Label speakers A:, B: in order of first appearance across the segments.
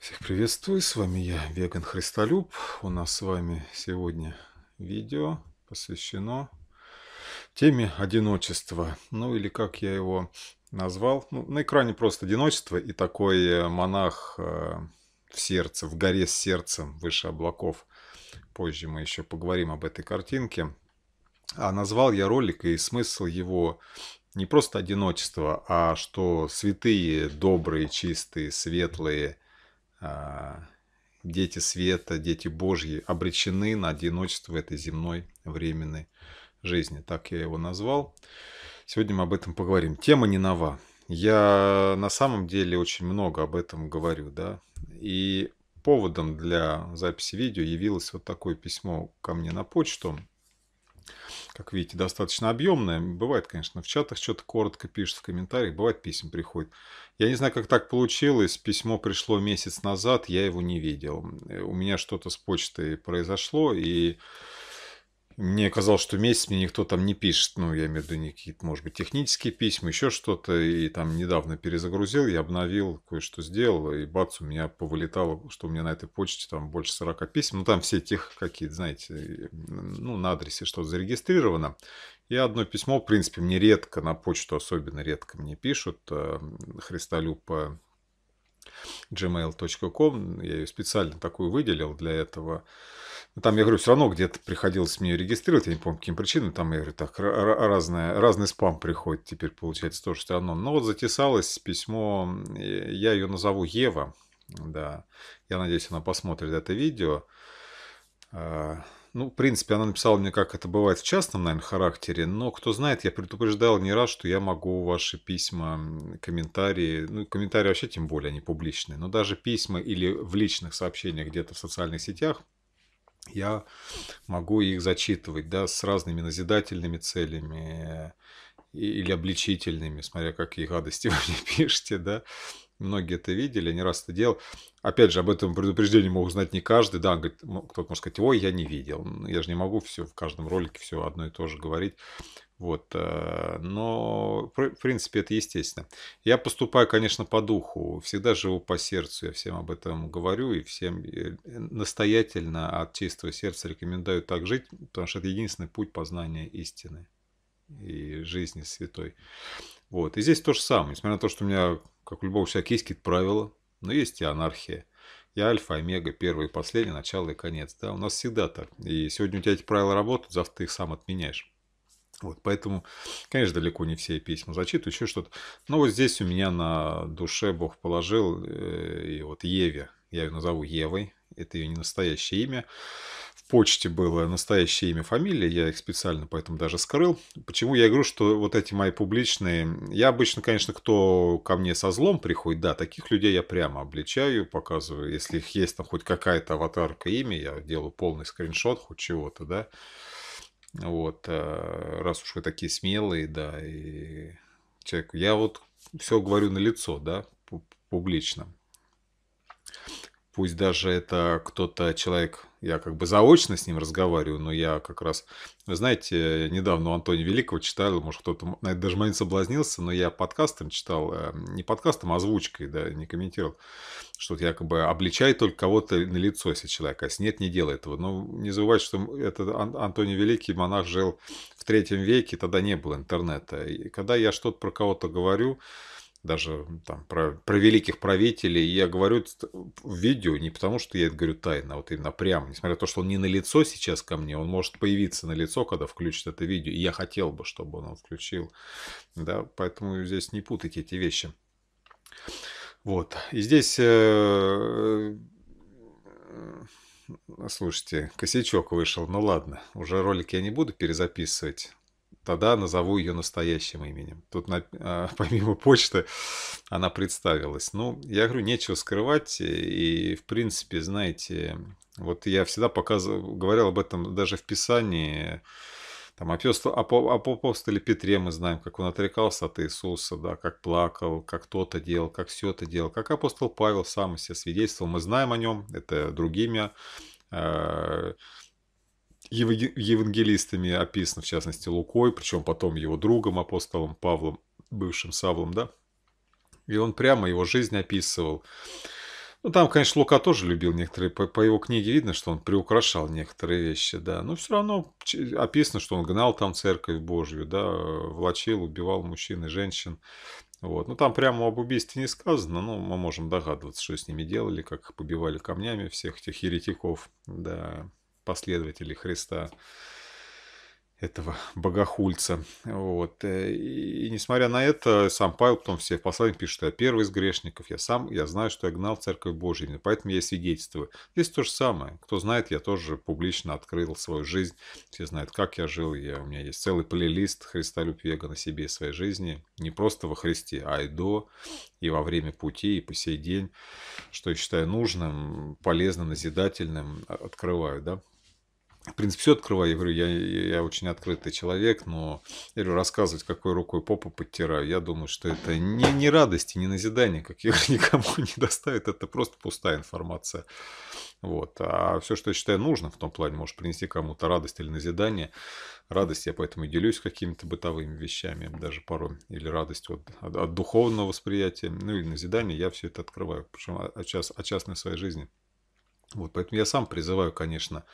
A: Всех приветствую, с вами я, Веган Христолюб. У нас с вами сегодня видео посвящено теме одиночества, ну или как я его назвал. Ну, на экране просто одиночество и такой э, монах э, в сердце, в горе с сердцем, выше облаков. Позже мы еще поговорим об этой картинке. А назвал я ролик и смысл его не просто одиночество, а что святые, добрые, чистые, светлые – а, дети света, дети Божьи обречены на одиночество в этой земной временной жизни. Так я его назвал. Сегодня мы об этом поговорим. Тема не нова. Я на самом деле очень много об этом говорю, да. И поводом для записи видео явилось вот такое письмо ко мне на почту. Как видите, достаточно объемное. Бывает, конечно, в чатах что-то коротко пишут в комментариях, бывает писем приходит. Я не знаю, как так получилось. Письмо пришло месяц назад, я его не видел. Э, у меня что-то с почтой произошло, и мне казалось, что месяц мне никто там не пишет. Ну, я имею в виду какие-то, может быть, технические письма, еще что-то. И там недавно перезагрузил, я обновил, кое-что сделал. И бац, у меня повылетало, что у меня на этой почте там больше 40 писем. Ну, там все тех какие-то, знаете, э, ну, на адресе что-то зарегистрировано. И одно письмо, в принципе, мне редко, на почту особенно редко мне пишут, эм, христолюб gmail.com. Я ее специально такую выделил для этого. Ну, там, я говорю, все равно где-то приходилось мне ее регистрировать, я не помню, каким причинам. Там, я говорю, так, разное, разный спам приходит теперь, получается, тоже все равно. Но вот затесалось письмо, э, я ее назову Ева. Да, я надеюсь, она посмотрит это видео. А, ну, в принципе, она написала мне, как это бывает в частном, наверное, характере, но, кто знает, я предупреждал не раз, что я могу ваши письма, комментарии, ну, комментарии вообще тем более, они публичные, но даже письма или в личных сообщениях где-то в социальных сетях, я могу их зачитывать, да, с разными назидательными целями э, или обличительными, смотря какие гадости вы мне пишете, да многие это видели, не раз это делал. Опять же, об этом предупреждении мог узнать не каждый. Да, кто-то может сказать, ой, я не видел. Я же не могу все в каждом ролике все одно и то же говорить. Вот, э, но, в принципе, это естественно. Я поступаю, конечно, по духу, всегда живу по сердцу, я всем об этом говорю, и всем э, настоятельно от чистого сердца рекомендую так жить, потому что это единственный путь познания истины и жизни святой. Вот, и здесь то же самое, несмотря на то, что у меня как у любого человека есть какие-то правила, но есть и анархия. Я альфа, омега, первый и последний, начало и конец. Да, у нас всегда так. И сегодня у тебя эти правила работают, завтра ты их сам отменяешь. Вот, поэтому, конечно, далеко не все письма зачитываю, еще что-то. Но вот здесь у меня на душе Бог положил, э, и вот Еве, я ее назову Евой, это ее не настоящее имя почте было настоящее имя, фамилия, я их специально поэтому даже скрыл. Почему я говорю, что вот эти мои публичные... Я обычно, конечно, кто ко мне со злом приходит, да, таких людей я прямо обличаю, показываю. Если их есть там хоть какая-то аватарка имя, я делаю полный скриншот хоть чего-то, да. Вот, э, раз уж вы такие смелые, да, и человеку... Я вот все говорю на лицо, да, публично. Пусть даже это кто-то человек я как бы заочно с ним разговариваю, но я как раз, вы знаете, недавно у Антония Великого читал, может, кто-то на даже момент соблазнился, но я подкастом читал, э, не подкастом, а озвучкой, да, не комментировал, что якобы обличай только кого-то на лицо, если человек, а если нет, не делай этого. Но не забывайте, что этот Антоний Великий монах жил в третьем веке, тогда не было интернета. И когда я что-то про кого-то говорю, даже там про, про великих правителей. Я говорю в видео не потому, что я это говорю тайно, а вот именно прямо. Несмотря на то, что он не на лицо сейчас ко мне, он может появиться на лицо, когда включит это видео. И я хотел бы, чтобы он включил. Да, поэтому здесь не путайте эти вещи. Вот. И здесь... Э, э, слушайте, косячок вышел. Ну ладно, уже ролик я не буду перезаписывать тогда назову ее настоящим именем. Тут на, а, помимо почты она представилась. Ну, я говорю, нечего скрывать. И, в принципе, знаете, вот я всегда показывал, говорил об этом даже в Писании. Там апостол, об апостоле Петре мы знаем, как он отрекался от Иисуса, да, как плакал, как то-то делал, как все это делал. Как апостол Павел сам все свидетельствовал. Мы знаем о нем, это другими э, а, евангелистами описан, в частности, Лукой, причем потом его другом, апостолом Павлом, бывшим Савлом, да. И он прямо его жизнь описывал. Ну, там, конечно, Лука тоже любил некоторые, по, по его книге видно, что он приукрашал некоторые вещи, да. Но все равно описано, что он гнал там церковь Божью, да, влачил, убивал мужчин и женщин. Вот. Ну, там прямо об убийстве не сказано, но мы можем догадываться, что с ними делали, как их побивали камнями всех этих еретиков, да последователей Христа этого богохульца. Вот. Э, и, несмотря на это, сам Павел потом все в послании пишет, что я первый из грешников, я сам, я знаю, что я гнал Церковь Божью, поэтому я свидетельствую. Здесь то же самое. Кто знает, я тоже публично открыл свою жизнь. Все знают, как я жил. Я, у меня есть целый плейлист Христа Любвега на себе и своей жизни. Не просто во Христе, а и до, и во время пути, и по сей день. Что я считаю нужным, полезным, назидательным, открываю. Да? в принципе, все открываю. Я говорю, я, я очень открытый человек, но я говорю, рассказывать, какой рукой попу подтираю, я думаю, что это не, не радости, не назидание, как я никому не доставит, это просто пустая информация. Вот. А все, что я считаю нужно в том плане, может принести кому-то радость или назидание. Радость я поэтому и делюсь какими-то бытовыми вещами, даже порой. Или радость от, от, от духовного восприятия, ну или назидание, я все это открываю, причем от, от, от частной своей жизни. Вот, поэтому я сам призываю, конечно,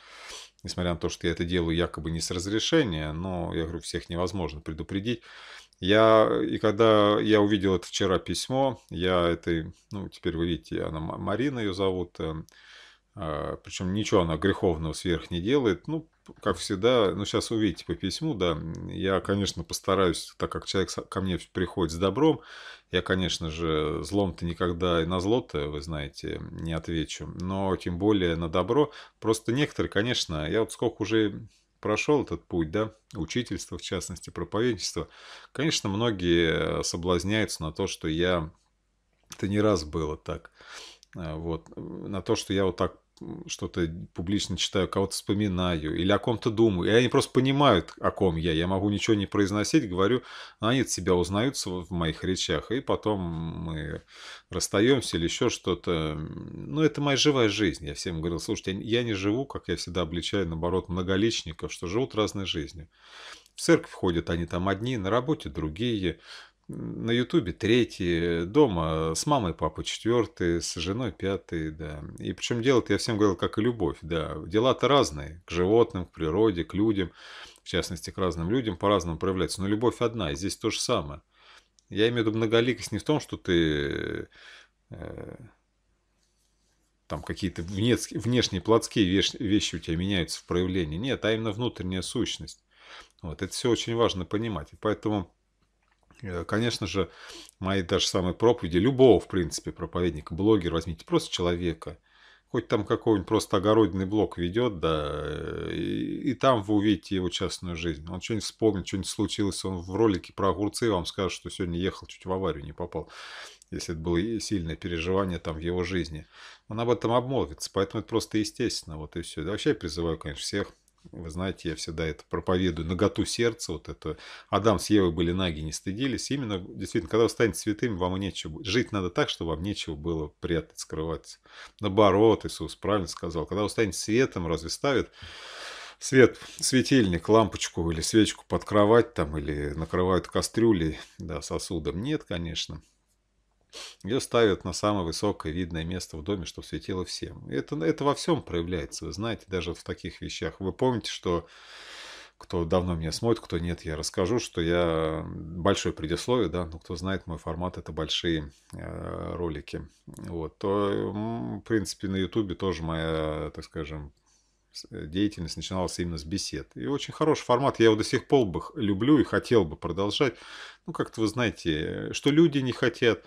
A: несмотря на то, что я это делаю якобы не с разрешения, но, я говорю, всех невозможно предупредить. Я, и когда я увидел это вчера письмо, я этой, ну, теперь вы видите, она Марина ее зовут, эм, э, причем ничего она греховного сверх не делает, ну, как всегда, ну, сейчас увидите по письму, да, я, конечно, постараюсь, так как человек ко мне приходит с добром, я, конечно же, злом-то никогда и на зло-то, вы знаете, не отвечу, но тем более на добро. Просто некоторые, конечно, я вот сколько уже прошел этот путь, да, учительство, в частности, проповедничество, конечно, многие соблазняются на то, что я... Это не раз было так. Э, вот. На то, что я вот так что-то публично читаю, кого-то вспоминаю или о ком-то думаю. И они просто понимают, о ком я. Я могу ничего не произносить, говорю, но они себя узнают в моих речах. И потом мы расстаемся или еще что-то. Ну, это моя живая жизнь. Я всем говорил, слушайте, я не живу, как я всегда обличаю, наоборот, многоличников, что живут разной жизнью. В церковь ходят они там одни, на работе другие, на Ютубе третий, дома с мамой папа четвертый, с женой пятый, да. И причем дело-то я всем говорил, как и любовь, да. Дела-то разные, к животным, к природе, к людям, в частности, к разным людям, по-разному проявляется. Но любовь одна, и здесь то же самое. Я имею в виду многоликость не в том, что ты э, там какие-то внешние плотские вещи у тебя меняются в проявлении. Нет, а именно внутренняя сущность. Вот, это все очень важно понимать. И поэтому Э, конечно же, мои даже самые проповеди, любого, в принципе, проповедника, блогера, возьмите просто человека, хоть там какой-нибудь просто огородный блок ведет, да, и, и там вы увидите его частную жизнь. Он что-нибудь вспомнит, что-нибудь случилось, он в ролике про огурцы вам скажет, что сегодня ехал, чуть в аварию не попал, если это было сильное переживание там в его жизни. Он об этом обмолвится, поэтому это просто естественно, вот и все. Да, вообще я призываю, конечно, всех вы знаете, я всегда это проповедую. Наготу сердца, вот это. Адам с Евой были наги, не стыдились. Именно, действительно, когда вы станете святыми, вам и нечего. Жить надо так, чтобы вам нечего было прятать, скрывать. Наоборот, Иисус правильно сказал. Когда вы станете светом, разве ставят свет, светильник, лампочку или свечку под кровать там, или накрывают кастрюлей, да, сосудом? Нет, конечно. Ее ставят на самое высокое видное место в доме, чтобы светило всем. Это, это во всем проявляется, вы знаете, даже в таких вещах. Вы помните, что кто давно меня смотрит, кто нет, я расскажу, что я большое предисловие, да, но кто знает, мой формат это большие э, ролики. Вот, то, в принципе, на Ютубе тоже моя, так скажем, э, деятельность начиналась именно с бесед. И очень хороший формат, я его до сих пор бы люблю и хотел бы продолжать. Ну, как-то вы знаете, э, что люди не хотят,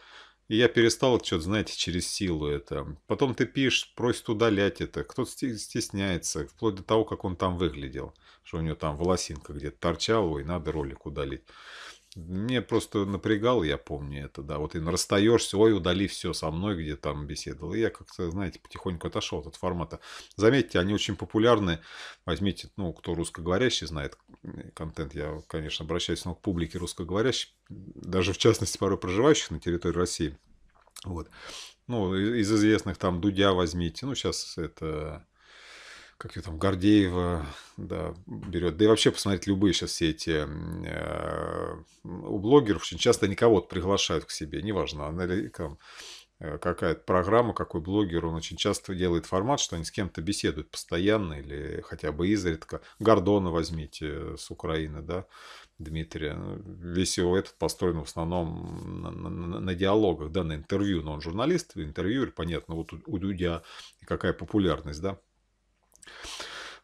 A: и я перестал что-то, знаете, через силу это. Потом ты пишешь, просит удалять это. Кто-то стесняется, вплоть до того, как он там выглядел. Что у него там волосинка где-то торчала, и надо ролик удалить. Мне просто напрягало, я помню это, да. Вот и расстаешься, ой, удали все со мной, где там беседовал. И я как-то, знаете, потихоньку отошел от формата. Заметьте, они очень популярны. Возьмите, ну, кто русскоговорящий знает э, контент, я, конечно, обращаюсь но ну, к публике русскоговорящей, даже в частности порой проживающих на территории России. Вот. Ну, из известных там Дудя возьмите. Ну, сейчас это как ее там, Гордеева, да, берет. Да и вообще посмотреть любые сейчас все эти... Э, у блогеров очень часто никого кого приглашают к себе, неважно, она там, э, какая-то программа, какой блогер, он очень часто делает формат, что они с кем-то беседуют постоянно или хотя бы изредка. Гордона возьмите э, с Украины, да, Дмитрия. Ну, весь его этот построен в основном на, на, на диалогах, да, на интервью, но он журналист, интервьюер, понятно, вот у, у Дудя какая популярность, да,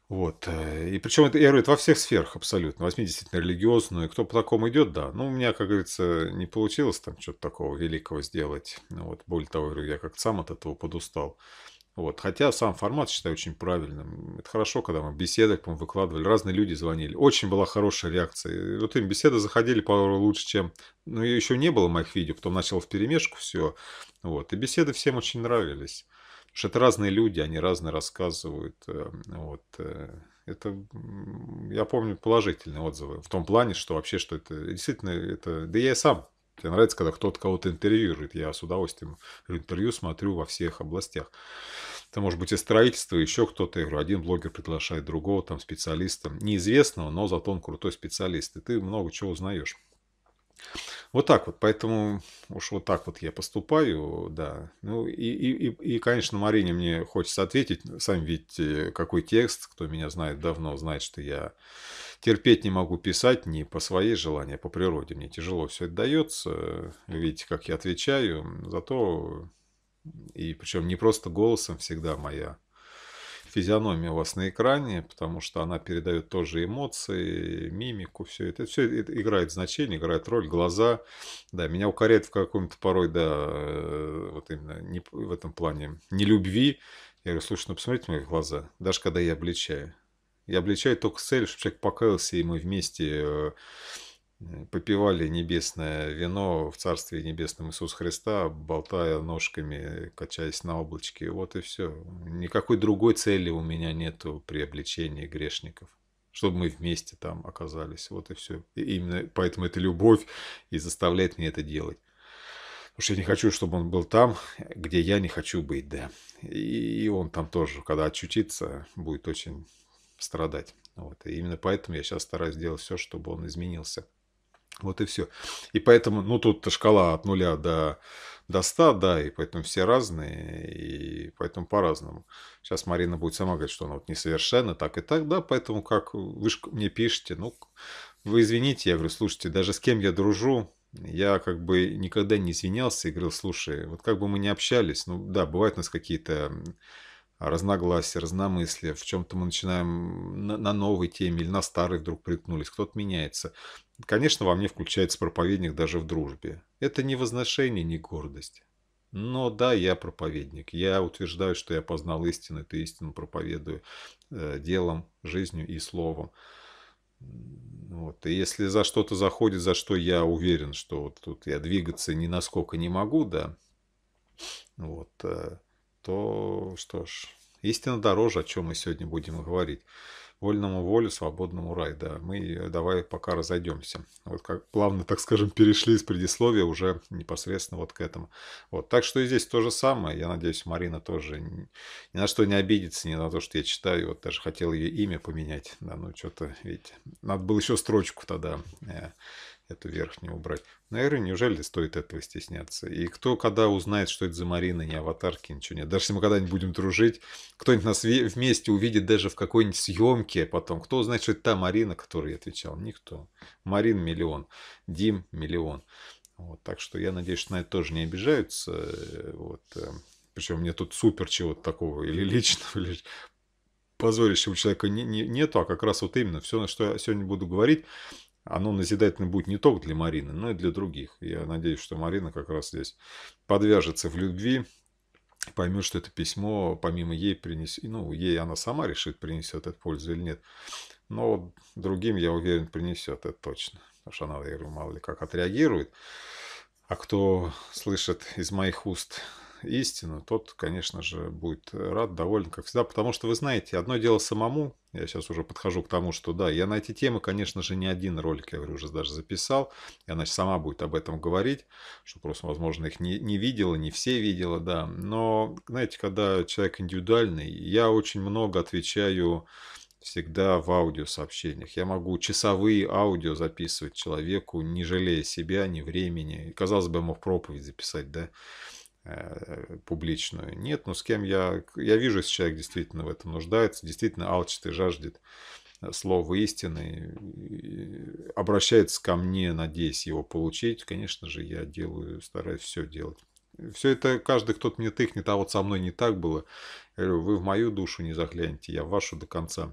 A: вот. Э, и причем это, я говорю, это во всех сферах абсолютно. Возьми действительно религиозную. Кто по такому идет, да. Ну, у меня, как говорится, не получилось там что-то такого великого сделать. Ну, вот. Более того, я, говорю, я как сам от этого подустал. Вот. Хотя сам формат считаю очень правильным. Это хорошо, когда мы беседы по выкладывали, разные люди звонили. Очень была хорошая реакция. Вот им беседы заходили, по лучше, чем... Ну, еще не было моих видео, потом начал перемешку все. Вот. И беседы всем очень нравились. Потому что это разные люди, они разные рассказывают. Эм, вот. Э. Это, я помню, положительные отзывы. В том плане, что вообще, что это действительно, это, да я и сам. Тебе нравится, когда кто-то кого-то интервьюирует. Я с удовольствием интервью смотрю во всех областях. Это может быть и строительство, еще кто-то. Я говорю, один блогер приглашает другого там специалиста, неизвестного, но зато он крутой специалист. И ты много чего узнаешь. Вот так вот, поэтому уж вот так вот я поступаю, да. Ну и, и, и, и конечно, Марине мне хочется ответить, сами видите, какой текст, кто меня знает давно, знает, что я терпеть не могу писать не по своей желанию, а по природе. Мне тяжело все это дается, видите, как я отвечаю, зато, и причем не просто голосом всегда моя физиономия у вас на экране, потому что она передает тоже эмоции, мимику, все это. Все это играет значение, играет роль, глаза. Да, меня укоряет в каком-то порой, да, э, вот именно не, в этом плане не любви. Я говорю, слушай, ну посмотрите мои глаза, даже когда я обличаю. Я обличаю только с целью, чтобы человек покаялся, и мы вместе э, Э, попивали небесное вино в Царстве Небесном Иисус Христа, болтая ножками, качаясь на облачке. Вот и все. Никакой другой цели у меня нету при обличении грешников чтобы мы вместе там оказались. Вот и все. И именно поэтому эта любовь и заставляет меня это делать. Потому что я не хочу, чтобы он был там, где я не хочу быть, да. И он там тоже, когда очутится, будет очень страдать. Вот. И именно поэтому я сейчас стараюсь сделать все, чтобы он изменился. Вот и все. И поэтому, ну, тут шкала от нуля до, до 100, да, и поэтому все разные, и поэтому по-разному. Сейчас Марина будет сама говорить, что она вот несовершенна, так и так, да, поэтому как вы же мне пишете, ну, вы извините, я говорю, слушайте, даже с кем я дружу, я как бы никогда не извинялся и говорил, слушай, вот как бы мы ни общались, ну да, бывают у нас какие-то разногласия, разномыслия, в чем-то мы начинаем на, на новой теме или на старой вдруг приткнулись, кто-то меняется. Конечно, во мне включается проповедник даже в дружбе. Это не возношение, не гордость. Но да, я проповедник. Я утверждаю, что я познал истину, эту истину проповедую э, делом, жизнью и словом. Вот. И если за что-то заходит, за что я уверен, что вот тут я двигаться ни насколько не могу, да, вот, э, то что ж, истина дороже, о чем мы сегодня будем говорить. Вольному волю, свободному рай, да. Мы давай пока разойдемся. Вот как плавно, так скажем, перешли из предисловия уже непосредственно вот к этому. Вот. Так что и здесь то же самое. Я надеюсь, Марина тоже ни на что не обидится, ни на то, что я читаю. Вот даже хотел ее имя поменять. Да, ну что-то, ведь надо было еще строчку тогда э, эту верхнюю убрать. Наверное, неужели стоит этого стесняться? И кто когда узнает, что это за Марина, не аватарки, ничего нет. Даже если мы когда-нибудь будем дружить, кто-нибудь нас вместе увидит даже в какой-нибудь съемке потом. Кто узнает, что это та Марина, которой я отвечал? Никто. Марин миллион, Дим миллион. Вот, так что я надеюсь, что на это тоже не обижаются. Э, вот, э. причем мне тут супер чего-то такого или личного, или позорящего человека не, не, нету, а как раз вот именно все, на что я сегодня буду говорить, оно назидательно будет не только для Марины, но и для других. Я надеюсь, что Марина как раз здесь подвяжется в любви, поймет, что это письмо, помимо ей принесет, ну, ей она сама решит, принесет это пользу или нет. Но другим, я уверен, принесет, это точно. Потому что она, я говорю, мало ли как отреагирует. А кто слышит из моих уст истину, тот, конечно же, будет рад, доволен, как всегда. Потому что вы знаете, одно дело самому я сейчас уже подхожу к тому, что да, я на эти темы, конечно же, не один ролик, я говорю, уже даже записал. И она сама будет об этом говорить, что просто, возможно, их не, не видела, не все видела, да. Но, знаете, когда человек индивидуальный, я очень много отвечаю всегда в аудиосообщениях. Я могу часовые аудио записывать человеку, не жалея себя, ни времени. казалось бы, я мог проповедь записать, да. Э, публичную. Нет, но ну, с кем я... Я вижу, если человек действительно в этом нуждается, действительно алчит и жаждет э, слова истины, обращается ко мне, надеясь его получить, конечно же, я делаю, стараюсь все делать. Все это каждый кто-то мне тыкнет, а вот со мной не так было. Я говорю, вы в мою душу не загляните, я в вашу до конца.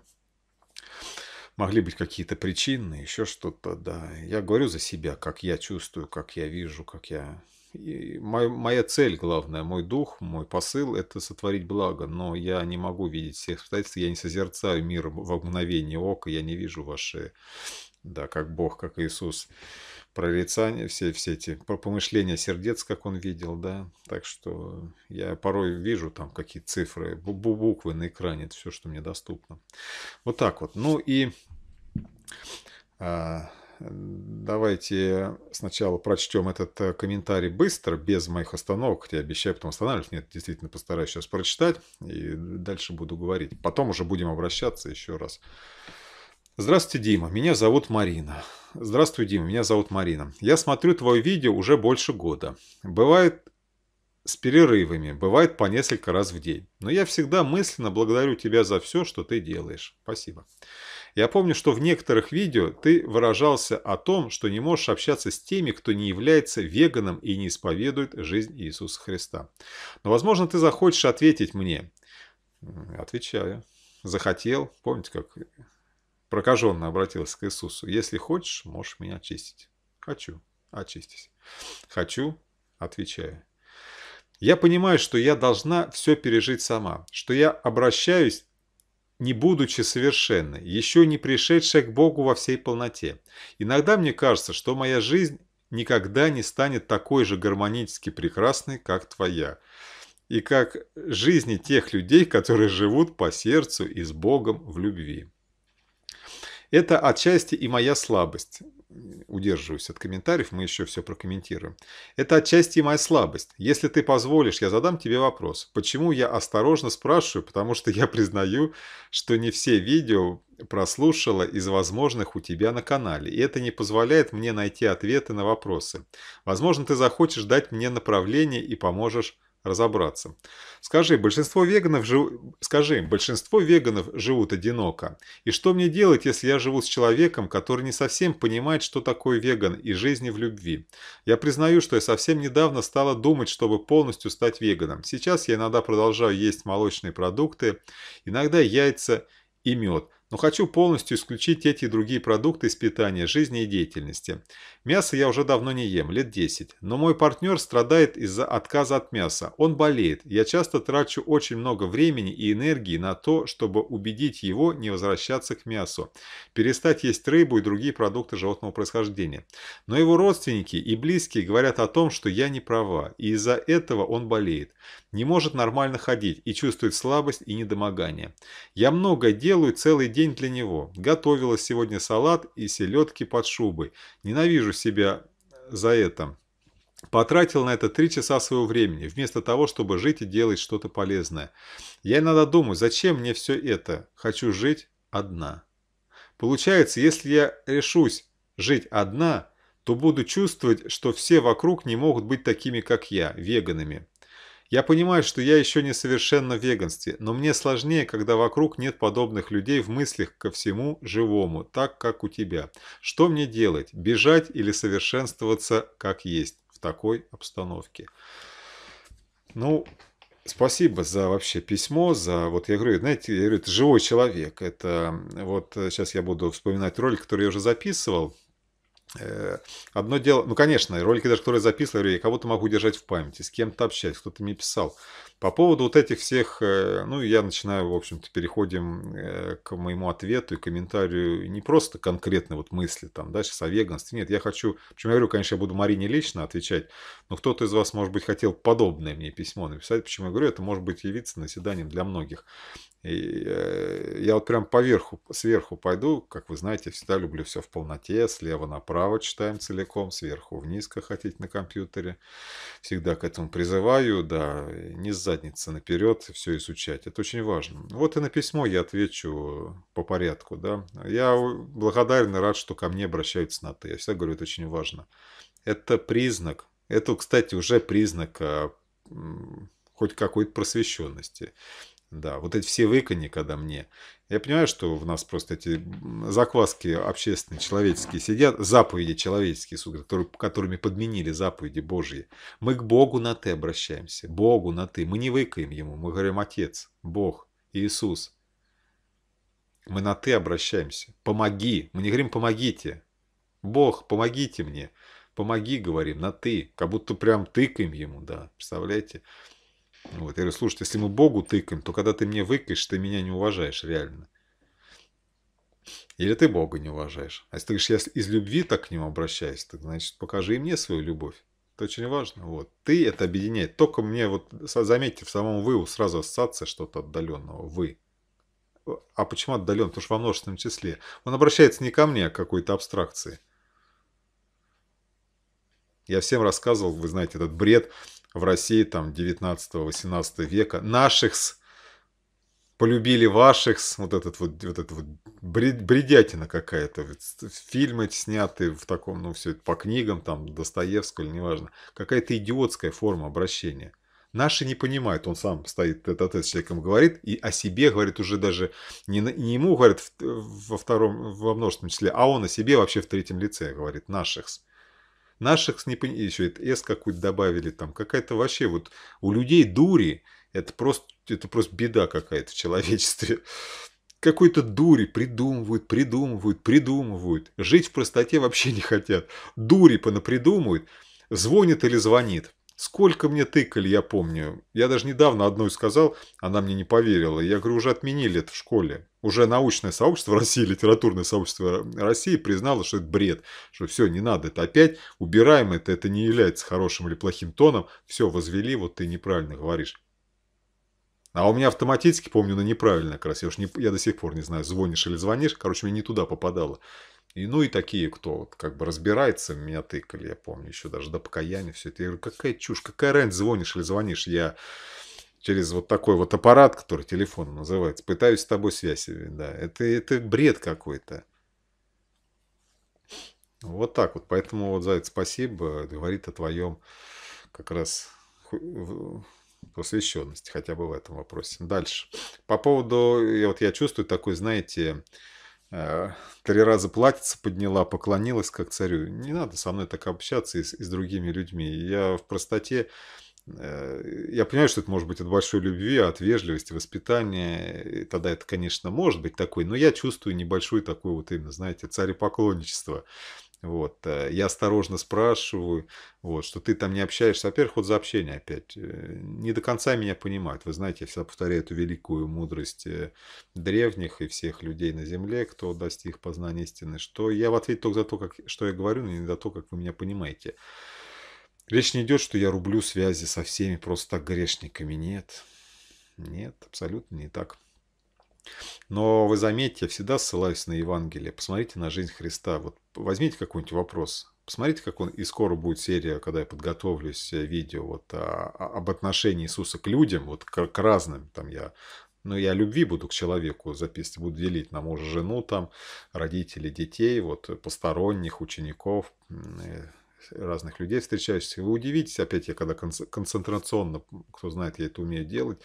A: Могли быть какие-то причины, еще что-то, да. Я говорю за себя, как я чувствую, как я вижу, как я моя, моя цель главная, мой дух, мой посыл – это сотворить благо, но я не могу видеть всех обстоятельств, я не созерцаю мир в мгновение ока, я не вижу ваши, да, как Бог, как Иисус, прорицания, все, все эти помышления сердец, как он видел, да, так что я порой вижу там какие цифры, буквы на экране, это все, что мне доступно. Вот так вот. Ну и... А, Давайте сначала прочтем этот э, комментарий быстро, без моих остановок, хотя обещаю потом останавливать. Нет, действительно постараюсь сейчас прочитать и дальше буду говорить. Потом уже будем обращаться еще раз. Здравствуйте, Дима. Меня зовут Марина. Здравствуй, Дима. Меня зовут Марина. Я смотрю твое видео уже больше года. Бывает с перерывами, бывает по несколько раз в день. Но я всегда мысленно благодарю тебя за все, что ты делаешь. Спасибо. Я помню, что в некоторых видео ты выражался о том, что не можешь общаться с теми, кто не является веганом и не исповедует жизнь Иисуса Христа. Но, возможно, ты захочешь ответить мне. Отвечаю. Захотел. Помните, как прокаженно обратился к Иисусу. Если хочешь, можешь меня очистить. Хочу. Очистись. Хочу. Отвечаю. Я понимаю, что я должна все пережить сама, что я обращаюсь не будучи совершенной, еще не пришедшая к Богу во всей полноте. Иногда мне кажется, что моя жизнь никогда не станет такой же гармонически прекрасной, как твоя, и как жизни тех людей, которые живут по сердцу и с Богом в любви. Это отчасти и моя слабость удерживаюсь от комментариев, мы еще все прокомментируем. Это отчасти моя слабость. Если ты позволишь, я задам тебе вопрос. Почему я осторожно спрашиваю? Потому что я признаю, что не все видео прослушала из возможных у тебя на канале, и это не позволяет мне найти ответы на вопросы. Возможно, ты захочешь дать мне направление и поможешь разобраться. Скажи, большинство веганов, жив... Скажи, большинство веганов живут одиноко. И что мне делать, если я живу с человеком, который не совсем понимает, что такое веган и жизни в любви? Я признаю, что я совсем недавно стала думать, чтобы полностью стать веганом. Сейчас я иногда продолжаю есть молочные продукты, иногда яйца и мед но хочу полностью исключить эти и другие продукты из питания, жизни и деятельности. Мясо я уже давно не ем, лет 10, но мой партнер страдает из-за отказа от мяса. Он болеет. Я часто трачу очень много времени и энергии на то, чтобы убедить его не возвращаться к мясу, перестать есть рыбу и другие продукты животного происхождения. Но его родственники и близкие говорят о том, что я не права, и из-за этого он болеет. Не может нормально ходить и чувствует слабость и недомогание. Я много делаю целый день для него. Готовила сегодня салат и селедки под шубой. Ненавижу себя э, за это. Потратил на это три часа своего времени, вместо того, чтобы жить и делать что-то полезное. Я иногда думаю, зачем мне все это? Хочу жить одна. Получается, если я решусь жить одна, то буду чувствовать, что все вокруг не могут быть такими, как я, веганами. Я понимаю, что я еще не совершенно в веганстве, но мне сложнее, когда вокруг нет подобных людей в мыслях ко всему живому, так как у тебя. Что мне делать? Бежать или совершенствоваться как есть в такой обстановке? Ну, Спасибо за вообще письмо, за вот я говорю, знаете, я говорю, это живой человек. Это вот сейчас э, я буду вспоминать ролик, который я уже записывал Э, одно дело, ну, конечно, ролики даже, которые записывали, я кого-то могу держать в памяти, с кем-то общаюсь, кто-то мне писал. По поводу вот этих всех, э, ну, я начинаю, в общем-то, переходим э, к моему ответу и комментарию не просто конкретно вот мысли, там, да, сейчас о веганстве. Нет, я хочу, почему я говорю, конечно, я буду Марине лично отвечать, но кто-то из вас, может быть, хотел подобное мне письмо написать, почему я говорю, это может быть явиться наседанием для многих. И э, я вот прям поверху, сверху пойду, как вы знаете, я всегда люблю все в полноте, слева направо читаем целиком, сверху вниз, как хотите на компьютере. Всегда к этому призываю, да, не за задницы наперед все изучать. Это очень важно. Вот и на письмо я отвечу по порядку. Да? Я благодарен и рад, что ко мне обращаются на «ты». Я всегда говорю, это очень важно. Это признак. Это, кстати, уже признак а, хоть какой-то просвещенности. Да, вот эти все выкани, когда мне я понимаю, что в нас просто эти закваски общественные, человеческие сидят, заповеди человеческие, суды, которые, которыми подменили заповеди Божьи. Мы к Богу на «ты» обращаемся, Богу на «ты». Мы не выкаем Ему, мы говорим «Отец», «Бог», «Иисус». Мы на «ты» обращаемся. «Помоги». Мы не говорим «помогите». «Бог, помогите мне». «Помоги», говорим, на «ты». Как будто прям тыкаем Ему, да, Представляете? Вот. Я говорю, слушай, если мы Богу тыкаем, то когда ты мне выкаешь, ты меня не уважаешь реально. Или ты Бога не уважаешь. А если ты говоришь, я из любви так к нему обращаюсь, так значит, покажи и мне свою любовь. Это очень важно. Вот. Ты это объединяет. Только мне, вот заметьте, в самом вы сразу ассоциация что-то отдаленного. Вы. А почему отдален? Потому что во множественном числе. Он обращается не ко мне, а к какой-то абстракции. Я всем рассказывал, вы знаете, этот бред в России там 19-18 века, наших с полюбили ваших, вот этот вот, вот этот вот бред, бредятина какая-то, фильмы сняты в таком, ну все это по книгам, там Достоевского или неважно, какая-то идиотская форма обращения. Наши не понимают, он сам стоит этот отец с человеком говорит, и о себе говорит уже даже, не, не ему говорит во втором, во множественном числе, а он о себе вообще в третьем лице говорит, наших. Наших с непон... еще это S какую-то добавили там. Какая-то вообще вот у людей дури. Это просто, это просто беда какая-то в человечестве. Какой-то дури придумывают, придумывают, придумывают. Жить в простоте вообще не хотят. Дури понапридумывают. Звонит или звонит. Сколько мне тыкали, я помню. Я даже недавно одной сказал, она мне не поверила. Я говорю, уже отменили это в школе. Уже научное сообщество России, литературное сообщество России признало, что это бред. Что все, не надо это опять. Убираем это, это не является хорошим или плохим тоном. Все, возвели, вот ты неправильно говоришь. А у меня автоматически, помню, на неправильно как раз. Я, уж не, я до сих пор не знаю, звонишь или звонишь. Короче, мне не туда попадало. И, ну и такие, кто вот как бы разбирается, меня тыкали, я помню, еще даже до покаяния все это. Я говорю, какая чушь, какая рань звонишь или звонишь. Я через вот такой вот аппарат, который телефон называется, пытаюсь с тобой связь, да, это, это бред какой-то. Вот так вот, поэтому вот за это спасибо, говорит о твоем как раз посвященности, хотя бы в этом вопросе. Дальше. По поводу, я вот я чувствую такой, знаете, Э, три раза платится, подняла, поклонилась как царю. Не надо со мной так общаться и с, и с другими людьми. Я в простоте, э, я понимаю, что это может быть от большой любви, от вежливости, воспитания. И тогда это, конечно, может быть такой, но я чувствую небольшой такой вот именно, знаете, царепоклонничество. поклонничество вот, э, я осторожно спрашиваю, вот, что ты там не общаешься. Во-первых, вот за общение опять. Э, не до конца меня понимают. Вы знаете, я всегда повторяю эту великую мудрость э, древних и всех людей на земле, кто достиг познания истины, что я в ответ только за то, как, что я говорю, но не за то, как вы меня понимаете. Речь не идет, что я рублю связи со всеми просто так грешниками. Нет. Нет, абсолютно не так. Но вы заметите, я всегда ссылаюсь на Евангелие. Посмотрите на жизнь Христа. Вот возьмите какой-нибудь вопрос, посмотрите, как он, и скоро будет серия, когда я подготовлюсь, э, видео вот а, а, об отношении Иисуса к людям, вот к, к разным, там я ну я любви буду к человеку записывать, буду делить на мужа, жену, там, родителей, детей, вот, э, посторонних, учеников, э, разных людей встречаешься. Вы удивитесь, опять я когда концентрационно, кто знает, я это умею делать,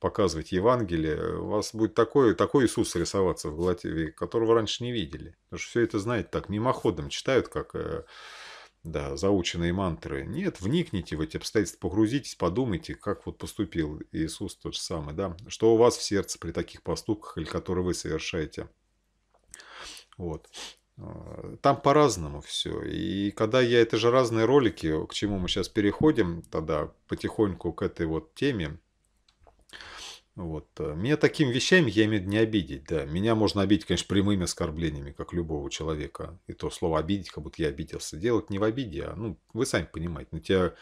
A: показывать Евангелие, у вас будет такой, такой Иисус рисоваться в голове, которого раньше не видели. Потому что все это, знаете, так мимоходом читают, как э, да, заученные мантры. Нет, вникните в эти обстоятельства, погрузитесь, подумайте, как вот поступил Иисус тот же самый, да, что у вас в сердце при таких поступках, или которые вы совершаете. Вот. А, там по-разному все. И когда я это же разные ролики, к чему мы сейчас переходим, тогда потихоньку к этой вот теме. Вот. Э, меня таким вещами, я имею не обидеть, да. Меня можно обидеть, конечно, прямыми оскорблениями, как любого человека. И то слово обидеть, как будто я обиделся. Делать не в обиде, а, ну, вы сами понимаете. Но тебя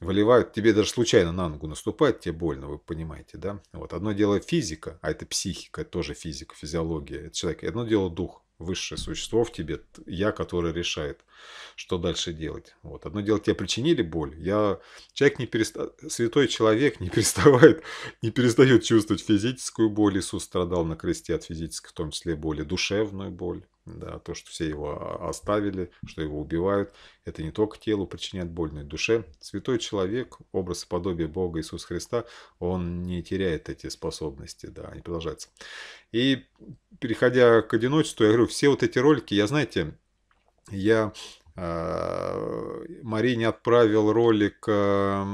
A: выливают, тебе даже случайно на ногу наступает, тебе больно, вы понимаете, да? Вот одно дело физика, а это психика, тоже физика, физиология, это человек. одно дело дух, высшее существо в тебе, я, который решает, что дальше делать. Вот. Одно дело, тебе причинили боль. Я, человек не переста... Святой человек не переставает, не перестает чувствовать физическую боль. Иисус страдал на кресте от физической, в том числе, боли, душевную боль да, то, что все его оставили, что его убивают, это не только телу причиняет боль, но и душе. Святой человек, образ и подобие Бога Иисуса Христа, он не теряет эти способности, да, они продолжаются. И переходя к одиночеству, я говорю, все вот эти ролики, я, знаете, я э, а, Марине отправил ролик, э,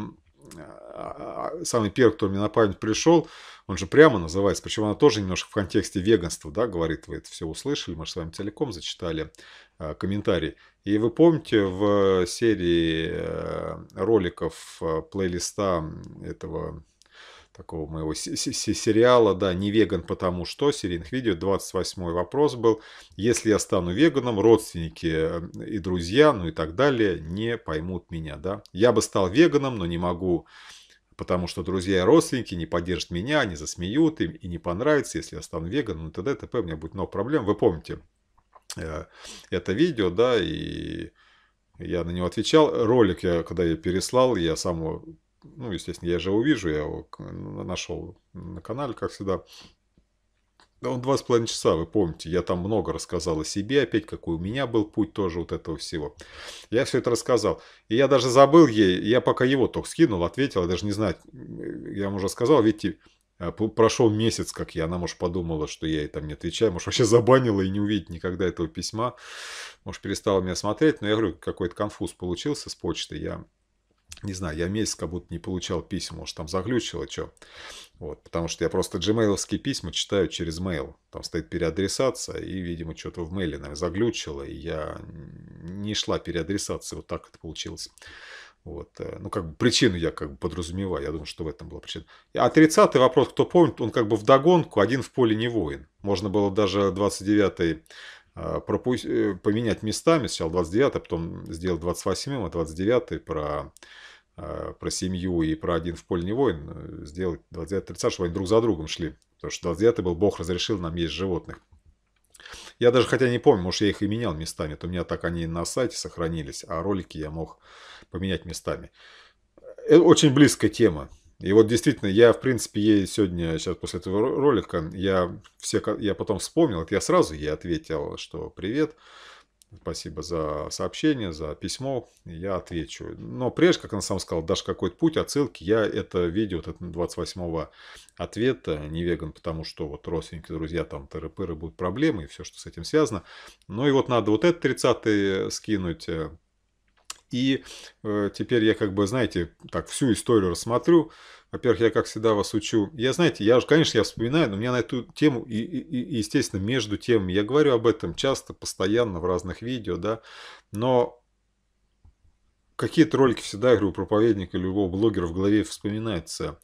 A: самый первый, кто мне на память пришел, он же прямо называется, причем она тоже немножко в контексте веганства, да, говорит, вы это все услышали, мы же с вами целиком зачитали э, комментарий. И вы помните в серии э, роликов э, плейлиста этого такого моего сериала, да, не веган потому что, серийных видео, 28 вопрос был, если я стану веганом, родственники э, и друзья, ну и так далее, не поймут меня, да, я бы стал веганом, но не могу потому что друзья и родственники не поддержат меня, не засмеют им и не понравится, если я стану веганом, ну т.д. т.п. У меня будет много проблем. Вы помните э, это видео, да, и я на него отвечал. Ролик я, когда я переслал, я сам, ну, естественно, я же увижу, я его нашел на канале, как всегда. Да он два с половиной часа, вы помните, я там много рассказал о себе, опять какой у меня был путь тоже вот этого всего. Я все это рассказал. И я даже забыл ей, я пока его только скинул, ответил, я даже не знаю, я вам уже сказал, видите, э, прошел месяц, как я, она, может, подумала, что я ей там не отвечаю, может, вообще забанила и не увидит никогда этого письма, может, перестала меня смотреть, но я говорю, какой-то конфуз получился с почты, я не знаю, я месяц как будто не получал письма, может, там заглючило что. Вот, потому что я просто Gmailовские письма читаю через mail. Там стоит переадресация, и, видимо, что-то в мейле, наверное, заглючило, и я не шла переадресация, вот так это получилось. Вот. Э, ну, как бы причину я как бы подразумеваю. Я думаю, что в этом была причина. А 30-й вопрос, кто помнит, он как бы вдогонку, один в поле не воин. Можно было даже 29-й э, пропу... Э, поменять местами. Сначала 29-й, а потом сделал 28-м, а 29-й про Э, про семью и про один в поле не воин, э, сделать 29-30, чтобы они друг за другом шли. Потому что 29-й был, Бог разрешил нам есть животных. Я даже хотя не помню, может я их и менял местами, то у меня так они на сайте сохранились, а ролики я мог поменять местами. Это очень близкая тема. И вот действительно, я, в принципе, ей сегодня, сейчас после этого ролика, я, все, я потом вспомнил, это я сразу ей ответил, что привет, Спасибо за сообщение, за письмо. Я отвечу. Но прежде, как он сам сказал, дашь какой-то путь, отсылки. Я это видео, вот это 28 ответа, не веган, потому что вот родственники, друзья, там тыры-пыры будут проблемы и все, что с этим связано. Ну и вот надо вот этот 30 скинуть. И э, теперь я как бы, знаете, так всю историю рассмотрю. Во-первых, я, как всегда, вас учу. Я, знаете, я же, конечно, я вспоминаю, но у меня на эту тему, и, и, и естественно, между темами. Я говорю об этом часто, постоянно, в разных видео, да. Но какие-то ролики всегда, я говорю, проповедника любого блогера в голове вспоминается.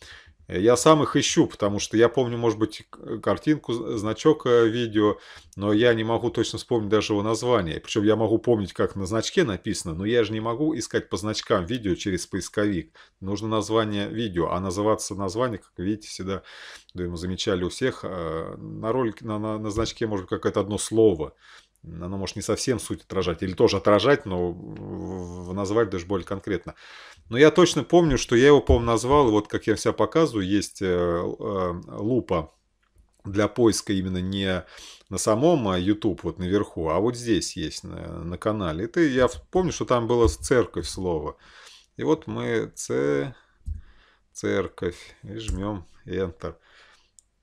A: Я сам их ищу, потому что я помню, может быть, картинку, значок э, видео, но я не могу точно вспомнить даже его название. Причем я могу помнить, как на значке написано, но я же не могу искать по значкам видео через поисковик. Нужно название видео, а называться название, как видите, всегда, думаю, замечали у всех, э, на, ролике на, на, на значке может быть какое-то одно слово оно может не совсем суть отражать, или тоже отражать, но назвать даже более конкретно. Но я точно помню, что я его, по-моему, назвал, вот как я себя показываю, есть э, э, лупа для поиска именно не на самом а YouTube, вот наверху, а вот здесь есть, на, на канале. Это я помню, что там было церковь слово. И вот мы ц... церковь и жмем Enter.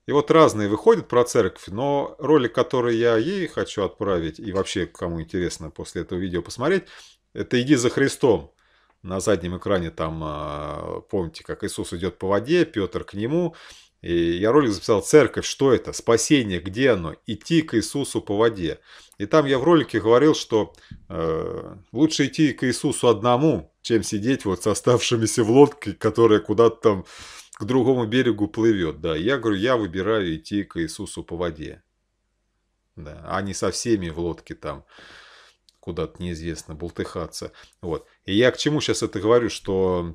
A: И вот разные выходят про церковь, но ролик, который я ей хочу отправить, и вообще, кому интересно после этого видео посмотреть, это «Иди за Христом» на заднем экране там, а, помните, как Иисус идет по воде, Петр к нему. И я ролик записал «Церковь. Что это? Спасение. Где оно? Идти к Иисусу по воде». И там я в ролике говорил, что э, лучше идти к Иисусу одному, чем сидеть вот с оставшимися в лодке, которая куда-то там к другому берегу плывет. Да, я говорю, я выбираю идти к Иисусу по воде. Да, а не со всеми в лодке там куда-то неизвестно болтыхаться. Вот. И я к чему сейчас это говорю, что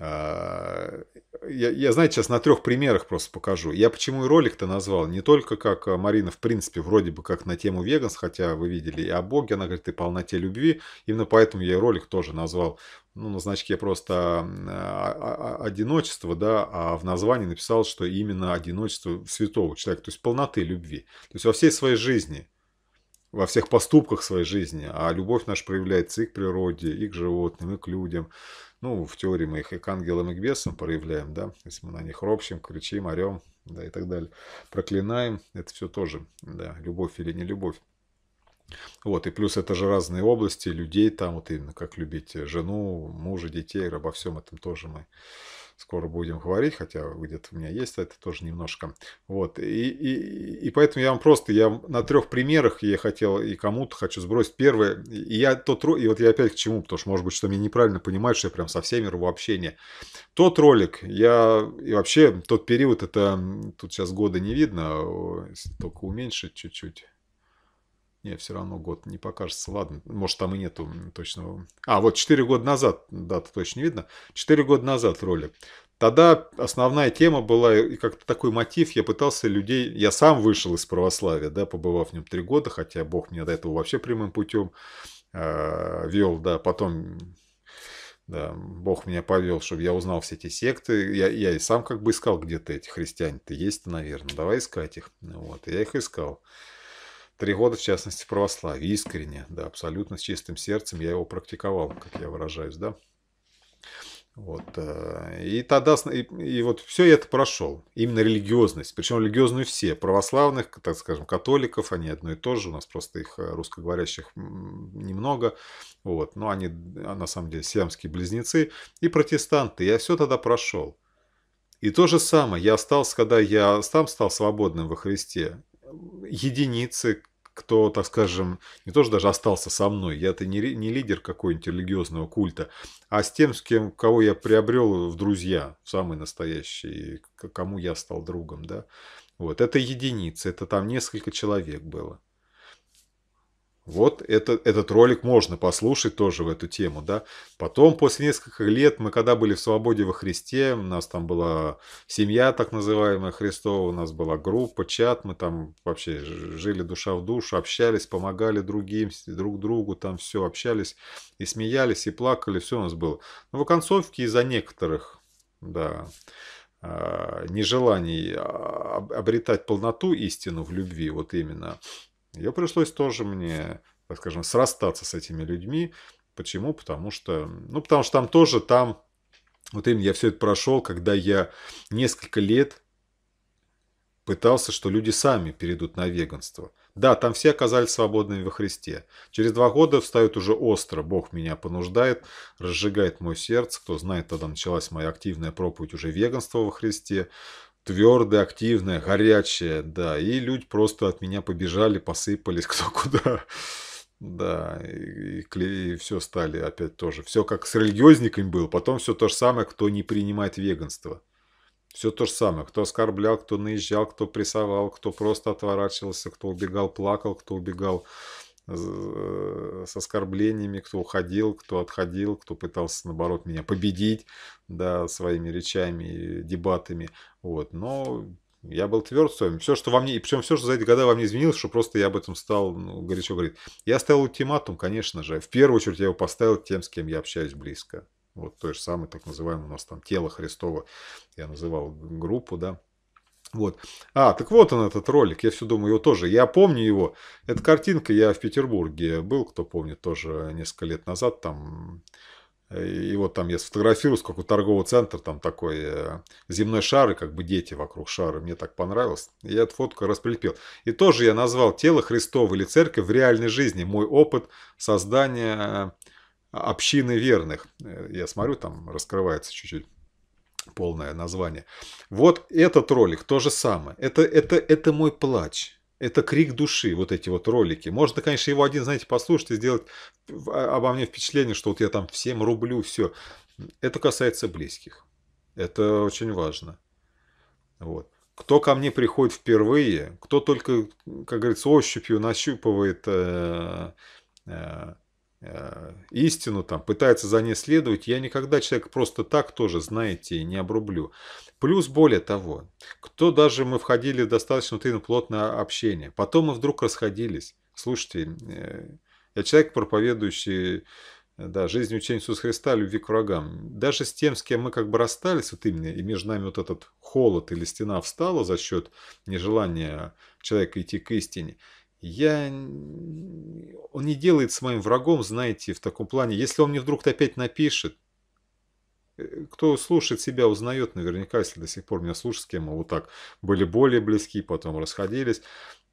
A: а, я, я, знаете, сейчас на трех примерах просто покажу. Я почему и ролик-то назвал, не только как а, Марина, в принципе, вроде бы как на тему веганс, хотя вы видели и о Боге, она говорит, и полноте любви. Именно поэтому я и ролик тоже назвал, ну, на значке просто а, одиночество, да, а в названии написал, что именно одиночество святого человека, то есть полноты любви. То есть во всей своей жизни во всех поступках своей жизни, а любовь наша проявляется и к природе, и к животным, и к людям. Ну, в теории мы их и к ангелам, и к бесам проявляем, да, если мы на них ропщим, кричим, орем, да, и так далее. Проклинаем, это все тоже, да, любовь или не любовь. Вот, и плюс это же разные области людей, там вот именно как любить жену, мужа, детей, обо всем этом тоже мы скоро будем говорить, хотя где-то у меня есть а это тоже немножко. Вот, и, и, и поэтому я вам просто, я на трех примерах я хотел и кому-то хочу сбросить. Первое, и я тот и вот я опять к чему, потому что, может быть, что меня неправильно понимают, что я прям со всеми рву общение. Тот ролик, я, и вообще тот период, это, тут сейчас года не видно, а, только уменьшить чуть-чуть не, все равно год не покажется. Ладно, может, там и нету точного... А, вот 4 года назад, дата точно видно. 4 года назад ролик. Тогда основная тема была, и как-то такой мотив, я пытался людей... Я сам вышел из православия, да, побывав в нем 3 года, хотя Бог меня до этого вообще прямым путем э, а, вел, да, потом да, Бог меня повел, чтобы я узнал все эти секты. Я, я и сам как бы искал где-то эти христиане-то есть, наверное. Давай искать их. Вот, я их искал. Три года, в частности, в православии, искренне, да, абсолютно с чистым сердцем я его практиковал, как я выражаюсь, да. Вот. Э, и тогда, и, и вот все это прошел. Именно религиозность. Причем религиозную все. Православных, так скажем, католиков, они одно и то же. У нас просто их э, русскоговорящих немного. Вот. Но они, а, на самом деле, сиамские близнецы. И протестанты. Я все тогда прошел. И то же самое. Я остался, когда я сам стал свободным во Христе единицы, кто, так скажем, не тоже даже остался со мной, я-то не, не лидер какой-нибудь религиозного культа, а с тем, с кем, кого я приобрел в друзья, самый настоящий, кому я стал другом, да. Вот, это единицы, это там несколько человек было. Вот это, этот ролик можно послушать тоже в эту тему, да. Потом, после нескольких лет, мы когда были в «Свободе во Христе», у нас там была семья так называемая Христова, у нас была группа, чат, мы там вообще жили душа в душу, общались, помогали другим, друг другу, там все, общались и смеялись, и плакали, все у нас было. Но в оконцовке из-за некоторых, да, а, нежеланий а, обретать полноту истину в любви, вот именно, ее пришлось тоже мне, так скажем, срастаться с этими людьми. Почему? Потому что, ну, потому что там тоже, там, вот именно я все это прошел, когда я несколько лет пытался, что люди сами перейдут на веганство. Да, там все оказались свободными во Христе. Через два года встают уже остро. Бог меня понуждает, разжигает мое сердце. Кто знает, тогда началась моя активная проповедь уже веганства во Христе твердая, активная, горячая, да. И люди просто от меня побежали, посыпались кто куда. Да, и, и, и все стали опять тоже. Все как с религиозниками было. Потом все то же самое, кто не принимает веганство. Все то же самое. Кто оскорблял, кто наезжал, кто прессовал, кто просто отворачивался, кто убегал, плакал, кто убегал Э, с оскорблениями, кто уходил, кто отходил, кто пытался, наоборот, меня победить, да, своими речами, дебатами, вот, но я был тверд в своем. Все, что во мне, и причем все, что за эти годы во мне изменилось, что просто я об этом стал ну, горячо говорить. Я ставил ультиматум, конечно же. В первую очередь я его поставил тем, с кем я общаюсь близко. Вот то же самое, так называемое у нас там тело Христова, я называл группу, да. Вот. А, так вот он этот ролик, я все думаю, его тоже, я помню его. Эта картинка, я в Петербурге был, кто помнит, тоже несколько лет назад там... И вот там я сфотографировал с какой торговый центр, там такой э, земной шар, и как бы дети вокруг шара. Мне так понравилось. И я эту фотку расприлепил. И тоже я назвал тело Христово или церковь в реальной жизни. Мой опыт создания э, общины верных. Э, я смотрю, там раскрывается чуть-чуть полное название. Вот этот ролик, то же самое. Это, это, это мой плач. Это крик души, вот эти вот ролики. Можно, конечно, его один, знаете, послушать и сделать а, обо мне впечатление, что вот я там всем рублю, все. Это касается близких. Это очень важно. Вот. Кто ко мне приходит впервые, кто только, как говорится, ощупью нащупывает э, э, Э, истину, там, пытается за ней следовать. Я никогда человек просто так тоже, знаете, не обрублю. Плюс, более того, кто даже мы входили в достаточно плотное общение, потом мы вдруг расходились. Слушайте, э, я человек, проповедующий э, да, жизнь учения Иисуса Христа, любви к врагам. Даже с тем, с кем мы как бы расстались, вот именно, и между нами вот этот холод или стена встала за счет нежелания человека идти к истине – я... Он не делает с моим врагом, знаете, в таком плане. Если он мне вдруг то опять напишет, э, кто слушает себя, узнает наверняка, если до сих пор меня слушает, с кем мы вот так были более близки, потом расходились.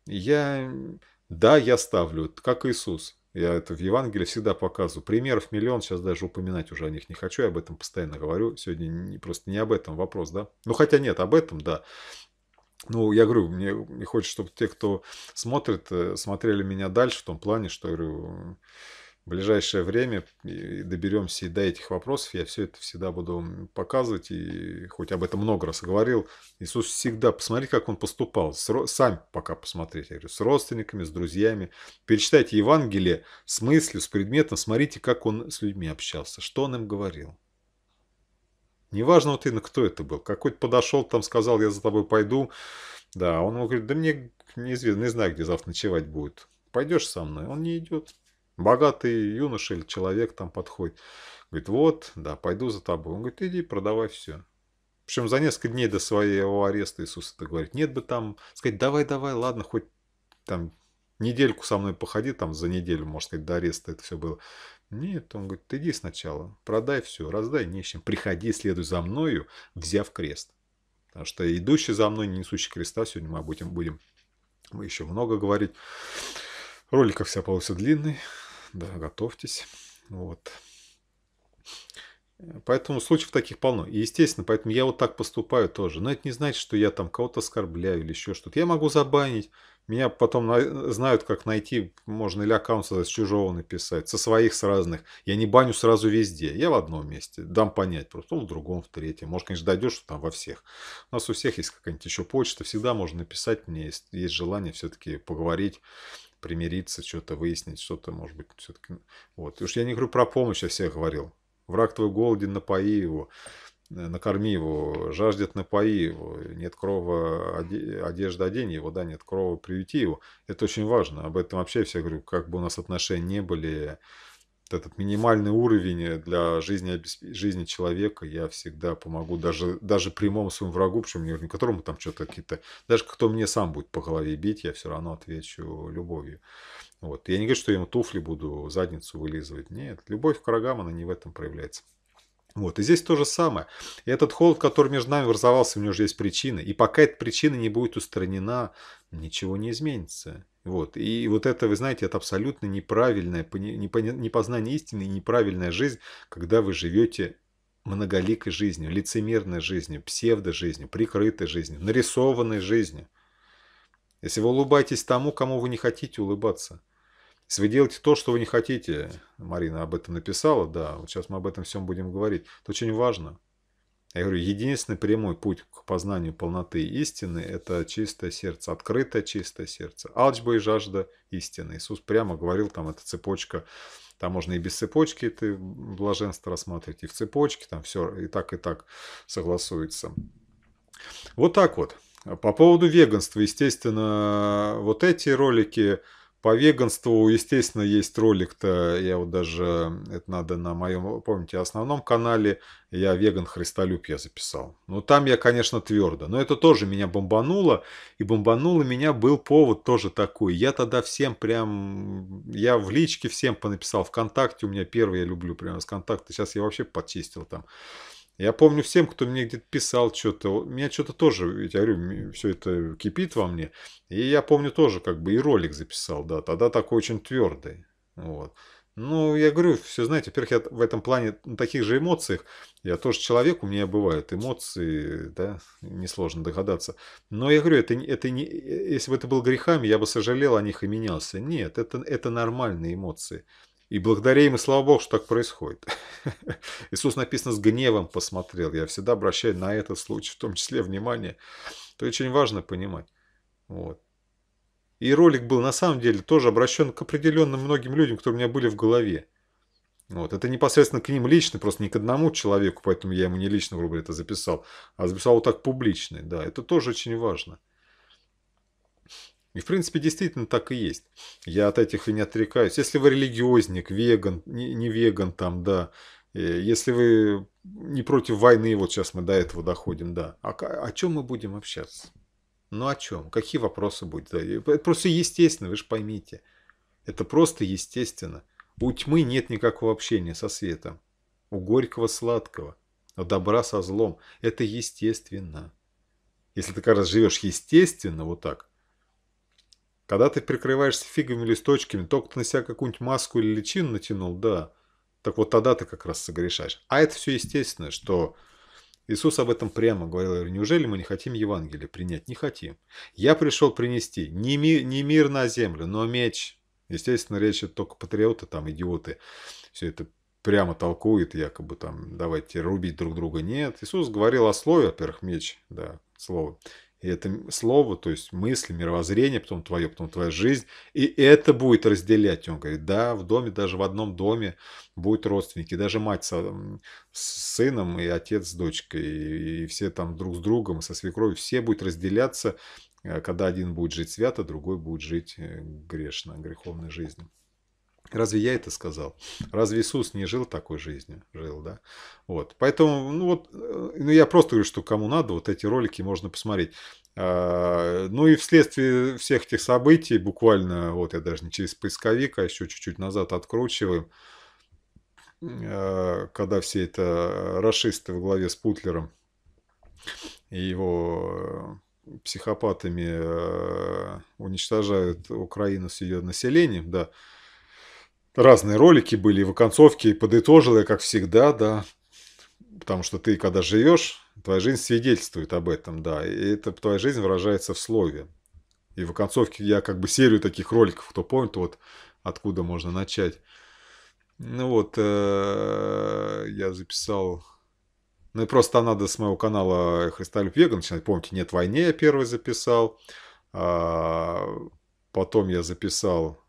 A: Я, да, я ставлю, как Иисус. Я это в Евангелии всегда показываю. Примеров миллион, сейчас даже упоминать уже о них не хочу, я об этом постоянно говорю. Сегодня не, просто не об этом вопрос, да? Ну, хотя нет, об этом, да. Ну, я говорю, мне, мне хочется, чтобы те, кто смотрит, э, смотрели меня дальше в том плане, что, говорю, в ближайшее время доберемся и до этих вопросов. Я все это всегда буду показывать. И хоть об этом много раз говорил, Иисус всегда, посмотри, как он поступал. С, сами пока посмотрите. Я говорю, с родственниками, с друзьями. Перечитайте Евангелие с мыслью, с предметом. Смотрите, как он с людьми общался, что он им говорил. Неважно вот именно, кто это был. Какой-то подошел, там сказал, я за тобой пойду. Да, он ему говорит, да мне неизвестно, не знаю, где завтра ночевать будет. Пойдешь со мной? Он не идет. Богатый юноша или человек там подходит. Говорит, вот, да, пойду за тобой. Он говорит, иди, продавай все. Причем за несколько дней до своего ареста Иисус это говорит. Нет бы там сказать, давай, давай, ладно, хоть там недельку со мной походи, там за неделю, можно сказать, до ареста это все было. Нет, он говорит, иди сначала, продай все, раздай нищим, приходи, следуй за мною, взяв крест. Потому что идущий за мной, не несущий креста, сегодня мы об этом будем мы еще много говорить. Ролик, как всегда, получился длинный. Да, готовьтесь. Вот. Поэтому случаев таких полно. И, естественно, поэтому я вот так поступаю тоже. Но это не значит, что я там кого-то оскорбляю или еще что-то. Я могу забанить, меня потом на... знают, как найти, можно или аккаунт с чужого написать, со своих, с разных. Я не баню сразу везде, я в одном месте, дам понять просто, ну, в другом, в третьем. Может, конечно, дойдешь, что там во всех. У нас у всех есть какая-нибудь еще почта, всегда можно написать мне, есть, есть желание все-таки поговорить примириться, что-то выяснить, что-то, может быть, все-таки... Вот. уж я не говорю про помощь, я всех говорил. Враг твой голоден, напои его. Э, накорми его, жаждет напои его, нет крова, одежда одень его, да, нет крова, приюти его. Это очень важно, об этом вообще все говорю, как бы у нас отношения не были, этот минимальный уровень для жизни, жизни человека, я всегда помогу даже, даже прямому своему врагу, причем не которому там что-то какие-то, даже кто мне сам будет по голове бить, я все равно отвечу любовью. Вот. Я не говорю, что я ему туфли буду, задницу вылизывать. Нет, любовь к врагам, она не в этом проявляется. Вот, и здесь то же самое. И этот холод, который между нами образовался, у него уже есть причина. И пока эта причина не будет устранена, ничего не изменится. Вот. И вот это, вы знаете, это абсолютно неправильное, непознание истины и неправильная жизнь, когда вы живете многоликой жизнью, лицемерной жизнью, псевдо жизнью, прикрытой жизнью, нарисованной жизнью. Если вы улыбаетесь тому, кому вы не хотите улыбаться – если вы делаете то, что вы не хотите, Марина об этом написала, да, вот сейчас мы об этом всем будем говорить, это очень важно. Я говорю, единственный прямой путь к познанию полноты истины – это чистое сердце, открытое чистое сердце. Алчба и жажда истины. Иисус прямо говорил, там эта цепочка, там можно и без цепочки это блаженство рассматривать, и в цепочке, там все и так, и так согласуется. Вот так вот. По поводу веганства, естественно, вот эти ролики – по веганству, естественно, есть ролик-то, я вот даже, это надо на моем, помните, основном канале, я веган Христолюб я записал. Но ну, там я, конечно, твердо, но это тоже меня бомбануло, и бомбануло меня был повод тоже такой. Я тогда всем прям, я в личке всем понаписал, ВКонтакте у меня первый я люблю, прям из ВКонтакта, сейчас я вообще подчистил там. Я помню всем, кто мне где-то писал что-то. Меня что-то тоже, ведь я говорю, все это кипит во мне. И я помню тоже, как бы и ролик записал, да. Тогда такой очень твердый. Вот. Ну, я говорю, все, знаете, во-первых, я в этом плане на таких же эмоциях. Я тоже человек, у меня бывают эмоции, да, несложно догадаться. Но я говорю, это, это не, э, если бы это был грехами, я бы сожалел о них и менялся. Нет, это, это нормальные эмоции. И благодаря им, и слава Богу, что так происходит. Иисус написано с гневом посмотрел. Я всегда обращаю на этот случай, в том числе внимание. Это очень важно понимать. Вот. И ролик был на самом деле тоже обращен к определенным многим людям, которые у меня были в голове. Вот. Это непосредственно к ним лично, просто не к одному человеку, поэтому я ему не лично, грубо говоря, это записал, а записал вот так публичный. Да, это тоже очень важно. И в принципе действительно так и есть. Я от этих и не отрекаюсь. Если вы религиозник, веган, не, не веган там, да. Э, если вы не против войны, вот сейчас мы до этого доходим, да. А, о чем мы будем общаться? Ну о чем? Какие вопросы будут? это просто естественно, вы же поймите. Это просто естественно. У тьмы нет никакого общения со светом. У горького сладкого. У добра со злом. Это естественно. Если ты как раз живешь естественно, вот так, когда ты прикрываешься фиговыми листочками, только ты на себя какую-нибудь маску или личину натянул, да, так вот тогда ты как раз согрешаешь. А это все естественно, что Иисус об этом прямо говорил. Неужели мы не хотим Евангелие принять? Не хотим. Я пришел принести не мир, не мир на землю, но меч. Естественно, речь только патриоты, там идиоты. Все это прямо толкует, якобы там, давайте рубить друг друга. Нет, Иисус говорил о слове, во-первых, меч, да, слово. И это слово, то есть мысли, мировоззрение, потом твое, потом твоя жизнь. И это будет разделять. он говорит, да, в доме, даже в одном доме будут родственники. Даже мать с, с сыном, и отец с дочкой, и, и все там друг с другом, со свекровью. Все будут разделяться, э, когда один будет жить свято, другой будет жить э, грешно, греховной жизнью. Разве я это сказал? Разве Иисус не жил такой жизнью? Жил, да? Вот. Поэтому, ну вот, э, ну я просто говорю, что кому надо, вот эти ролики можно посмотреть. А, ну и вследствие всех этих событий, буквально, вот я даже не через поисковик, а еще чуть-чуть назад откручиваем, э, когда все это э, расисты в главе с Путлером и его психопатами уничтожают Украину с ее населением, да, разные ролики были, и в концовке и подытожил я, как всегда, да. Потому что ты, когда живешь, твоя жизнь свидетельствует об этом, да. И это твоя жизнь выражается в слове. И в концовке я как бы серию таких роликов, кто помнит, вот откуда можно начать. Ну вот, э, я записал... Ну и просто надо с моего канала Христолюб Вега начинать. Помните, «Нет войне» я первый записал. А, потом я записал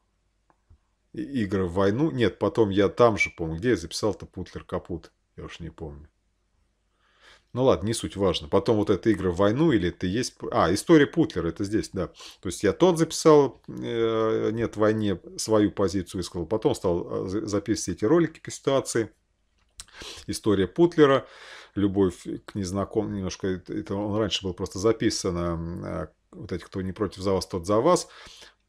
A: игры в войну. Нет, потом я там же, помню, где я записал-то Путлер Капут. Я уж не помню. Ну ладно, не суть важно. Потом вот эта игра в войну или это есть... А, история Путлера, это здесь, да. То есть я тот записал э, «Нет войне» свою позицию высказал, потом стал э, записывать эти ролики по ситуации. История Путлера, любовь к незнакомым, немножко, это, это он раньше был просто записано, а, вот эти, кто не против за вас, тот за вас.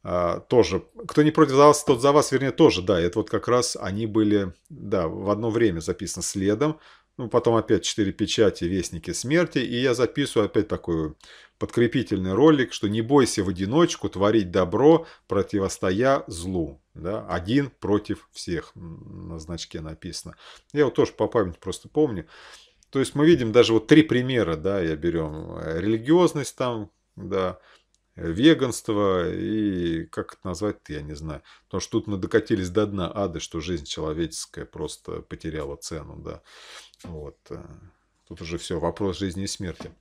A: А, тоже, кто не против за вас, тот за вас, вернее, тоже, да, это вот как раз они были, да, в одно время записано следом, ну, потом опять четыре печати, вестники смерти, и я записываю опять такой подкрепительный ролик, что не бойся в одиночку творить добро, противостоя злу, да, один против всех на значке написано. Я вот тоже по памяти просто помню. То есть мы видим даже вот три примера, да, я берем э, религиозность там, да, веганство и, как это назвать-то, я не знаю. Потому что тут мы докатились до дна ада, что жизнь человеческая просто потеряла цену, да. Вот. Э, тут уже все, вопрос жизни и смерти.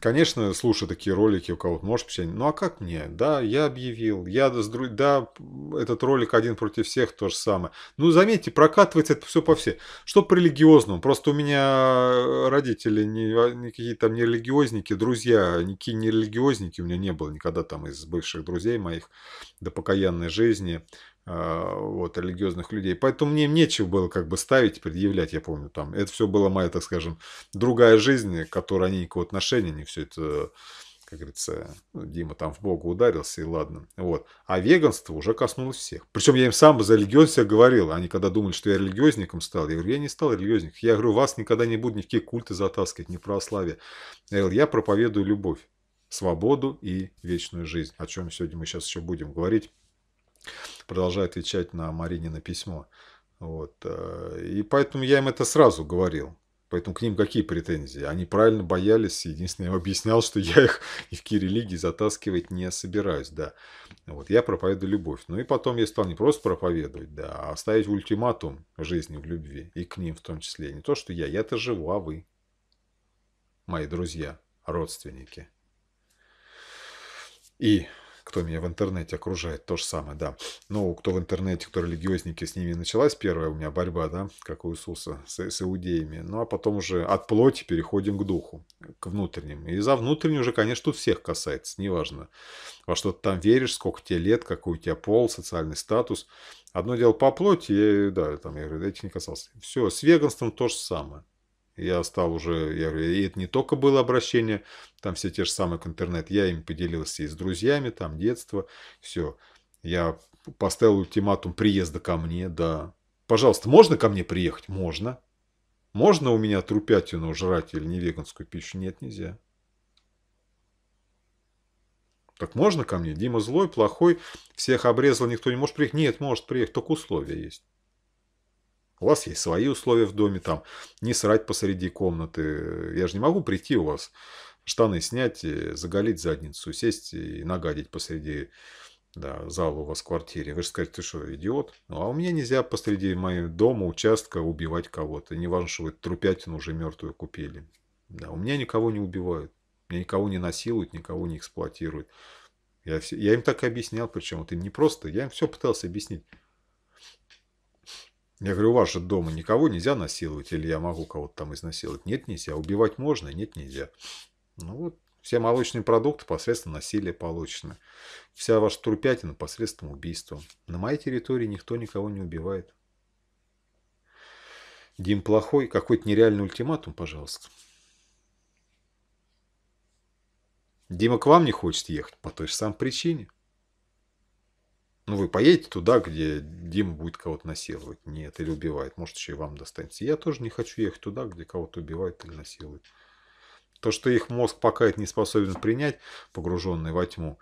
A: Конечно, слушай такие ролики, у кого-то может писать. Ну а как мне? Да, я объявил. Я, да, этот ролик один против всех, то же самое. Ну, заметьте, прокатывается это все по все. Что по религиозному? Просто у меня э, родители не, никакие там не религиозники, друзья, никакие не религиозники у меня не было никогда там из бывших друзей моих до покаянной жизни. А, вот, религиозных людей. Поэтому мне нечего было как бы ставить, предъявлять, я помню, там. Это все была моя, так скажем, другая жизнь, к которой они никакого отношения, не все это, как говорится, ну, Дима там в Бога ударился, и ладно. Вот. А веганство уже коснулось всех. Причем я им сам за религиозность говорил. Они когда думали, что я религиозником стал, я говорю, я не стал религиозником. Я говорю, вас никогда не буду никакие в какие культы затаскивать, ни православие. Я говорю, я проповедую любовь свободу и вечную жизнь, о чем сегодня мы сейчас еще будем говорить продолжая отвечать на Марине на письмо. Вот. Э, и поэтому я им это сразу говорил. Поэтому к ним какие претензии? Они правильно боялись. Единственное, я объяснял, что я их ни в какие религии затаскивать не собираюсь. Да. Вот, я проповедую любовь. Ну и потом я стал не просто проповедовать, да, а ставить ультиматум жизни в любви. И к ним в том числе. Не то, что я. Я-то живу, а вы? Мои друзья, родственники. И кто меня в интернете окружает, то же самое, да. Ну, кто в интернете, кто религиозники, с ними началась первая у меня борьба, да, как у Иисуса, с, с иудеями. Ну, а потом уже от плоти переходим к духу, к внутренним. И за внутренним уже, конечно, тут всех касается, неважно, во что ты там веришь, сколько тебе лет, какой у тебя пол, социальный статус. Одно дело по плоти, я, да, там, я говорю, этих не касался. Все, с веганством то же самое. Я стал уже, я говорю, и это не только было обращение, там все те же самые к интернет, я им поделился и с друзьями, там детство, все. Я поставил ультиматум приезда ко мне, да. Пожалуйста, можно ко мне приехать? Можно. Можно у меня трупятину жрать или не веганскую пищу? Нет, нельзя. Так можно ко мне? Дима злой, плохой, всех обрезал, никто не может приехать? Нет, может приехать, только условия есть. У вас есть свои условия в доме, там, не срать посреди комнаты. Я же не могу прийти у вас, штаны снять, заголить задницу, сесть и нагадить посреди да, зала у вас в квартире. Вы же скажете, ты что, идиот? Ну, а у меня нельзя посреди моего дома, участка убивать кого-то. Не важно, что вы трупятину уже мертвую купили. Да, у меня никого не убивают. Меня никого не насилуют, никого не эксплуатируют. Я, все, я им так и объяснял, причем вот им не просто, я им все пытался объяснить. Я говорю, у вас же дома никого нельзя насиловать, или я могу кого-то там изнасиловать. Нет, нельзя. Убивать можно, нет, нельзя. Ну вот, все молочные продукты посредством насилия получены. Вся ваша трупятина посредством убийства. На моей территории никто никого не убивает. Дим плохой, какой-то нереальный ультиматум, пожалуйста. Дима к вам не хочет ехать по той же самой причине. Ну, вы поедете туда, где Дима будет кого-то насиловать. Нет, или убивает. Может, еще и вам достанется. Я тоже не хочу ехать туда, где кого-то убивает или насилует. То, что их мозг пока это не способен принять, погруженный во тьму,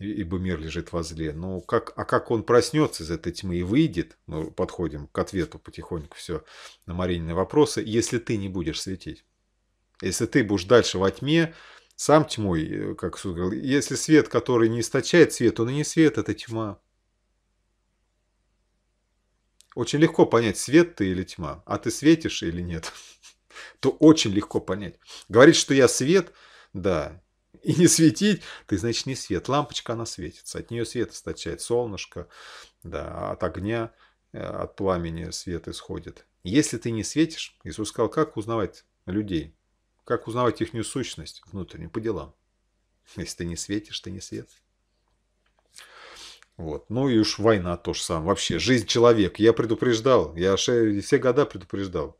A: ибо мир лежит возле. Ну как, а как он проснется из этой тьмы и выйдет, мы подходим к ответу потихоньку все на Маринины вопросы, если ты не будешь светить. Если ты будешь дальше во тьме, сам тьмой, э, как Суд говорил, если свет, который не источает свет, он и не свет, это тьма. Очень легко понять, свет ты или тьма, а ты светишь или нет. То очень легко понять. Говорить, что я свет, да, и не светить, ты, значит, не свет. Лампочка, она светится, от нее свет источает, солнышко, да, от огня, э, от пламени свет исходит. Если ты не светишь, Иисус сказал, как узнавать людей, как узнавать их сущность внутреннюю по делам. Если ты не светишь, ты не свет. Вот. Ну и уж война то же самое. Вообще, жизнь человека. Я предупреждал, я все года предупреждал,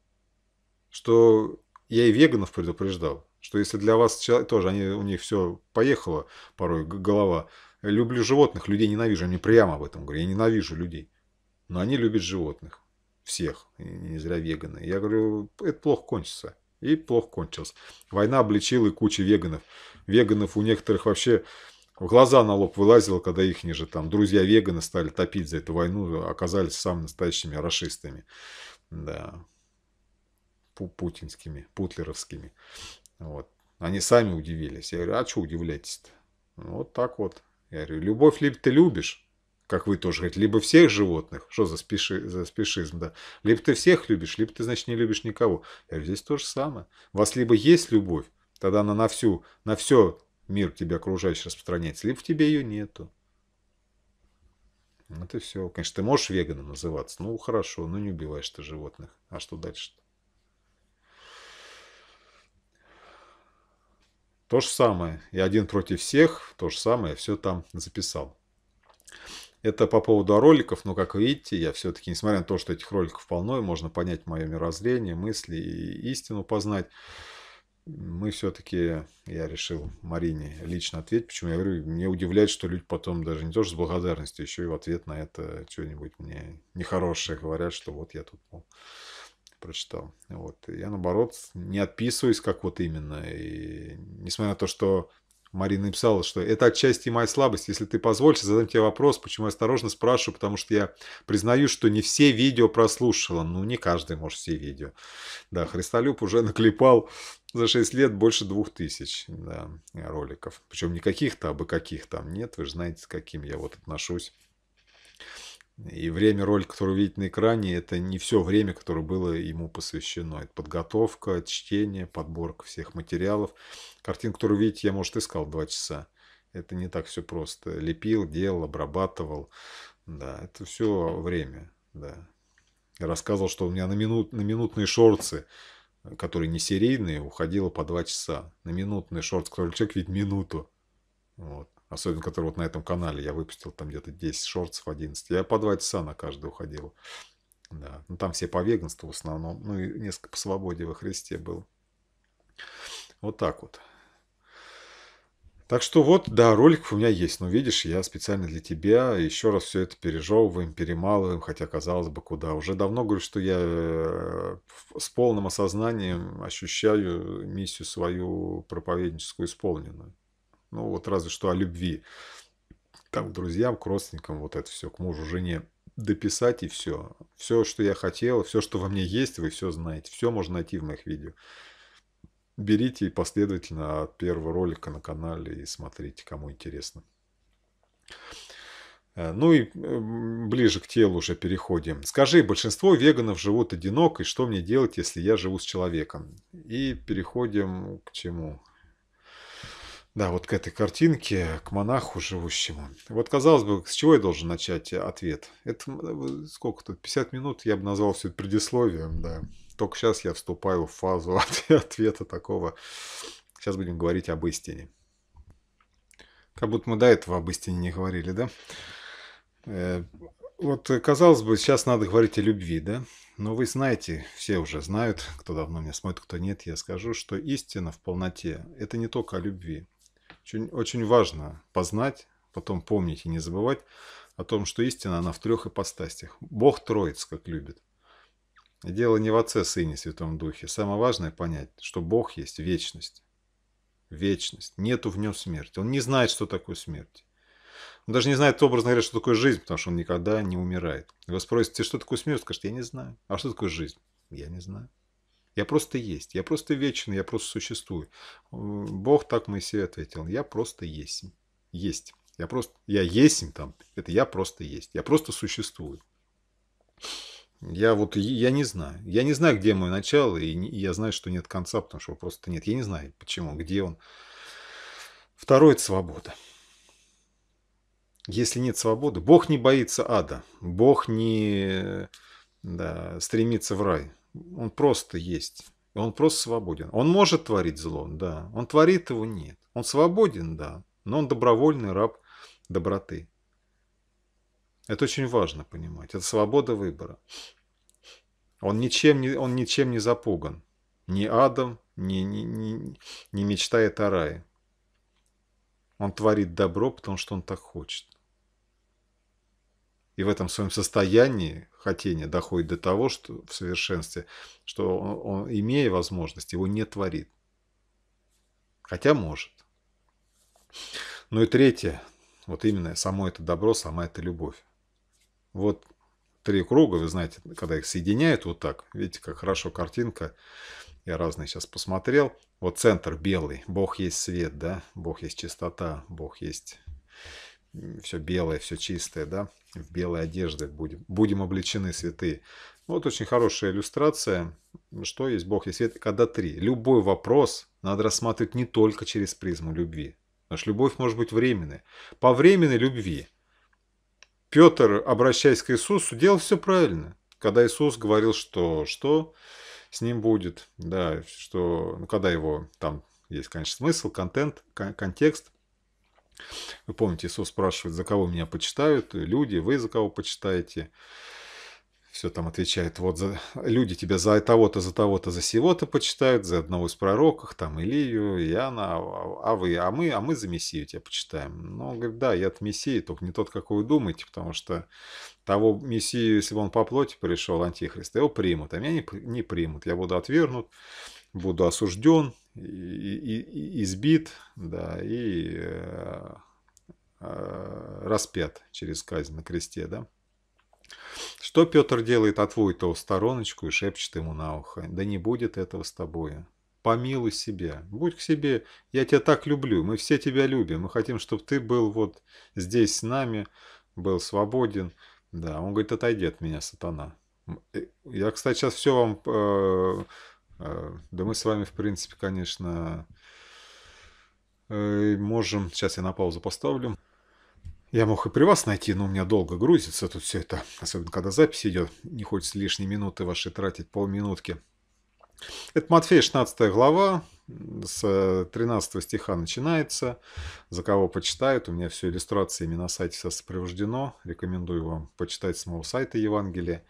A: что я и веганов предупреждал, что если для вас тоже они, у них все поехало порой, голова. Люблю животных, людей ненавижу. Я мне прямо об этом говорю. Я ненавижу людей. Но они любят животных. Всех. И не зря веганы. Я говорю, это плохо кончится. И плохо кончилось. Война обличила и куча веганов. Веганов у некоторых вообще в глаза на лоб вылазило, когда их же там друзья веганы стали топить за эту войну, оказались самыми настоящими расистами. Да. Пу Путинскими, путлеровскими. Вот. Они сами удивились. Я говорю, а что удивляйтесь-то? Ну, вот так вот. Я говорю, любовь либо ты любишь, как вы тоже говорите, либо всех животных, что за, спеши, за спешизм, да, либо ты всех любишь, либо ты, значит, не любишь никого. Я говорю, здесь то же самое. У вас либо есть любовь, тогда она на всю, на все мир тебя окружающий распространяется, либо в тебе ее нету. Это все. Конечно, ты можешь веганом называться. Ну, хорошо, ну не убиваешь ты животных. А что дальше-то? То же самое. И один против всех, то же самое, все там записал. Это по поводу роликов, но, как видите, я все-таки, несмотря на то, что этих роликов полно, и можно понять мое мирозрение, мысли и истину познать, мы все-таки, я решил Марине лично ответить. Почему я говорю, мне удивляет, что люди потом даже не тоже с благодарностью, еще и в ответ на это что-нибудь мне нехорошее говорят, что вот я тут мол, ну, прочитал. Вот. Я, наоборот, не отписываюсь, как вот именно. И несмотря на то, что Марина написала, что это отчасти моя слабость. Если ты позволишь, задам тебе вопрос, почему я осторожно спрашиваю, потому что я признаю, что не все видео прослушала. Ну, не каждый может все видео. Да, Христолюб уже наклепал за 6 лет больше 2000 да, роликов. Причем не каких-то, а бы каких там. Нет, вы же знаете, с каким я вот отношусь. И время, роль, которую видите на экране, это не все время, которое было ему посвящено. Это подготовка, чтение, подборка всех материалов. Картин, которую видите, я, может, искал два часа. Это не так все просто. Лепил, делал, обрабатывал. Да, это все время. Да. Я рассказывал, что у меня на, минут, на минутные шорцы, которые не серийные, уходило по два часа. На минутный шорт, который человек видит минуту. Вот особенно который вот на этом канале, я выпустил там где-то 10 шортсов, 11, я по 2 часа на каждый уходил. Да. Ну, там все по веганству в основном, ну и несколько по свободе во Христе был Вот так вот. Так что вот, да, ролик у меня есть, но ну, видишь, я специально для тебя еще раз все это пережевываем, перемалываем, хотя казалось бы куда. Уже давно говорю, что я э, с полным осознанием ощущаю миссию свою проповедническую исполненную. Ну вот разве что о любви. Там к друзьям, к родственникам, вот это все, к мужу, жене дописать и все. Все, что я хотел, все, что во мне есть, вы все знаете. Все можно найти в моих видео. Берите и последовательно от первого ролика на канале и смотрите, кому интересно. Э, ну и эм, ближе к телу уже переходим. Скажи, большинство веганов живут одинок, и что мне делать, если я живу с человеком? И переходим к чему? Да, вот к этой картинке, к монаху живущему. Вот, казалось бы, с чего я должен начать ответ? Это э, сколько тут? 50 минут я бы назвал все это предисловием, да. Только сейчас я вступаю в фазу ответа такого. Сейчас будем говорить об истине. Как будто мы до этого об истине не говорили, да? Э, вот, э, казалось бы, сейчас надо говорить о любви, да? Но вы знаете, все уже знают, кто давно меня смотрит, кто нет, я скажу, что истина в полноте – это не только о любви. Очень, очень важно познать, потом помнить и не забывать о том, что истина, она в трех ипостасях. Бог троиц, как любит. И дело не в Отце, Сыне, Святом Духе. Самое важное понять, что Бог есть вечность. Вечность. Нету в нем смерти. Он не знает, что такое смерть. Он даже не знает, образно говоря, что такое жизнь, потому что он никогда не умирает. И вы спросите, что такое смерть? Скажет, я не знаю. А что такое жизнь? Я не знаю. Я просто есть. Я просто вечен, я просто существую. Бог так Моисею ответил. Я просто есть. Есть. Я просто, я есть там, это я просто есть. Я просто существую. Я вот, я не знаю. Я не знаю, где мое начало, и я знаю, что нет конца, потому что просто нет. Я не знаю, почему, где он. Второе – это свобода. Если нет свободы, Бог не боится ада. Бог не да, стремится в рай. Он просто есть. Он просто свободен. Он может творить зло, да. Он творит его, нет. Он свободен, да. Но он добровольный раб доброты. Это очень важно понимать. Это свобода выбора. Он ничем не, он ничем не запуган. Ни адом, ни, ни, ни, ни мечтает о рае. Он творит добро, потому что он так хочет. И в этом своем состоянии хотение доходит до того, что в совершенстве, что он, он имея возможность, его не творит. Хотя может. Ну и третье, вот именно само это добро, сама это любовь. Вот три круга, вы знаете, когда их соединяют вот так, видите, как хорошо картинка, я разные сейчас посмотрел. Вот центр белый, Бог есть свет, да, Бог есть чистота, Бог есть все белое, все чистое, да, в белой одежде будем, будем обличены святые. Ну, вот очень хорошая иллюстрация, что есть Бог и свет, когда три. Любой вопрос надо рассматривать не только через призму любви. Потому что любовь может быть временной. По временной любви Петр, обращаясь к Иисусу, делал все правильно. Когда Иисус говорил, что, что с ним будет, да, что, ну, когда его там есть, конечно, смысл, контент, контекст, вы помните, Иисус спрашивает, за кого меня почитают, люди, вы за кого почитаете. Все там отвечает, вот за, люди тебя за того-то, за того-то, за сего-то почитают, за одного из пророков, там Илию, Иоанна, а, а вы, а мы, а мы за Мессию тебя почитаем. Ну, он говорит, да, я от Мессии, только не тот, какой вы думаете, потому что того Мессию, если бы он по плоти пришел, антихрист, его примут, а меня не, не примут, я буду отвергнут, буду осужден, и, избит, да, и э, э, распят через казнь на кресте, да. Что Петр делает? Отводит его в стороночку и шепчет ему на ухо. «Да не будет этого с тобой. Помилуй себя. Будь к себе. Я тебя так люблю. Мы все тебя любим. Мы хотим, чтобы ты был вот здесь с нами, был свободен». Да, он говорит, отойди от меня, сатана. Э, я, кстати, сейчас все вам э, а, да мы с вами, в принципе, конечно, э, можем... Сейчас я на паузу поставлю. Я мог и при вас найти, но у меня долго грузится тут все это. Особенно, когда запись идет. Не хочется лишние минуты ваши тратить, полминутки. Это Матфея, 16 глава, с 13 стиха начинается. За кого почитают, у меня все иллюстрациями на сайте сопровождено. Рекомендую вам почитать с моего сайта Евангелия.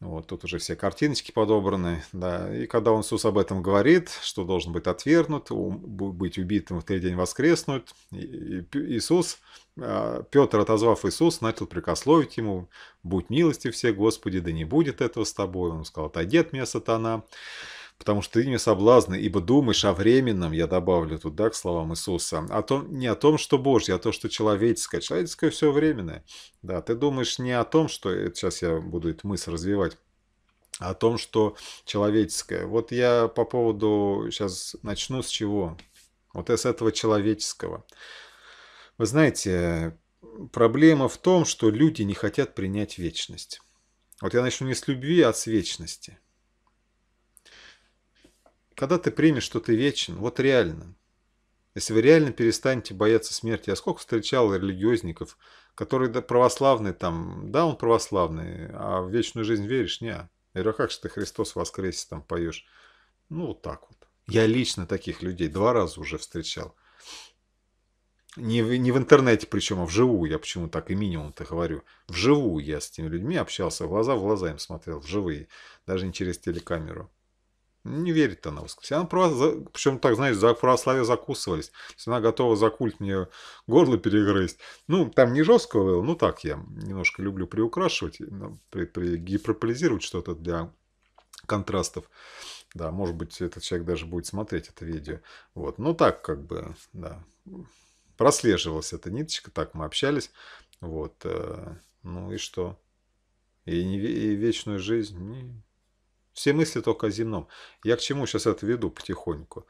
A: Вот, тут уже все картиночки подобраны, да. И когда он Иисус об этом говорит, что должен быть отвергнут, быть убитым, в третий день воскреснут, Иисус, а, Петр, отозвав Иисус, начал прикословить ему, «Будь милости все, Господи, да не будет этого с тобой». Он сказал, «Отойди от меня, сатана» потому что ты не соблазны, ибо думаешь о временном, я добавлю туда к словам Иисуса, о том, не о том, что Божье, а то, что человеческое. Человеческое все временное. Да, ты думаешь не о том, что... Сейчас э, я буду эту мысль развивать а о том, что человеческое. Вот я по поводу... Сейчас начну с чего? Вот с этого человеческого. Вы знаете, проблема в том, что люди не хотят принять вечность. Вот я начну не с любви, а с вечности. Когда ты примешь, что ты вечен, вот реально. Если вы реально перестанете бояться смерти, я а сколько встречал религиозников, которые да, православные там, да, он православный, а в вечную жизнь веришь? Не. Я говорю, а как же ты Христос воскресит там поешь? Ну, вот так вот. Я лично таких людей два раза уже встречал. Не в, не в интернете причем, а вживую. Я почему так и минимум-то говорю. Вживую я с этими людьми общался, глаза в глаза им смотрел, вживые. Даже не через телекамеру. Не верит она в воскресенье. Она причем так, знаешь, за православие закусывались. она готова за культ мне горло перегрызть. Ну, там не жестко было, ну так я немножко люблю приукрашивать, ну, при, при гиперполизировать что-то для контрастов. Да, может быть, этот человек даже будет смотреть это видео. Вот, ну так как бы, да, прослеживалась эта ниточка, так мы общались. Вот, э, ну и что? И, не, и вечную жизнь... Все мысли только о земном. Я к чему сейчас это веду потихоньку?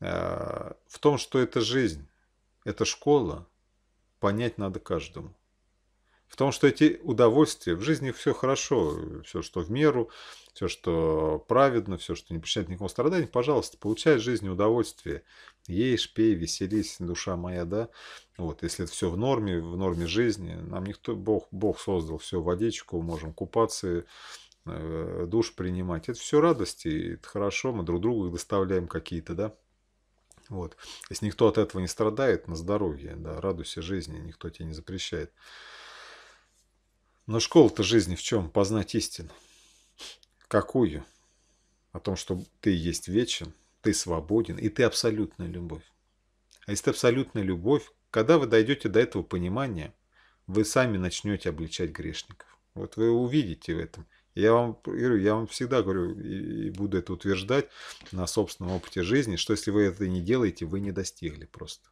A: А, в том, что это жизнь, это школа, понять надо каждому. В том, что эти удовольствия, в жизни все хорошо, все, что в меру, все, что праведно, все, что не причиняет никому страданий, пожалуйста, получай в жизни удовольствие. Ешь, пей, веселись, душа моя, да. Вот, если это все в норме, в норме жизни, нам никто, Бог, Бог создал все водичку, можем купаться, Э, душ принимать. Это все радости, это хорошо, мы друг другу их доставляем какие-то, да. Вот. Если никто от этого не страдает, на здоровье, да, радуйся жизни, никто тебе не запрещает. Но школа-то жизни в чем? Познать истину. Какую? О том, что ты есть вечен, ты свободен, и ты абсолютная любовь. А если ты абсолютная любовь, когда вы дойдете до этого понимания, вы сами начнете обличать грешников. Вот вы увидите в этом. Я вам, говорю, я вам всегда говорю и буду это утверждать на собственном опыте жизни, что если вы это не делаете, вы не достигли просто.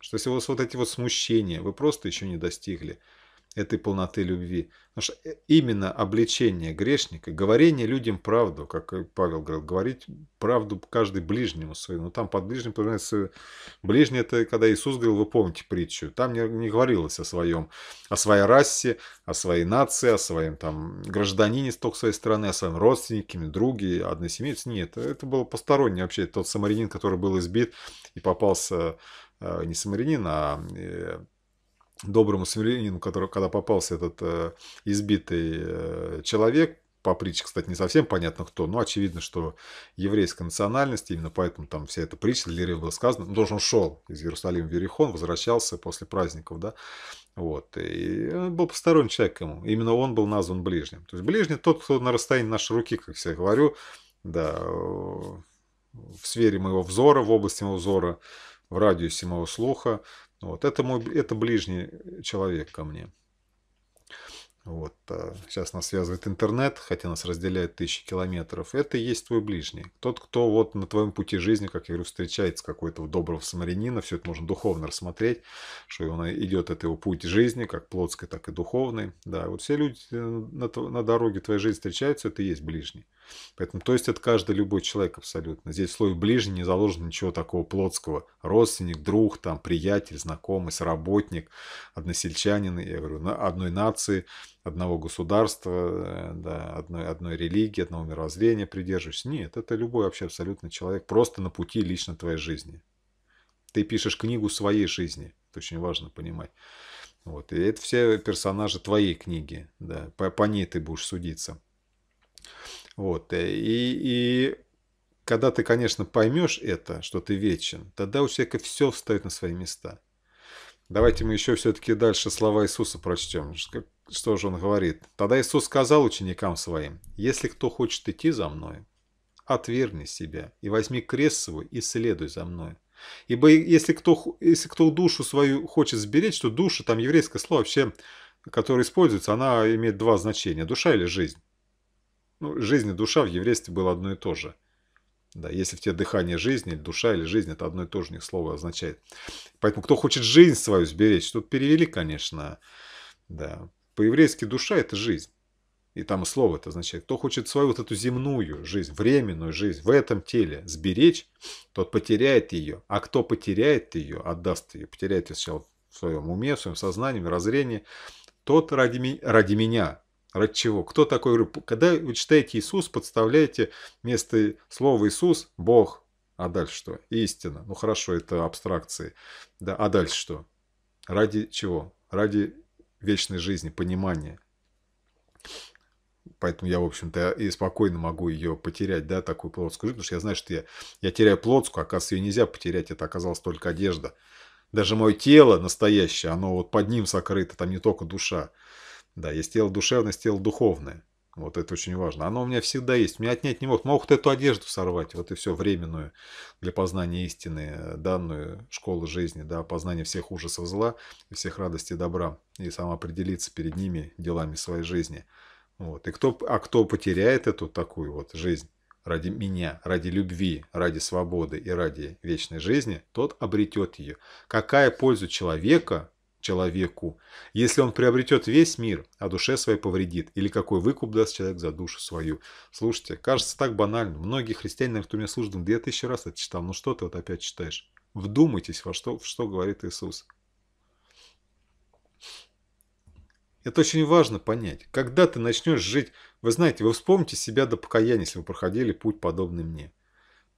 A: Что если у вас вот эти вот смущения, вы просто еще не достигли этой полноты любви. Потому что э, именно обличение грешника, говорение людям правду, как э, Павел говорил, говорить правду каждый ближнему своему. Ну, там под ближним, понимаете, э, ближний это когда Иисус говорил, вы помните притчу, там не, не говорилось о своем, о своей расе, о своей нации, о своем там гражданине с своей страны, о своем родственнике, друге, одной Нет, это было постороннее вообще. Тот самарянин, который был избит и попался не самарянин, а доброму самарянину, который, когда попался этот э, избитый э, человек, по притче, кстати, не совсем понятно кто, но очевидно, что еврейская национальность именно поэтому там вся эта притча для евреев была сказана, потому ну, что он шел из Иерусалима в Ерехон, возвращался после праздников, да, вот, и он был посторонний человек ему, именно он был назван ближним, то есть ближний тот, кто на расстоянии нашей руки, как я говорю, да, в сфере моего взора, в области моего взора, в радиусе моего слуха, вот, это мой, это ближний э, человек ко мне. Вот, а, сейчас нас связывает интернет, хотя нас разделяет тысячи километров. Это и есть твой ближний. Тот, кто вот на твоем пути жизни, как я говорю, встречается какой-то доброго самарянина. Все это можно духовно рассмотреть, что он идет, это его путь жизни, как плотской, так и духовной. Да, вот все люди э, на, на дороге твоей жизни встречаются, это и есть ближний. Поэтому, то есть, это каждый любой человек абсолютно. Здесь в слове «ближний» не заложено ничего такого плотского. Родственник, друг, там, приятель, знакомый, сработник, односельчанин, я говорю, одной нации, одного государства, э, да, одной, одной религии, одного мировоззрения придерживаешься. Нет, это любой вообще абсолютно человек, просто на пути лично твоей жизни. Ты пишешь книгу своей жизни. Это очень важно понимать. Вот. И это все персонажи твоей книги. Да. По, по ней ты будешь судиться. Вот. Э, и, и когда ты, конечно, поймешь это, что ты вечен, тогда у человека все встает на свои места. Давайте мы еще все-таки дальше слова Иисуса прочтем. Что же он говорит? Тогда Иисус сказал ученикам своим, «Если кто хочет идти за мной, отвергни себя и возьми крест свой и следуй за мной, Ибо если кто, если кто душу свою хочет сберечь, то душа, там еврейское слово вообще, которое используется, она имеет два значения – душа или жизнь. Ну, жизнь и душа в еврействе было одно и то же. Да, если в тебе дыхание жизни, или душа, или жизнь, это одно и то же у них слово означает. Поэтому, кто хочет жизнь свою сберечь, тут перевели, конечно, да. По-еврейски душа – это жизнь. И там слово это означает. Кто хочет свою вот эту земную жизнь, временную жизнь в этом теле сберечь, тот потеряет ее. А кто потеряет ее, отдаст ее, потеряет ее сначала в своем уме, в своем сознании, в разрении, тот ради, ради меня Ради чего? Кто такой Когда вы читаете Иисус, подставляете вместо слова Иисус Бог. А дальше что? Истина. Ну хорошо, это абстракции. Да, а дальше что? Ради чего? Ради вечной жизни, понимания. Поэтому я, в общем-то, и спокойно могу ее потерять, да, такую плотскую жизнь, потому что я знаю, что я, я теряю плотскую, а, оказывается, ее нельзя потерять, это оказалась только одежда. Даже мое тело настоящее, оно вот под ним сокрыто, там не только душа. Да, есть тело душевное, есть тело духовное. Вот это очень важно. Оно у меня всегда есть. Меня отнять не могут. Могут эту одежду сорвать, вот и все, временную, для познания истины, э, данную школу жизни, да, познания всех ужасов зла всех радостей добра, и самоопределиться перед ними делами своей жизни. Вот. И кто, а кто потеряет эту такую вот жизнь ради меня, ради любви, ради свободы и ради вечной жизни, тот обретет ее. Какая польза человека, человеку, если он приобретет весь мир, а душе своей повредит, или какой выкуп даст человек за душу свою. Слушайте, кажется так банально. Многие христиане, кто меня служит, две тысячи раз это читал. Ну что ты вот опять читаешь? Вдумайтесь, во что, что говорит Иисус. Это очень важно понять. Когда ты начнешь жить, вы знаете, вы вспомните себя до покаяния, если вы проходили путь подобный мне.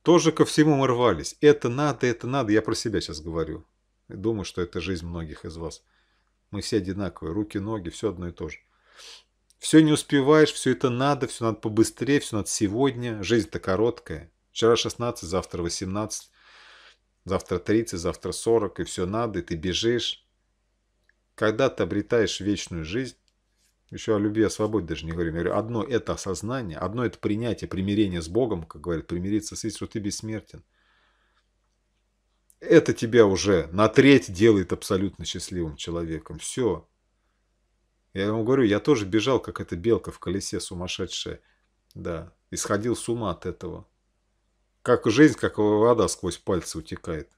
A: Тоже ко всему мы рвались. Это надо, это надо. Я про себя сейчас говорю. Думаю, что это жизнь многих из вас. Мы все одинаковые. Руки, ноги, все одно и то же. Все не успеваешь, все это надо, все надо побыстрее, все надо сегодня. Жизнь-то короткая. Вчера 16, завтра 18, завтра 30, завтра 40, и все надо, и ты бежишь. Когда ты обретаешь вечную жизнь, еще о любви, о свободе даже не говорим. говорю, одно это осознание, одно это принятие, примирение с Богом, как говорят, примириться с этим, что ты бессмертен это тебя уже на треть делает абсолютно счастливым человеком. Все. Я ему говорю, я тоже бежал, как эта белка в колесе сумасшедшая. Да, исходил с ума от этого. Как жизнь, как вода сквозь пальцы утекает.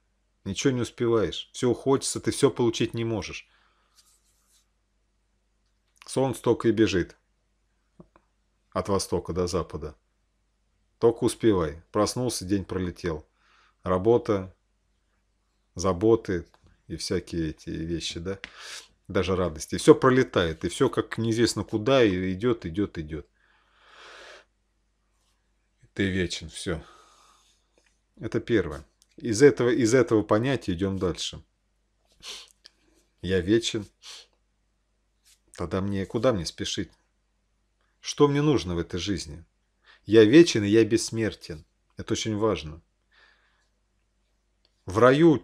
A: Ничего не успеваешь. Все хочется, ты все получить не можешь. Солнце только и бежит. От востока до запада. Только успевай. Проснулся, день пролетел. Работа, заботы и всякие эти вещи, да, даже радости. все пролетает, и все как неизвестно куда, и идет, идет, идет. Ты вечен, все. Это первое. Из этого, из этого понятия идем дальше. Я вечен. Тогда мне куда мне спешить? Что мне нужно в этой жизни? Я вечен и я бессмертен. Это очень важно. В раю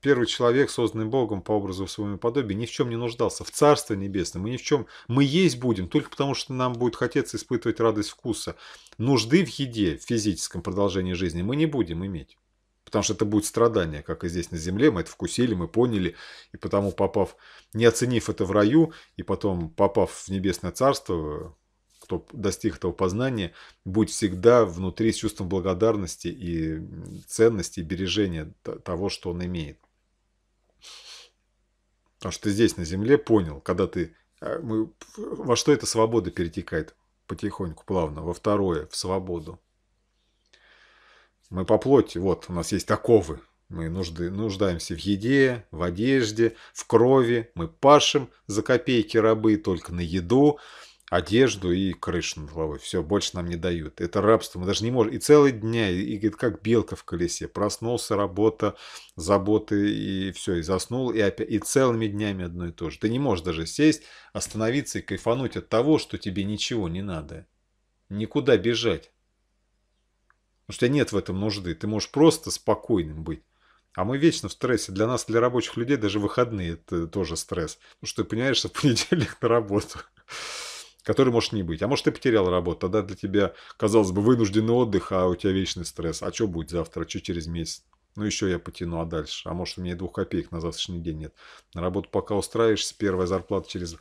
A: первый человек, созданный Богом по образу своему подобию, ни в чем не нуждался. В Царстве Небесном мы ни в чем... Мы есть будем только потому, что нам будет хотеться испытывать радость вкуса. Нужды в еде, в физическом продолжении жизни, мы не будем иметь. Потому что это будет страдание, как и здесь на земле. Мы это вкусили, мы поняли. И потому, попав, не оценив это в раю, и потом попав в небесное царство, кто достиг этого познания, будь всегда внутри с чувством благодарности и ценности, и бережения того, что он имеет. Потому что ты здесь на земле понял, когда ты... А, мы, во что эта свобода перетекает потихоньку, плавно. Во второе, в свободу. Мы по плоти, вот, у нас есть таковы. Мы нужды, нуждаемся в еде, в одежде, в крови. Мы пашем за копейки рабы только на еду одежду и крышу над головой. Все, больше нам не дают. Это рабство. Мы даже не можем. И целый дня, и, и как белка в колесе. Проснулся, работа, заботы, и все, и заснул, и опять. И целыми днями одно и то же. Ты не можешь даже сесть, остановиться и кайфануть от того, что тебе ничего не надо. Никуда бежать. Потому что нет в этом нужды. Ты можешь просто спокойным быть. А мы вечно в стрессе. Для нас, для рабочих людей, даже выходные это тоже стресс. Потому что ты понимаешь, что в понедельник на работу который может не быть. А может, ты потерял работу, тогда для тебя, казалось бы, вынужденный отдых, а у тебя вечный стресс. А что будет завтра, что через месяц? Ну, еще я потяну, а дальше? А может, у меня и двух копеек на завтрашний день нет. На работу пока устраиваешься, первая зарплата через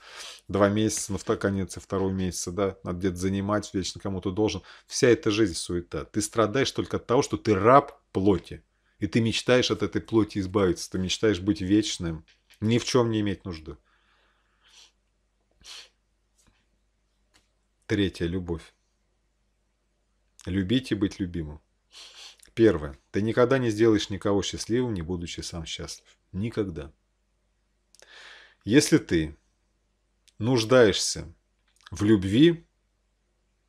A: два месяца, на второй конец и второго месяца, да, надо где-то занимать, вечно кому-то должен. Вся эта жизнь суета. Ты страдаешь только от того, что ты раб плоти. И ты мечтаешь от этой плоти избавиться, ты мечтаешь быть вечным, ни в чем не иметь нужды. Третья любовь. Любить и быть любимым. Первое. Ты никогда не сделаешь никого счастливым, не будучи сам счастлив. Никогда. Если ты нуждаешься в любви,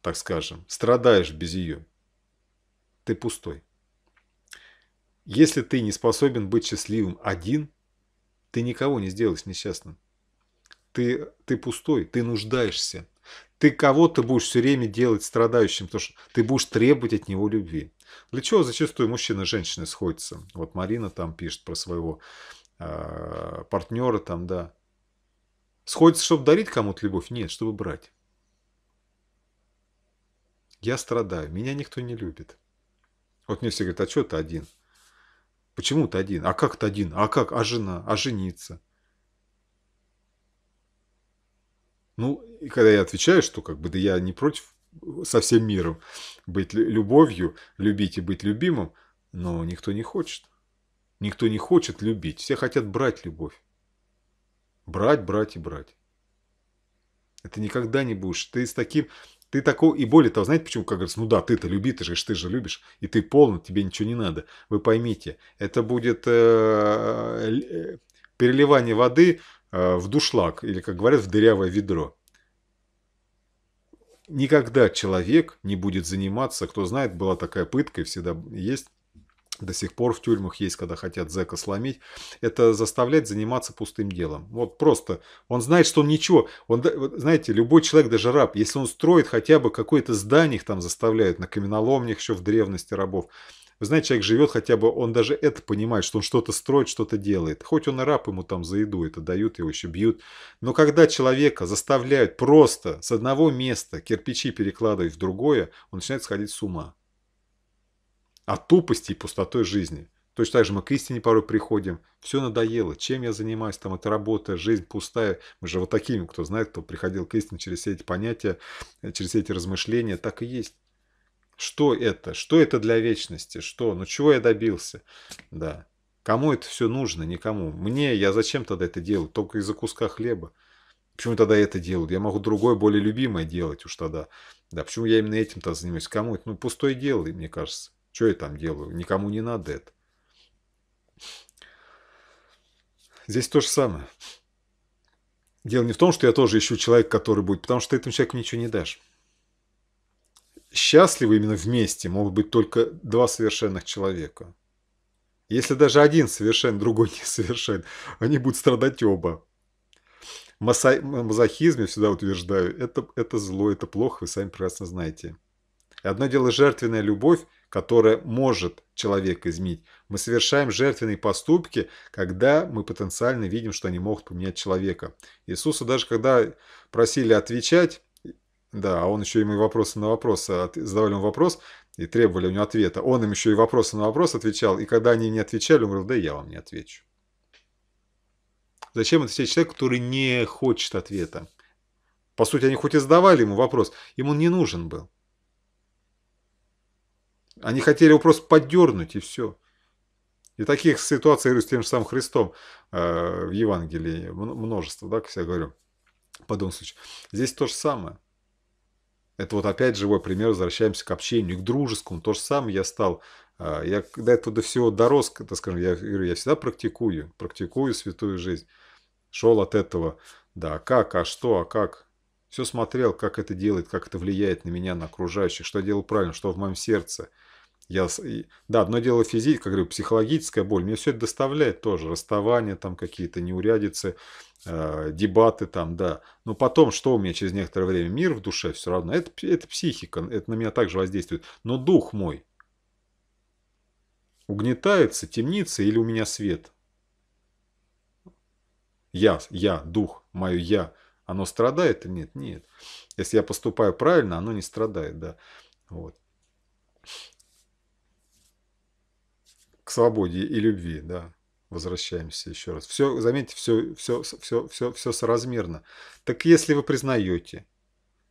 A: так скажем, страдаешь без ее, ты пустой. Если ты не способен быть счастливым один, ты никого не сделаешь несчастным. Ты, ты пустой, ты нуждаешься ты кого-то будешь все время делать страдающим, потому что ты будешь требовать от него любви. Для чего зачастую мужчины и женщины сходятся? Вот Марина там пишет про своего э, а, партнера, там, да. сходится, чтобы дарить кому-то любовь? Нет, чтобы брать. Я страдаю, меня никто не любит. Вот мне все говорят, а что ты один? Почему ты один? А как ты один? А как? А жена? А жениться? Ну, и когда я отвечаю, что как бы да я не против со всем миром быть любовью, любить и быть любимым, но никто не хочет. Никто не хочет любить. Все хотят брать любовь. Брать, брать и брать. Это никогда не будешь. Ты с таким... Ты такой... И более того, знаете почему? Как говорится, ну да, ты-то люби, ты же, ты же любишь. И ты полный, тебе ничего не надо. Вы поймите, это будет... Э, э, переливание воды э, в душлаг или, как говорят, в дырявое ведро. Никогда человек не будет заниматься, кто знает, была такая пытка и всегда есть, до сих пор в тюрьмах есть, когда хотят зэка сломить, это заставлять заниматься пустым делом. Вот просто он знает, что он ничего. Он, знаете, любой человек, даже раб, если он строит хотя бы какое-то здание, их там заставляют, на каменоломнях еще в древности рабов, вы знаете, человек живет хотя бы, он даже это понимает, что он что-то строит, что-то делает. Хоть он и раб, ему там за еду это дают, его еще бьют. Но когда человека заставляют просто с одного места кирпичи перекладывать в другое, он начинает сходить с ума. От тупости и пустотой жизни. Точно так же мы к истине порой приходим. Все надоело. Чем я занимаюсь? Там это работа, жизнь пустая. Мы же вот такими, кто знает, кто приходил к истине через все эти понятия, через все эти размышления, так и есть. Что это? Что это для вечности? Что? Ну чего я добился? Да. Кому это все нужно? Никому. Мне, я зачем тогда это делаю? Только из-за куска хлеба. Почему тогда это делаю? Я могу другое, более любимое делать уж тогда. Да, почему я именно этим-то занимаюсь? Кому это? Ну, пустое дело, мне кажется. Что я там делаю? Никому не надо это. Здесь то же самое. Дело не в том, что я тоже ищу человека, который будет, потому что ты этому человеку ничего не дашь счастливы именно вместе могут быть только два совершенных человека. Если даже один совершен, другой не совершен, они будут страдать оба. Маса... Мазохизм, я всегда утверждаю, это, это зло, это плохо, вы сами прекрасно знаете. И одно дело жертвенная любовь, которая может человека изменить. Мы совершаем жертвенные поступки, когда мы потенциально видим, что они могут поменять человека. Иисуса даже когда просили отвечать, да, он еще им и вопросы на вопросы а, задавали ему вопрос и требовали у него ответа. Он им еще и вопросы на вопрос отвечал, и когда они не отвечали, он говорил, да я вам не отвечу. Зачем это все человек, который не хочет ответа? По сути, они хоть и задавали ему вопрос, ему он не нужен был. Они хотели его просто поддернуть, и все. И таких ситуаций, говорю, с тем же самым Христом э, в Евангелии множество, да, как я говорю, по данному случаю. Здесь то же самое. Это вот опять живой пример, возвращаемся к общению, к дружескому. То же самое я стал, а, я до этого до всего дорос, так скажем, я говорю, я всегда практикую, практикую святую жизнь. Шел от этого, да, а как, а что, а как. Все смотрел, как это делает, как это влияет на меня, на окружающих, что я делал правильно, что в моем сердце – я, да, одно дело физическое, как говорю, психологическая боль, мне все это доставляет тоже, расставания там какие-то, неурядицы, э, дебаты там, да. Но потом, что у меня через некоторое время, мир в душе все равно, это, это психика, это на меня также воздействует. Но дух мой угнетается, темнится или у меня свет? Я, я, дух, мое я, оно страдает или нет? Нет. Если я поступаю правильно, оно не страдает, да. Вот к свободе и любви, да. Возвращаемся еще раз. Все, заметьте, все, все, все, все, все соразмерно. Так если вы признаете,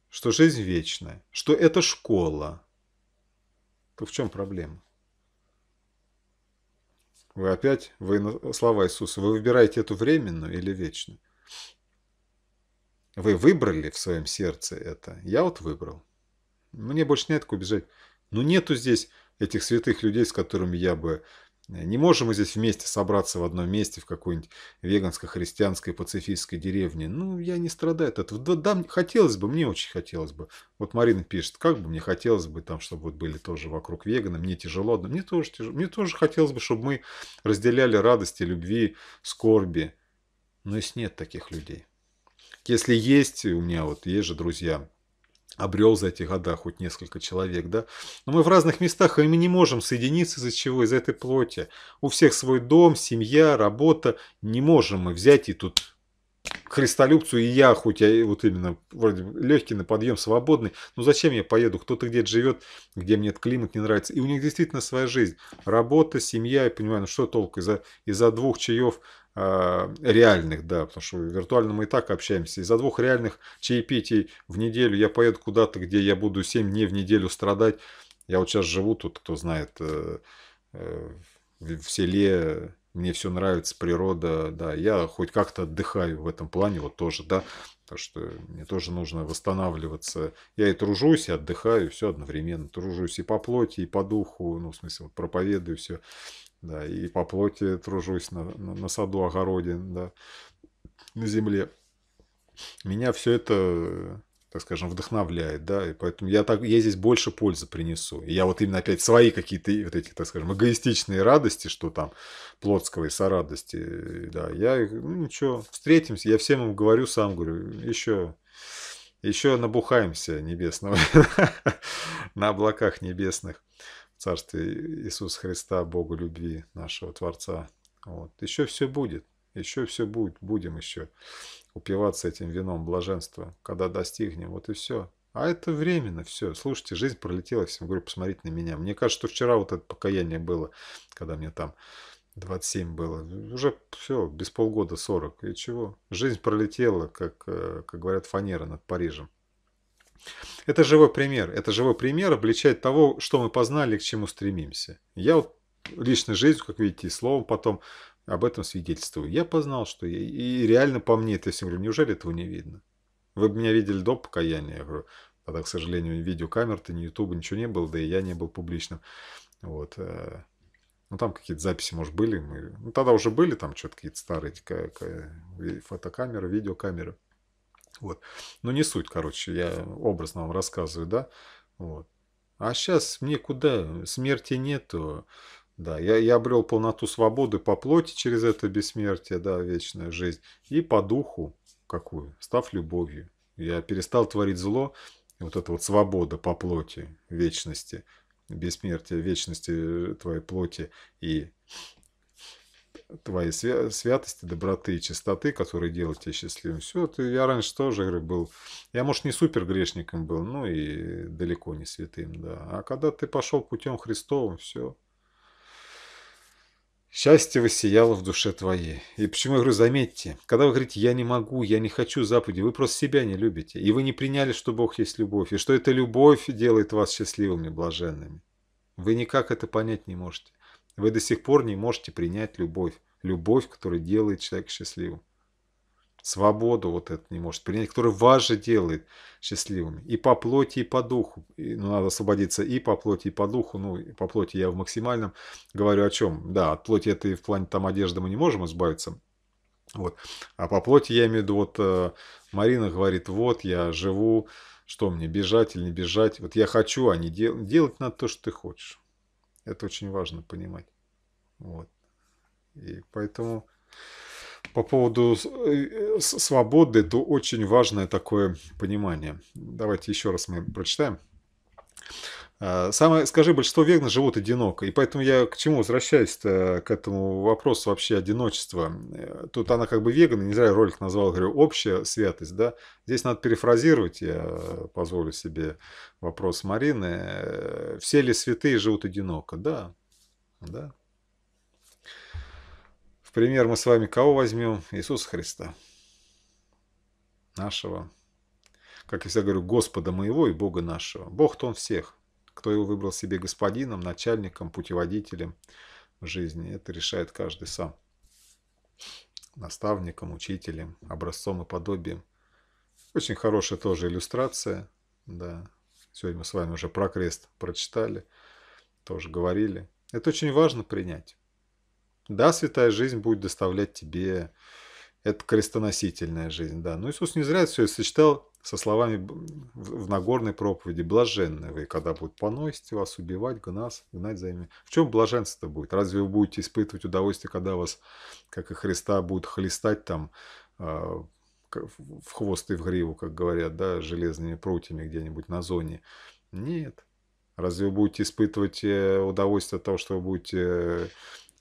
A: что жизнь вечная, что это школа, то в чем проблема? Вы опять, вы слова Иисуса, вы выбираете эту временную или вечную? Вы выбрали в своем сердце это. Я вот выбрал. Мне больше нет убежать. бежать. Ну нету здесь этих святых людей, с которыми я бы Э, не можем мы здесь вместе собраться в одном месте в какой-нибудь веганско христианской пацифистской деревне. Ну, я не страдаю от этого. Да, да, хотелось бы, мне очень хотелось бы. Вот Марина пишет, как бы мне хотелось бы, там, чтобы вот были тоже вокруг веганы. Мне тяжело, но мне тоже тяжело. Мне тоже хотелось бы, чтобы мы разделяли радости, любви, скорби. Но если нет таких людей. Если есть, у меня вот есть же друзья, обрел за эти года хоть несколько человек, да. Но мы в разных местах, и мы не можем соединиться из-за чего, из этой плоти. У всех свой дом, семья, работа. Не можем мы взять и тут крестолюбцу и я, хоть я вот именно вроде легкий на подъем, свободный, но ну зачем я поеду? Кто-то где-то живет, где мне этот климат не нравится. И у них действительно своя жизнь. Работа, семья, я понимаю, ну что толку из-за из, из -за двух чаев а, реальных, да, потому что виртуально мы и так общаемся. Из-за двух реальных чаепитий в неделю я поеду куда-то, где я буду 7 дней в неделю страдать. Я вот сейчас живу тут, кто знает, э, э, в селе, мне все нравится, природа, да, я хоть как-то отдыхаю в этом плане, вот тоже, да, потому что мне тоже нужно восстанавливаться. Я и тружусь, и отдыхаю, все одновременно. Тружусь и по плоти, и по духу, ну, в смысле, вот проповедую все да, и по плоти тружусь на, на, на саду, огороде, да, на земле. Меня все это, так скажем, вдохновляет, да, и поэтому я, так, я здесь больше пользы принесу. И я вот именно опять свои какие-то вот эти, так скажем, эгоистичные радости, что там плотского и сорадости, да, я, ну ничего, встретимся, я всем им говорю, сам говорю, еще еще набухаемся небесного, на облаках небесных. Царствие Иисуса Христа, Бога любви, нашего Творца. Вот. Еще все будет. Еще все будет. Будем еще упиваться этим вином блаженства, когда достигнем. Вот и все. А это временно все. Слушайте, жизнь пролетела всем. Говорю, посмотрите на меня. Мне кажется, что вчера вот это покаяние было, когда мне там 27 было. Уже все, без полгода 40. И чего? Жизнь пролетела, как, э, как говорят, фанера над Парижем. Это живой пример. Это живой пример обличает того, что мы познали к чему стремимся. Я вот личной жизнью, как видите, и словом потом об этом свидетельствую. Я познал, что я... И реально по мне это всем говорю, неужели этого не видно? Вы бы меня видели до покаяния. Я говорю, тогда, к сожалению, видеокамер-то, ни ютуба, ничего не было, да и я не был публичным. Вот. Э, ну, там какие-то записи, может, были. Мы... Ну, тогда уже были там что-то какие-то старые фотокамеры, видеокамеры. Вот. Но ну, не суть, короче, я образно вам рассказываю, да. Вот. А сейчас мне куда? Смерти нету. Да, я, я обрел полноту свободы по плоти через это бессмертие, да, вечная жизнь. И по духу какую? Став любовью. Я перестал творить зло. И вот эта вот свобода по плоти, вечности, бессмертие, вечности э, твоей плоти и твоей свя святости, доброты и чистоты, которые делают тебя счастливым. Все, ты, я раньше тоже говорю, был, я, может, не супер грешником был, ну и далеко не святым, да. А когда ты пошел путем Христовым, все, Счастье воссияло в душе твоей. И почему я говорю, заметьте, когда вы говорите «я не могу», «я не хочу западе, вы просто себя не любите. И вы не приняли, что Бог есть любовь, и что эта любовь делает вас счастливыми, блаженными. Вы никак это понять не можете. Вы до сих пор не можете принять любовь. Любовь, которая делает человека счастливым. Свободу вот это не может принять, которая вас же делает счастливыми. И по плоти, и по духу. И, ну, надо освободиться и по плоти, и по духу. Ну, и по плоти я в максимальном говорю о чем. Да, от плоти этой в плане там одежды мы не можем избавиться. Вот. А по плоти я имею в виду, вот э, Марина говорит, вот я живу, что мне, бежать или не бежать? Вот я хочу, а не дел... делать надо то, что ты хочешь. Это очень важно понимать. Вот. И поэтому по поводу э, свободы, то очень важное такое понимание. Давайте еще раз мы прочитаем. А, самое, скажи, большинство вегнов живут одиноко, и поэтому я к чему возвращаюсь-то, э, к этому вопросу вообще одиночества. Э, тут она как бы веган, не зря ролик назвал, говорю, общая святость, да. Здесь надо перефразировать, я позволю себе вопрос Марины. Э, Все ли святые живут одиноко? Да, да. В пример мы с вами кого возьмем? Иисуса Христа, нашего как я всегда говорю, Господа моего и Бога нашего. Бог-то Он всех кто его выбрал себе господином, начальником, путеводителем жизни. Это решает каждый сам. Наставником, учителем, образцом и подобием. Очень хорошая тоже иллюстрация. Да. Сегодня мы с вами уже про крест прочитали, тоже говорили. Это очень важно принять. Да, святая жизнь будет доставлять тебе это крестоносительная жизнь, да. Но Иисус не зря все и сочетал со словами в Нагорной проповеди «блаженны вы, когда будут поносить вас, убивать, гнать, гнать за ими». В чем блаженство будет? Разве вы будете испытывать удовольствие, когда вас, как и Христа, будут хлестать там а, в хвост и в гриву, как говорят, да, железными прутьями где-нибудь на зоне? Нет. Разве вы будете испытывать э, удовольствие от того, что вы будете э,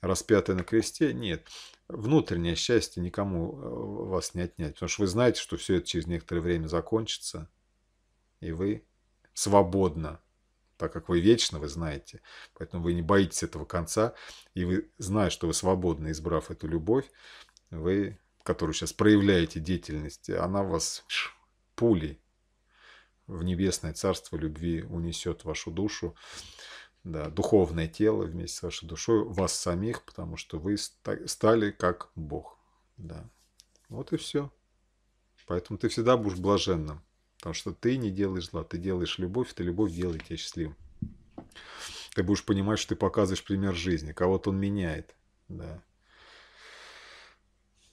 A: распяты на кресте? Нет внутреннее счастье никому э, вас не отнять, потому что вы знаете, что все это через некоторое время закончится, и вы свободно, так как вы вечно, вы знаете, поэтому вы не боитесь этого конца, и вы, зная, что вы свободно избрав эту любовь, вы, которую сейчас проявляете деятельность, она вас пулей в небесное царство любви унесет вашу душу, да, духовное тело вместе с вашей душой, вас самих, потому что вы стали как Бог. Да. Вот и все. Поэтому ты всегда будешь блаженным, потому что ты не делаешь зла, ты делаешь любовь, ты любовь делает тебя счастливым. Ты будешь понимать, что ты показываешь пример жизни, кого-то он меняет. Да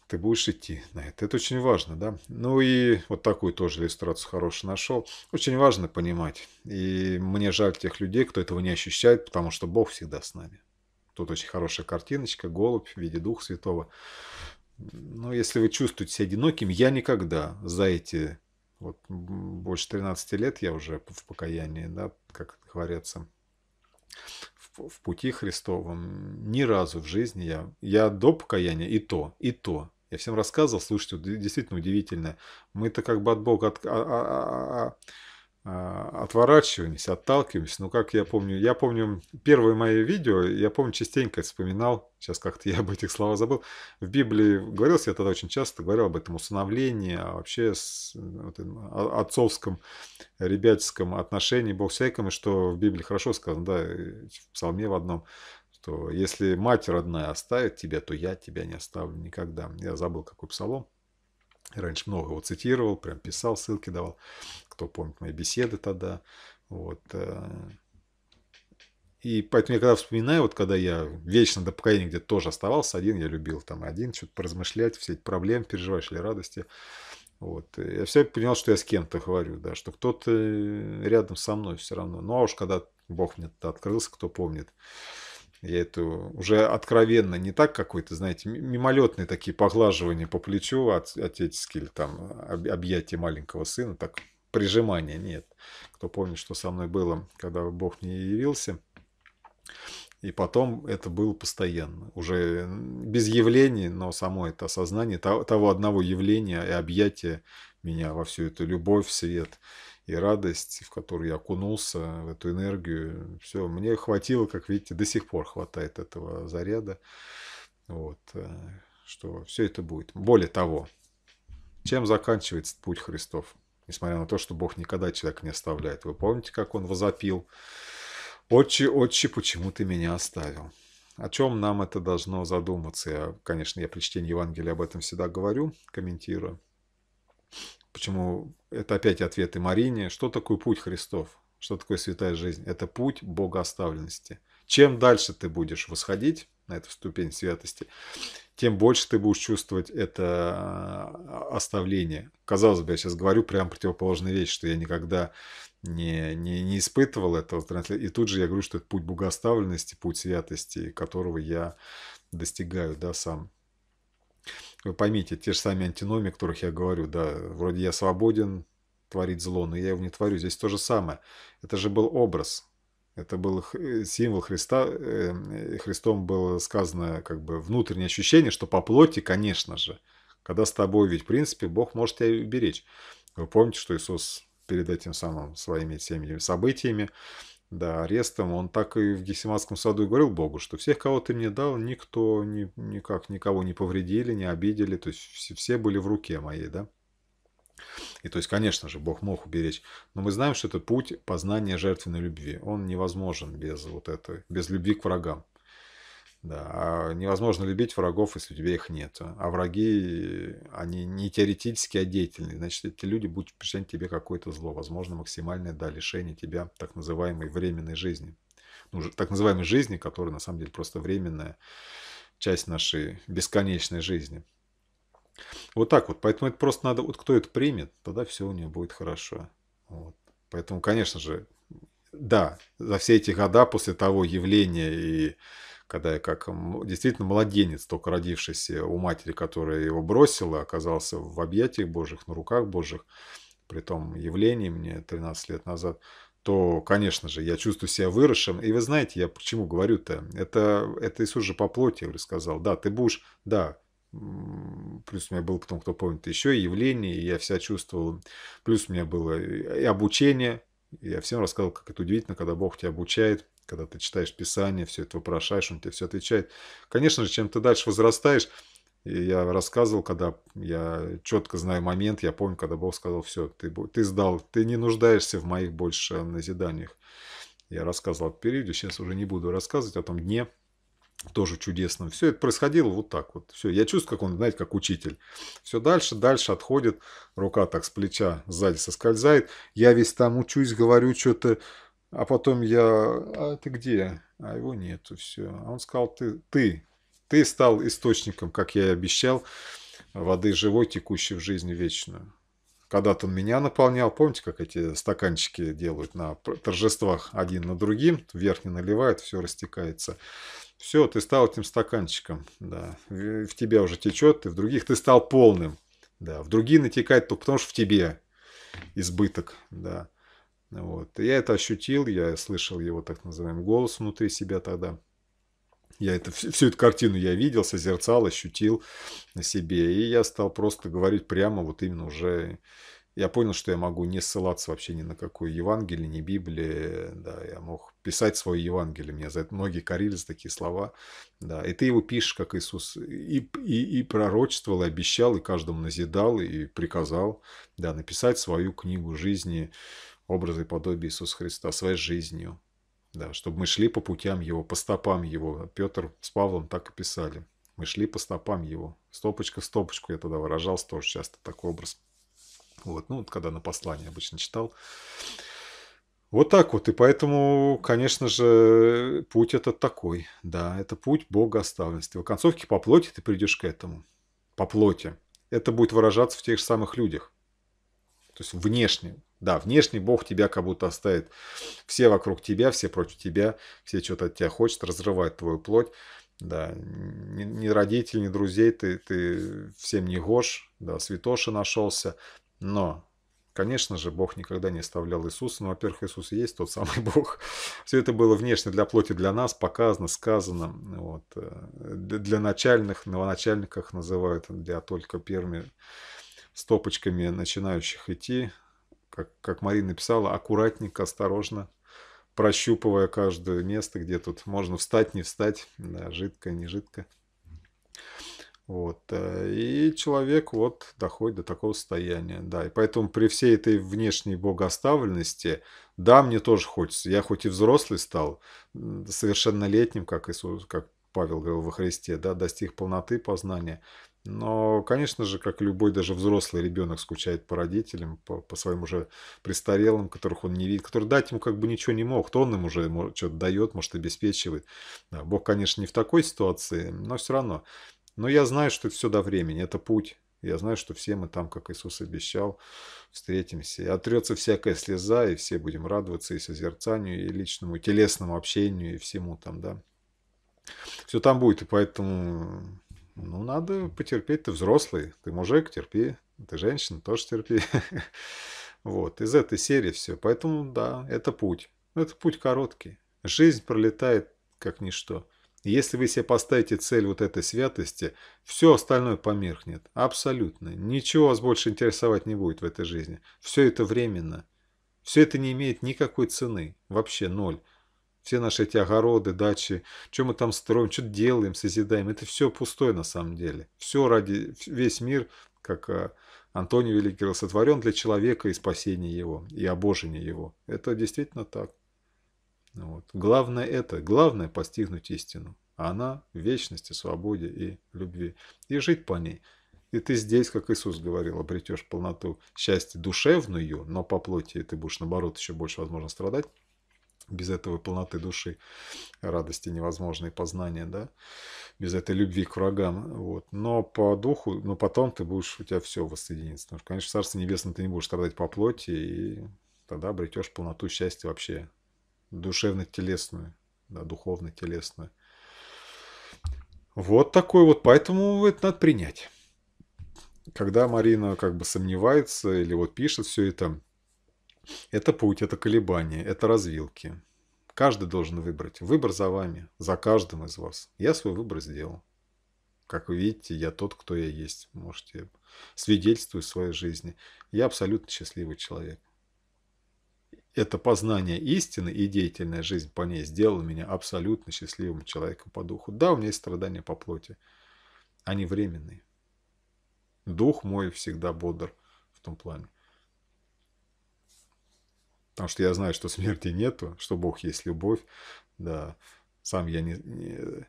A: ты будешь идти на это. Это очень важно, да. Ну и вот такую тоже иллюстрацию хорошую нашел. Очень важно понимать. И мне жаль тех людей, кто этого не ощущает, потому что Бог всегда с нами. Тут очень хорошая картиночка, голубь в виде Духа Святого. Но если вы чувствуете себя одиноким, я никогда за эти вот больше 13 лет я уже в покаянии, да, как говорится, в пути Христовом ни разу в жизни я, я до покаяния и то, и то. Я всем рассказывал, слушайте, действительно удивительно. Мы-то как бы от Бога от, а, а, а, а а, отворачивались, отталкивались. Ну, как я помню, я помню первое мое видео, я помню, частенько вспоминал, сейчас как-то я об этих словах забыл, в Библии говорилось, я тогда очень часто говорил об этом усыновлении, а вообще с, вот, отцовском, ребяческом отношении Бог всякому, что в Библии хорошо сказано, да, в псалме в одном, что если мать родная оставит тебя, то я тебя не оставлю никогда. Я забыл, какой псалом. Раньше много его цитировал, прям писал, ссылки давал. Кто помнит мои беседы тогда. Вот. Э. И поэтому я когда вспоминаю, вот когда я вечно до покаяния где-то тоже оставался один, я любил там один что-то поразмышлять, все эти проблемы переживаешь или радости. Вот. Э, я всегда понимал, что я с кем-то говорю, да, что кто-то э, рядом со мной все равно. Ну а уж когда Бог мне открылся, кто помнит. Я это уже откровенно, не так какой-то, знаете, мимолетные такие поглаживания по плечу от, отеческие или там а, объятия маленького сына, так прижимания нет. Кто помнит, что со мной было, когда Бог не явился. И потом это было постоянно, уже без явлений, но само это осознание того, того одного явления и объятия меня во всю эту любовь, свет – и радость, в которую я окунулся, в эту энергию. Все, мне хватило, как видите, до сих пор хватает этого заряда. Вот, э, что все это будет. Более того, чем заканчивается путь Христов? Несмотря на то, что Бог никогда человека не оставляет. Вы помните, как он возопил? «Отче, отче, почему ты меня оставил?» О чем нам это должно задуматься? Я, конечно, я при чтении Евангелия об этом всегда говорю, комментирую. Почему? Это опять ответы Марине. Что такое путь Христов? Что такое святая жизнь? Это путь богооставленности. Чем дальше ты будешь восходить на эту ступень святости, тем больше ты будешь чувствовать это э, оставление. Казалось бы, я сейчас говорю прям противоположные вещь, что я никогда не, не, не испытывал этого. И тут же я говорю, что это путь богоставленности, путь святости, которого я достигаю да, сам. Вы поймите, те же сами антиномии, о которых я говорю, да, вроде я свободен творить зло, но я его не творю. Здесь то же самое. Это же был образ. Это был э, символ Христа. Э, Христом было сказано как бы внутреннее ощущение, что по плоти, конечно же, когда с тобой, ведь в принципе Бог может тебя уберечь. Вы помните, что Иисус перед этим самым своими всеми событиями да, арестом, он так и в Гефсиманском саду и говорил Богу, что всех, кого ты мне дал, никто ни, никак никого не повредили, не обидели, то есть все, все были в руке моей, да. И то есть, конечно же, Бог мог уберечь, но мы знаем, что это путь познания жертвенной любви, он невозможен без вот этой, без любви к врагам. Да, а невозможно любить врагов, если у тебя их нет. А враги, они не теоретически, а деятельные. Значит, эти люди будут причинять тебе какое-то зло. Возможно, максимальное да, лишение тебя так называемой временной жизни. Ну, так называемой жизни, которая на самом деле просто временная часть нашей бесконечной жизни. Вот так вот. Поэтому это просто надо, вот кто это примет, тогда все у него будет хорошо. Вот. Поэтому, конечно же, да, за все эти года после того явления и когда я как действительно младенец, только родившийся у матери, которая его бросила, оказался в объятиях Божьих, на руках Божьих, при том явлении мне 13 лет назад, то, конечно же, я чувствую себя выросшим. И вы знаете, я почему говорю-то? Это, это Иисус же по плоти сказал, да, ты будешь, да, плюс у меня был потом, кто помнит, еще и явление, и я вся чувствовал, плюс у меня было и обучение, я всем рассказывал, как это удивительно, когда Бог тебя обучает, когда ты читаешь Писание, все это вопрошаешь, он тебе все отвечает. Конечно же, чем ты дальше возрастаешь, и я рассказывал, когда я четко знаю момент, я помню, когда Бог сказал, все, ты, ты сдал, ты не нуждаешься в моих больше назиданиях. Я рассказывал о периоде, сейчас уже не буду рассказывать о том дне, тоже чудесном. Все это происходило вот так вот. Все, я чувствую, как он, знаете, как учитель. Все дальше, дальше отходит, рука так с плеча сзади соскользает. Я весь там учусь, говорю что-то, а потом я, а ты где? А его нету, все. А он сказал, ты, ты, ты стал источником, как я и обещал, воды живой, текущей в жизни вечную. Когда-то он меня наполнял, помните, как эти стаканчики делают на торжествах один на другим, верхний наливает, все растекается. Все, ты стал этим стаканчиком, да, в тебя уже течет, и в других ты стал полным, да, в другие натекает, потому что в тебе избыток, да. Вот. я это ощутил, я слышал его так называемый голос внутри себя тогда. Я это, всю эту картину я видел, созерцал, ощутил на себе. И я стал просто говорить прямо, вот именно уже... Я понял, что я могу не ссылаться вообще ни на какую Евангелие, ни Библии. Да, я мог писать свое Евангелие. Меня за это многие корили за такие слова. Да, и ты его пишешь, как Иисус. И, и, и пророчествовал, и обещал, и каждому назидал, и приказал да, написать свою книгу жизни образа и подобие Иисуса Христа, своей жизнью. Да, чтобы мы шли по путям Его, по стопам Его. Петр с Павлом так и писали. Мы шли по стопам Его. Стопочка в стопочку, я тогда выражался тоже часто такой образ. Вот, ну, вот когда на послание обычно читал. Вот так вот. И поэтому, конечно же, путь этот такой. Да, это путь Бога богооставленности. В концовке по плоти ты придешь к этому. По плоти. Это будет выражаться в тех же самых людях. То есть внешне. Да, внешний Бог тебя как будто оставит. Все вокруг тебя, все против тебя, все что-то от тебя хочет, разрывать твою плоть. Да, ни, ни родителей, ни друзей, ты, ты всем не гош, да, святоша нашелся. Но Конечно же, Бог никогда не оставлял Иисуса. Ну, во-первых, Иисус и есть тот самый Бог. Все это было внешне для плоти, для нас, показано, сказано. Вот. Э, для начальных, новоначальников называют, для только первыми стопочками начинающих идти как, как Марина написала, аккуратненько, осторожно, прощупывая каждое место, где тут можно встать, не встать, да, жидкое, не жидкое. Вот. Э, и человек вот доходит до такого состояния. Да. И поэтому при всей этой внешней богоставленности, да, мне тоже хочется. Я хоть и взрослый стал, совершеннолетним, как, Иисус, как Павел говорил во Христе, да, достиг полноты познания. Но, конечно же, как любой даже взрослый ребенок скучает по родителям, по, по своим уже престарелым, которых он не видит, который дать ему как бы ничего не мог, то он им уже что-то дает, может, обеспечивает. Да, Бог, конечно, не в такой ситуации, но все равно. Но я знаю, что это все до времени, это путь. Я знаю, что все мы там, как Иисус обещал, встретимся. И отрется всякая слеза, и все будем радоваться и созерцанию, и личному, и телесному общению, и всему там, да. Все там будет, и поэтому ну, надо потерпеть, ты взрослый, ты мужик, терпи, ты женщина, тоже терпи. Вот, из этой серии все. Поэтому, да, это путь. Это путь короткий. Жизнь пролетает как ничто. И если вы себе поставите цель вот этой святости, все остальное померкнет. Абсолютно. Ничего вас больше интересовать не будет в этой жизни. Все это временно. Все это не имеет никакой цены. Вообще ноль все наши эти огороды, дачи, что мы там строим, что делаем, созидаем, это все пустое на самом деле. Все ради, весь мир, как э, Антоний Великий был сотворен для человека и спасения его, и обожения его. Это действительно так. Вот. Главное это, главное постигнуть истину. А она в вечности, свободе и любви. И жить по ней. И ты здесь, как Иисус говорил, обретешь полноту счастья душевную, но по плоти ты будешь, наоборот, еще больше, возможно, страдать без этого полноты души, радости невозможные, познания, да, без этой любви к врагам, вот. Но по духу, но потом ты будешь, у тебя все воссоединится. Потому что, конечно, в Царстве Небесном ты не будешь страдать по плоти, и тогда обретешь полноту счастья вообще душевно-телесную, да, духовно-телесную. Вот такой вот, поэтому это надо принять. Когда Марина как бы сомневается или вот пишет все это, это путь, это колебания, это развилки. Каждый должен выбрать. Выбор за вами, за каждым из вас. Я свой выбор сделал. Как вы видите, я тот, кто я есть. Можете свидетельствую своей жизни. Я абсолютно счастливый человек. Это познание истины и деятельная жизнь по ней сделала меня абсолютно счастливым человеком по духу. Да, у меня есть страдания по плоти. Они временные. Дух мой всегда бодр в том плане. Потому что я знаю, что смерти нету, что Бог есть любовь. Да, сам я не, не,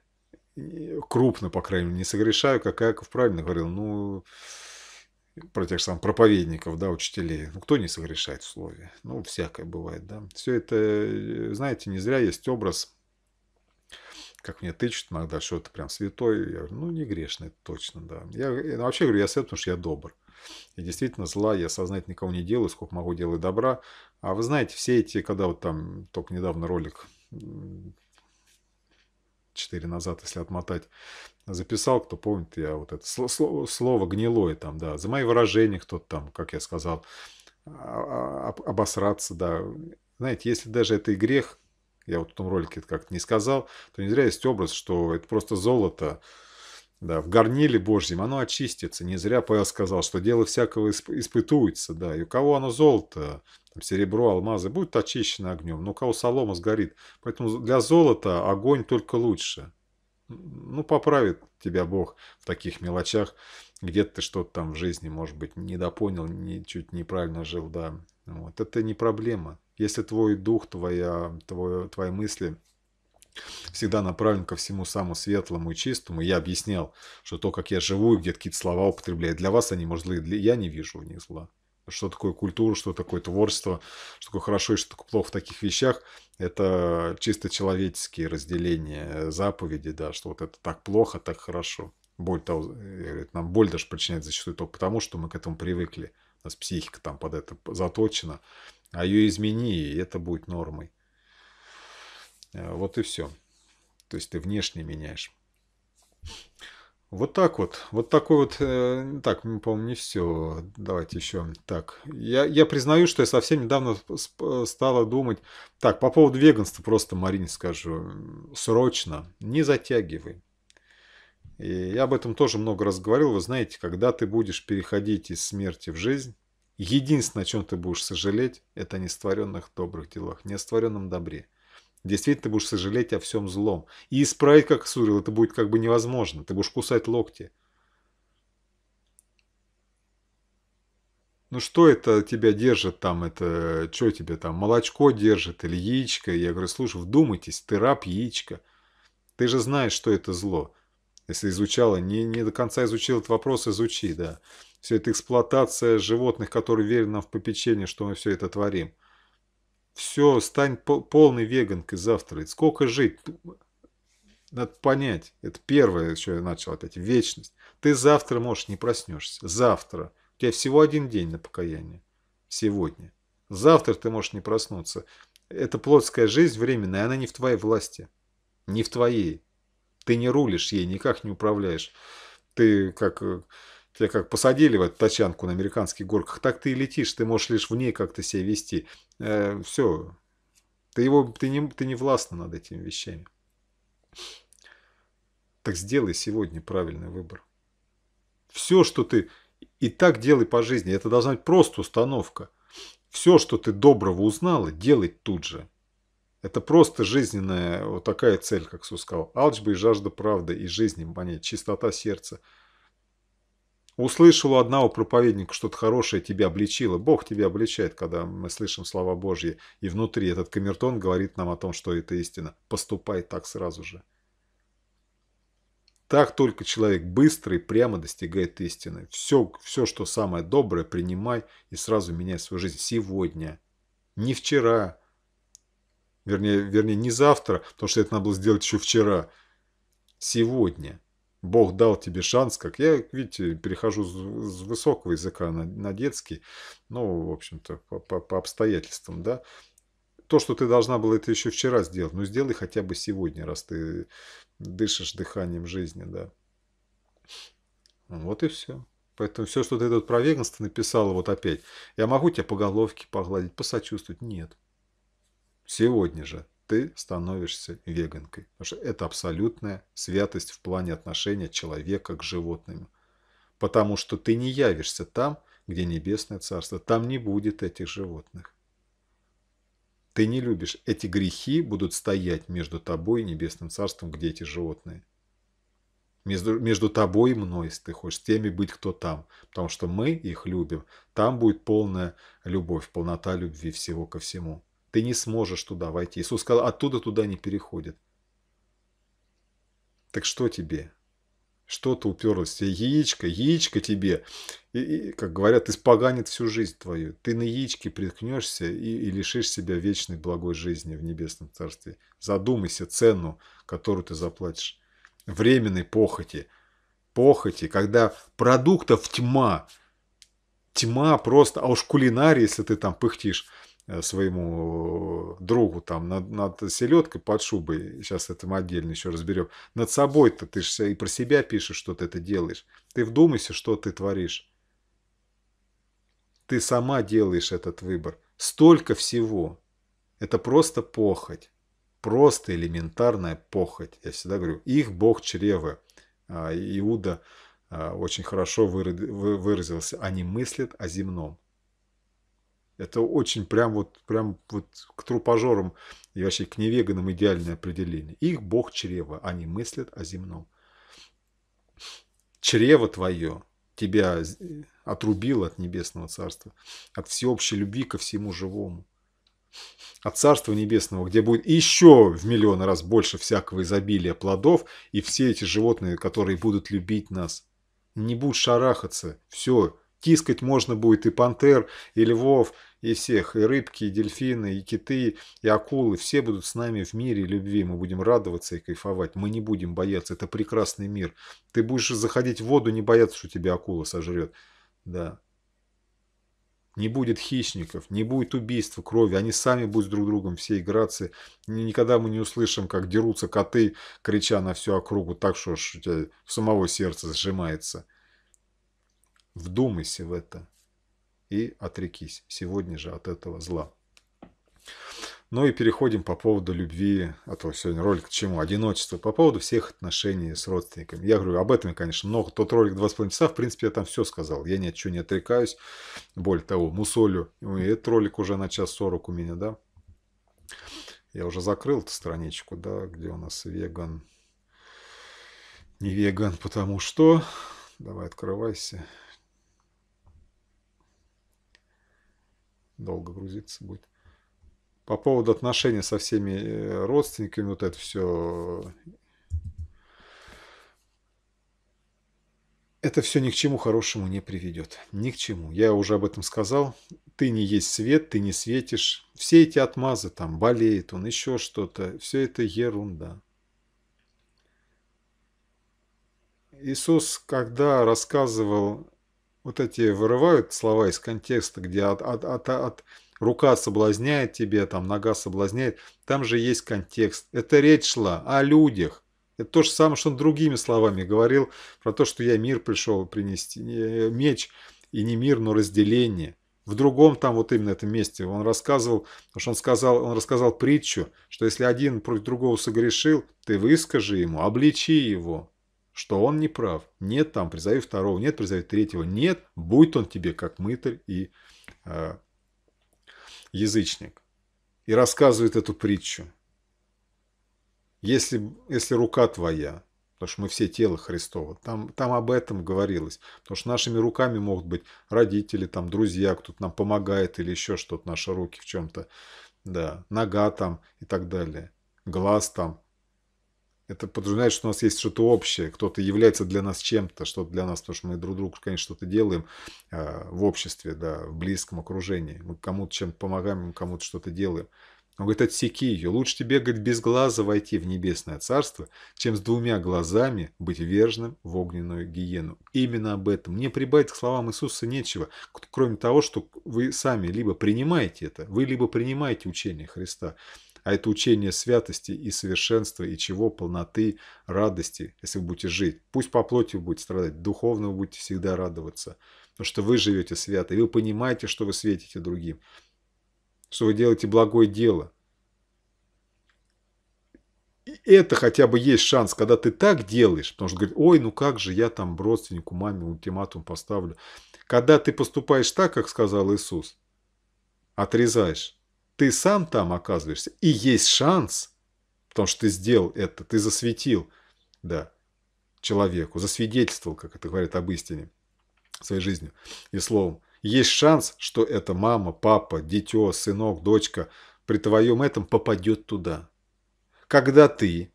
A: не крупно, по крайней мере, не согрешаю, как Яков правильно говорил. Ну, про тех же самых проповедников, да, учителей. Ну, кто не согрешает в слове? Ну, всякое бывает, да. Все это, знаете, не зря есть образ, как мне тычут иногда, что это прям святой. Я говорю, ну, не грешный, точно, да. Я, я ну, вообще говорю, я свят, потому что я добр. И действительно, зла я сознательно никого не делаю, сколько могу делаю добра. А вы знаете, все эти, когда вот там только недавно ролик 4 назад, если отмотать, записал, кто помнит, я вот это слово, слово гнилое там, да, за мои выражения кто-то там, как я сказал, а, а, обосраться, да. Знаете, если даже это и грех, я вот в том ролике это как-то не сказал, то не зря есть образ, что это просто золото, да, в горниле Божьем, оно очистится. Не зря Павел сказал, что дело всякого исп, испытуется, да, и у кого оно золото, там, серебро, алмазы, будет очищено огнем, но у кого солома сгорит. Поэтому для золота огонь только лучше. Ну, поправит тебя Бог в таких мелочах, где-то ты что-то там в жизни, может быть, недопонял, не, чуть неправильно жил, да. Вот. Это не проблема. Если твой дух, твоя, твое, твои мысли – всегда направлен ко всему самому светлому и чистому. Я объяснял, что то, как я живу и где какие-то слова употребляю, для вас они, может, для... я не вижу в них зла. Что такое культура, что такое творчество, что такое хорошо и что такое плохо в таких вещах, это чисто человеческие разделения э, заповеди, да, что вот это так плохо, так хорошо. Боль того, э, нам боль даже причиняет зачастую только потому, что мы к этому привыкли. У нас психика там под это заточена. А ее измени, и это будет нормой. Э, вот и все. То есть ты внешне меняешь. Вот так вот. Вот такой вот... Э, так, по-моему, не все. Давайте еще. Так, я, я признаю, что я совсем недавно стала думать... Так, по поводу веганства просто Марине скажу. Срочно. Не затягивай. И я об этом тоже много раз говорил. Вы знаете, когда ты будешь переходить из смерти в жизнь, единственное, о чем ты будешь сожалеть, это о нестворенных добрых делах, нестворенном добре. Действительно, ты будешь сожалеть о всем злом. И исправить, как Сурил, это будет как бы невозможно. Ты будешь кусать локти. Ну что это тебя держит там, это что тебе там, молочко держит или яичко? Я говорю, слушай, вдумайтесь, ты раб яичко. Ты же знаешь, что это зло. Если изучала, не, не до конца изучил этот вопрос, изучи, да. Все это эксплуатация животных, которые верят нам в попечение, что мы все это творим. Все, стань полной веганкой завтра. Сколько жить? Надо понять. Это первое, что я начал опять. Вечность. Ты завтра, можешь, не проснешься. Завтра. У тебя всего один день на покаяние. Сегодня. Завтра ты можешь не проснуться. Это плотская жизнь временная, она не в твоей власти. Не в твоей. Ты не рулишь ей, никак не управляешь. Ты как э, Тебя как посадили в эту тачанку на американских горках, так ты и летишь, ты можешь лишь в ней как-то себя вести. Э, все. Ты, его, ты, не, ты не властна над этими вещами. Так сделай сегодня правильный выбор. Все, что ты и так делай по жизни, это должна быть просто установка. Все, что ты доброго узнала, делай тут же. Это просто жизненная вот такая цель, как Сус сказал. Алчба и жажда правды и жизни, понять, чистота сердца – Услышал у одного проповедника что-то хорошее тебя обличило. Бог тебя обличает, когда мы слышим слова Божьи. И внутри этот камертон говорит нам о том, что это истина. Поступай так сразу же. Так только человек быстрый прямо достигает истины. Все, все, что самое доброе, принимай и сразу меняй свою жизнь сегодня. Не вчера. Вернее, вернее, не завтра, потому что это надо было сделать еще вчера. Сегодня. Бог дал тебе шанс, как я, видите, перехожу с высокого языка на, на детский, ну, в общем-то, по, по, по обстоятельствам, да. То, что ты должна была это еще вчера сделать, ну, сделай хотя бы сегодня, раз ты дышишь дыханием жизни, да. Ну, вот и все. Поэтому все, что ты тут про веганство написала, вот опять, я могу тебя по головке погладить, посочувствовать? Нет. Сегодня же ты становишься веганкой. Потому что это абсолютная святость в плане отношения человека к животным. Потому что ты не явишься там, где небесное царство. Там не будет этих животных. Ты не любишь. Эти грехи будут стоять между тобой и небесным царством, где эти животные. Между, между тобой и мной, если ты хочешь, теми быть, кто там. Потому что мы их любим. Там будет полная любовь, полнота любви всего ко всему. Ты не сможешь туда войти. Иисус сказал, оттуда туда не переходит. Так что тебе? Что ты уперлась? Тебе яичко, яичко тебе, и, и, как говорят, испоганит всю жизнь твою. Ты на яичке приткнешься и, и лишишь себя вечной благой жизни в небесном царстве. Задумайся цену, которую ты заплатишь. Временной похоти. Похоти, когда продуктов тьма. Тьма просто, а уж кулинария, если ты там пыхтишь – Э, своему э, другу там над, над селедкой под шубой, сейчас это мы отдельно еще разберем, над собой-то ты же и про себя пишешь, что ты это делаешь. Ты вдумайся, что ты творишь. Ты сама делаешь этот выбор. Столько всего. Это просто похоть. Просто элементарная похоть. Я всегда говорю, их бог чрева. А, Иуда а, очень хорошо выразился. Они мыслят о земном. Это очень прям вот, прям вот к трупожорам и вообще к невеганам идеальное определение. Их бог чрева, они мыслят о земном. Чрево твое тебя э, отрубил от небесного царства, от всеобщей любви ко всему живому, от царства небесного, где будет еще в миллион раз больше всякого изобилия плодов, и все эти животные, которые будут любить нас, не будут шарахаться, все, кискать можно будет и пантер, и львов, и всех, и рыбки, и дельфины, и киты, и акулы. Все будут с нами в мире любви. Мы будем радоваться и кайфовать. Мы не будем бояться. Это прекрасный мир. Ты будешь заходить в воду, не бояться, что тебя акула сожрет. Да. Не будет хищников, не будет убийства, крови. Они сами будут друг другом все играться. Никогда мы не услышим, как дерутся коты, крича на всю округу так, что у тебя самого сердце сжимается. Вдумайся в это и отрекись сегодня же от этого зла. Ну и переходим по поводу любви, а то сегодня ролик к чему? Одиночество, по поводу всех отношений с родственниками. Я говорю, об этом, я конечно, много. Тот ролик 2,5 часа, в принципе, я там все сказал. Я ни от чего не отрекаюсь. Более того, мусолю. И этот ролик уже на час 40 у меня, да? Я уже закрыл эту страничку, да, где у нас веган. Не веган, потому что... Давай, открывайся. долго грузиться будет. По поводу отношений со всеми э, родственниками, вот это все... Это все ни к чему хорошему не приведет. Ни к чему. Я уже об этом сказал. Ты не есть свет, ты не светишь. Все эти отмазы, там, болеет он, еще что-то. Все это ерунда. Иисус, когда рассказывал вот эти вырывают слова из контекста, где от, от, от, от рука соблазняет тебе, там нога соблазняет. Там же есть контекст. Это речь шла о людях. Это то же самое, что он другими словами говорил про то, что я мир пришел принести, не меч, и не мир, но разделение. В другом там вот именно этом месте он рассказывал, потому что он, сказал, он рассказал притчу, что если один против другого согрешил, ты выскажи ему, обличи его, что он не прав. Нет там, призови второго, нет, призови третьего, нет, будет он тебе как мытарь и э, язычник. И рассказывает эту притчу. Если, если рука твоя, потому что мы все тело Христова там, там об этом говорилось. Потому что нашими руками могут быть родители, там, друзья, кто-то нам помогает или еще что-то, наши руки в чем-то, да, нога там и так далее, глаз там это подразумевает, что у нас есть что-то общее, кто-то является для нас чем-то, что-то для нас, потому что мы друг другу, конечно, что-то делаем э, в обществе, да, в близком окружении. Мы кому-то чем-то помогаем, кому-то что-то делаем. Он говорит, отсеки ее, лучше тебе, говорит, без глаза войти в небесное царство, чем с двумя глазами быть вержным в огненную гиену. Именно об этом. Мне прибавить к словам Иисуса нечего, кроме того, что вы сами либо принимаете это, вы либо принимаете учение Христа, а это учение святости и совершенства, и чего, полноты, радости, если вы будете жить. Пусть по плоти вы будете страдать, духовно вы будете всегда радоваться, потому что вы живете свято, и вы понимаете, что вы светите другим, что вы делаете благое дело. И это хотя бы есть шанс, когда ты так делаешь, потому что говорит, ой, ну как же я там родственнику, маме ультиматум поставлю. Когда ты поступаешь так, как сказал Иисус, отрезаешь, ты сам там оказываешься. И есть шанс, потому что ты сделал это, ты засветил, да, человеку, засвидетельствовал, как это говорят об истине, своей жизнью и словом. Есть шанс, что эта мама, папа, дитё, сынок, дочка при твоем этом попадет туда. Когда ты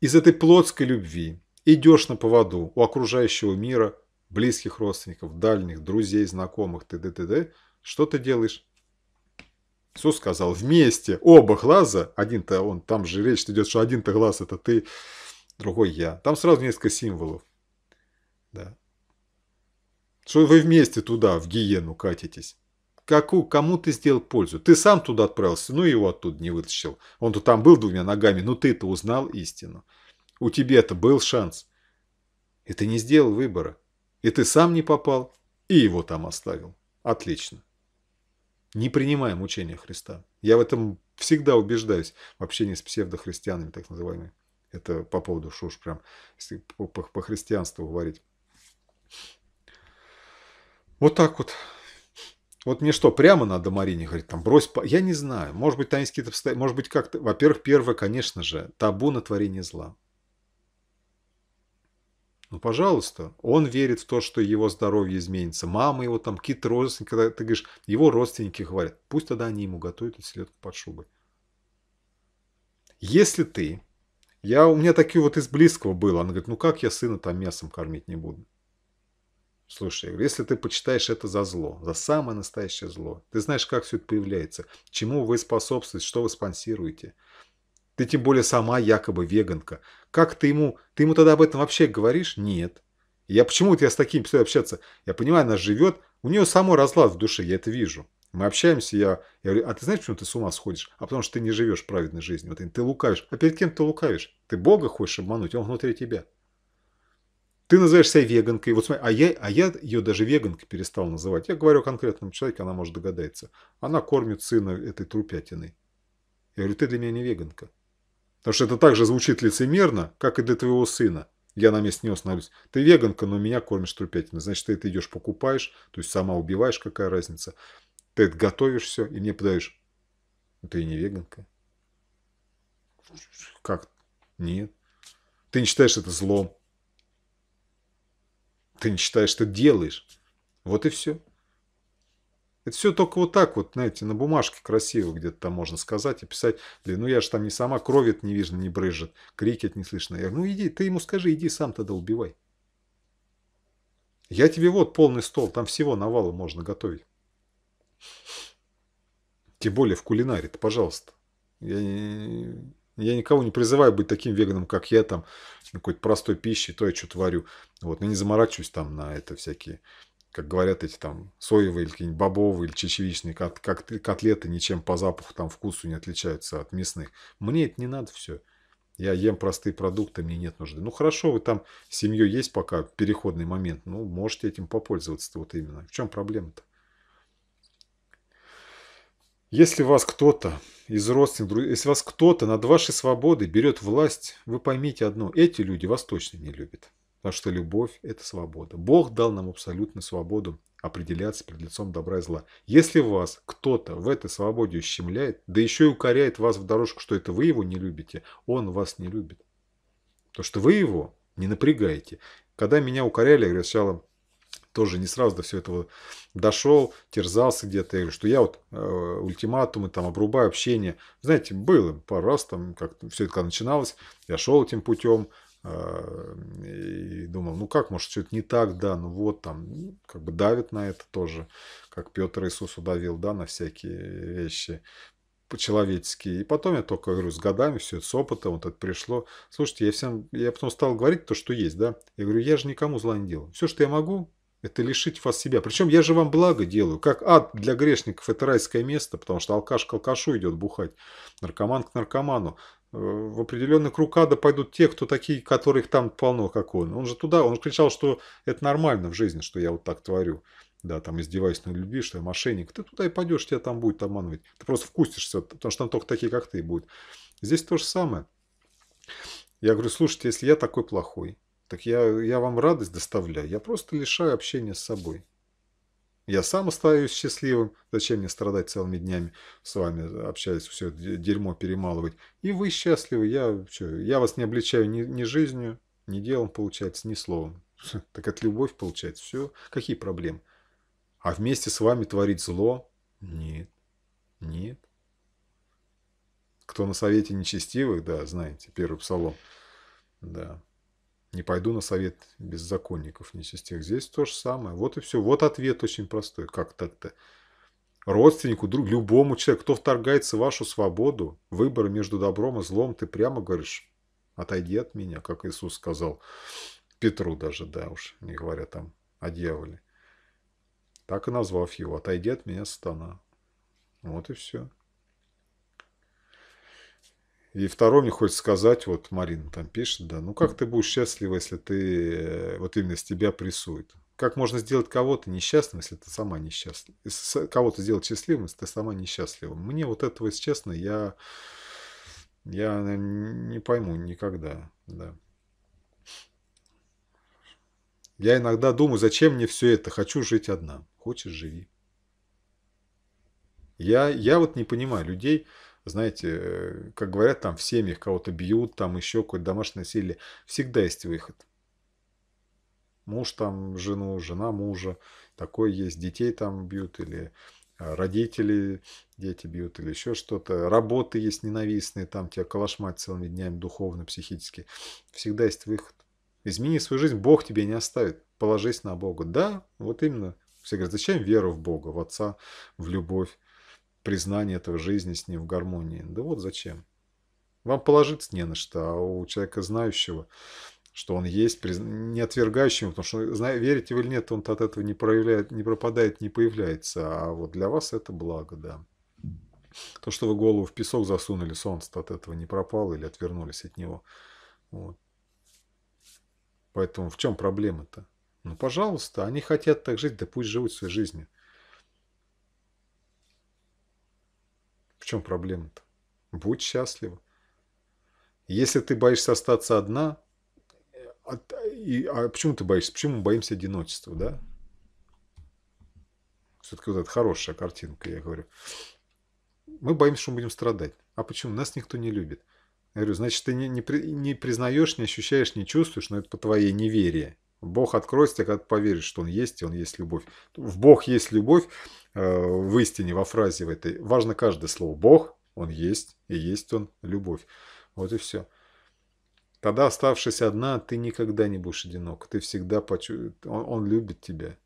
A: из этой плотской любви идешь на поводу у окружающего мира, близких родственников, дальних, друзей, знакомых, т.д. т.д., что ты делаешь? Иисус сказал, вместе оба глаза, один-то он, там же речь идет, что один-то глаз это ты, другой я. Там сразу несколько символов. Да. Что вы вместе туда, в гиену катитесь. Какую, кому ты сделал пользу? Ты сам туда отправился, ну его оттуда не вытащил. Он-то там был двумя ногами, но ты-то узнал истину. У тебя это был шанс. И ты не сделал выбора. И ты сам не попал, и его там оставил. Отлично не принимаем учения Христа. Я в этом всегда убеждаюсь в общении с псевдохристианами, так называемыми. Это по поводу шуш прям, если по, по, по христианству говорить. Вот так вот. Вот мне что, прямо надо Марине говорить, там, брось, по... я не знаю, может быть, там есть какие-то обстоятельства, может быть, как-то, во-первых, первое, конечно же, табу на творение зла. Ну, пожалуйста, он верит в то, что его здоровье изменится. Мама его там, какие-то родственники, когда ты говоришь, его родственники говорят, пусть тогда они ему готовят селедку под шубой. Если ты, я, у меня такие вот из близкого было, она говорит, ну как я сына там мясом кормить не буду? Слушай, я говорю, если ты почитаешь это за зло, за самое настоящее зло, ты знаешь, как все это появляется, чему вы способствуете, что вы спонсируете – ты тем более сама якобы веганка. Как ты ему... Ты ему тогда об этом вообще говоришь? Нет. Я почему я с таким стоит общаться? Я понимаю, она живет, у нее самой разлад в душе, я это вижу. Мы общаемся, я, я говорю, а ты знаешь, почему ты с ума сходишь? А потому что ты не живешь праведной жизнью. Вот, ты лукавишь. А перед кем ты лукавишь? Ты Бога хочешь обмануть, а он внутри тебя. Ты называешь себя веганкой. Вот смотри, а я, а я ее даже веганкой перестал называть. Я говорю о конкретном человеке, она может догадается. Она кормит сына этой трупятиной. Я говорю, ты для меня не веганка. Потому что это также звучит лицемерно, как и для твоего сына. Я на месте не остановлюсь. Ты веганка, но меня кормишь трупятиной. Значит, ты это идешь покупаешь, то есть сама убиваешь, какая разница. Ты это готовишь все и мне подаешь. Ну, ты не веганка. Как? Нет. Ты не считаешь это злом. Ты не считаешь, что делаешь. Вот и все. Это все только вот так вот, знаете, на бумажке красиво где-то там можно сказать и писать. Блин, ну я же там не сама, крови не вижу, не брызжет, крикет не слышно. Я говорю, ну иди, ты ему скажи, иди сам тогда убивай. Я тебе вот полный стол, там всего навала можно готовить. Тем более в кулинарии, пожалуйста. Я, я никого не призываю быть таким веганом, как я, там, ну, какой-то простой пищей, то я что-то варю. Вот, я ну, не заморачиваюсь там на это всякие как говорят эти там соевые или какие-нибудь бобовые или чечевичные как, котлеты ничем по запаху, там вкусу не отличаются от мясных. Мне это не надо все. Я ем простые продукты, мне нет нужды. Ну хорошо, вы там с семьей есть пока переходный момент. Ну, можете этим попользоваться вот именно. В чем проблема-то? Если вас кто-то из родственников, если вас кто-то над вашей свободой берет власть, вы поймите одно, эти люди вас точно не любят. Потому что любовь – это свобода. Бог дал нам абсолютную свободу определяться перед лицом добра и зла. Если вас кто-то в этой свободе ущемляет, да еще и укоряет вас в дорожку, что это вы его не любите, он вас не любит. то что вы его не напрягаете. Когда меня укоряли, я говорю, сначала тоже не сразу до всего этого дошел, терзался где-то. Я говорю, что я вот э, ультиматумы, там, обрубаю общение. Знаете, было пару раз, там, как все это когда начиналось, я шел этим путем, Э, и думал, ну как, может, что-то не так, да, ну вот там, ну, как бы давит на это тоже, как Петр Иисус удавил, да, на всякие вещи по-человеческие. И потом я только говорю, с годами, все это с опытом, вот это пришло. Слушайте, я всем, я потом стал говорить то, что есть, да. Я говорю, я же никому зла не делал. Все, что я могу, это лишить вас себя. Причем я же вам благо делаю. Как ад для грешников – это райское место, потому что алкаш к алкашу идет бухать, наркоман к наркоману. Э, в определенный круг ада пойдут те, кто такие, которых там полно, как он. Он же туда, он кричал, что это нормально в жизни, что я вот так творю. Да, там издеваюсь над любви, что я мошенник. Ты туда и пойдешь, тебя там будет обманывать. Ты просто вкусишься, потому что там только такие, как ты, будут. Здесь то же самое. Я говорю, слушайте, если я такой плохой, так я, я вам радость доставляю. Я просто лишаю общения с собой. Я сам остаюсь счастливым, зачем мне страдать целыми днями с вами, общаясь, все дерьмо перемалывать. И вы счастливы, я, что, я вас не обличаю ни, ни жизнью, ни делом, получается, ни словом. Так это любовь, получается, все. Какие проблемы? А вместе с вами творить зло? Нет, нет. Кто на совете нечестивых, да, знаете, первый псалом, да. Не пойду на совет беззаконников, не из тех. Здесь то же самое. Вот и все. Вот ответ очень простой. Как так-то? Родственнику, друг, любому человеку, кто вторгается в вашу свободу, выбор между добром и злом, ты прямо говоришь, отойди от меня, как Иисус сказал Петру даже, да уж, не говоря там о дьяволе. Так и назвав его, отойди от меня, сатана. Вот и все. И второе, мне хочется сказать, вот Марина там пишет, да, ну как ты будешь счастлива, если ты, э, вот именно с тебя прессует? Как можно сделать кого-то несчастным, если ты сама несчастлива? Кого-то сделать счастливым, если ты сама несчастлива? Мне вот этого, если честно, я, я не пойму никогда, да. Я иногда думаю, зачем мне все это? Хочу жить одна. Хочешь, живи. Я, я вот не понимаю людей, знаете, э, как говорят, там в семьях кого-то бьют, там еще какое-то домашнее насилие. Всегда есть выход. Муж там жену, жена мужа. Такое есть. Детей там бьют или а, родители, дети бьют или еще что-то. Работы есть ненавистные, там тебя калашмать целыми днями духовно, психически. Всегда есть выход. Измени свою жизнь, Бог тебе не оставит. Положись на Бога. Да, вот именно. Все говорят, зачем вера в Бога, в Отца, в любовь? признание этого жизни с ним в гармонии. Да вот зачем? Вам положиться не на что, а у человека знающего, что он есть, не отвергающим, потому что верите вы или нет, он от этого не, проявляет, не пропадает, не появляется. А вот для вас это благо, да. То, что вы голову в песок засунули, солнце от этого не пропало или отвернулись от него. Вот. Поэтому в чем проблема-то? Ну, пожалуйста, они хотят так жить, да пусть живут своей жизнью. В чем проблема-то? Будь счастлива. Если ты боишься остаться одна, а, и, а почему ты боишься? Почему мы боимся одиночества, да? Все-таки вот эта хорошая картинка, я говорю. Мы боимся, что мы будем страдать. А почему? Нас никто не любит. Я говорю, значит, ты не, не, не признаешь, не ощущаешь, не чувствуешь, но это по твоей неверии. Бог откроется, когда ты поверишь, что Он есть, и Он есть любовь. В Бог есть любовь, э, в истине, во фразе в этой. Важно каждое слово. Бог, Он есть, и есть Он любовь. Вот и все. Тогда, оставшись одна, ты никогда не будешь одинок. Ты всегда почувствуешь. Он, он любит тебя.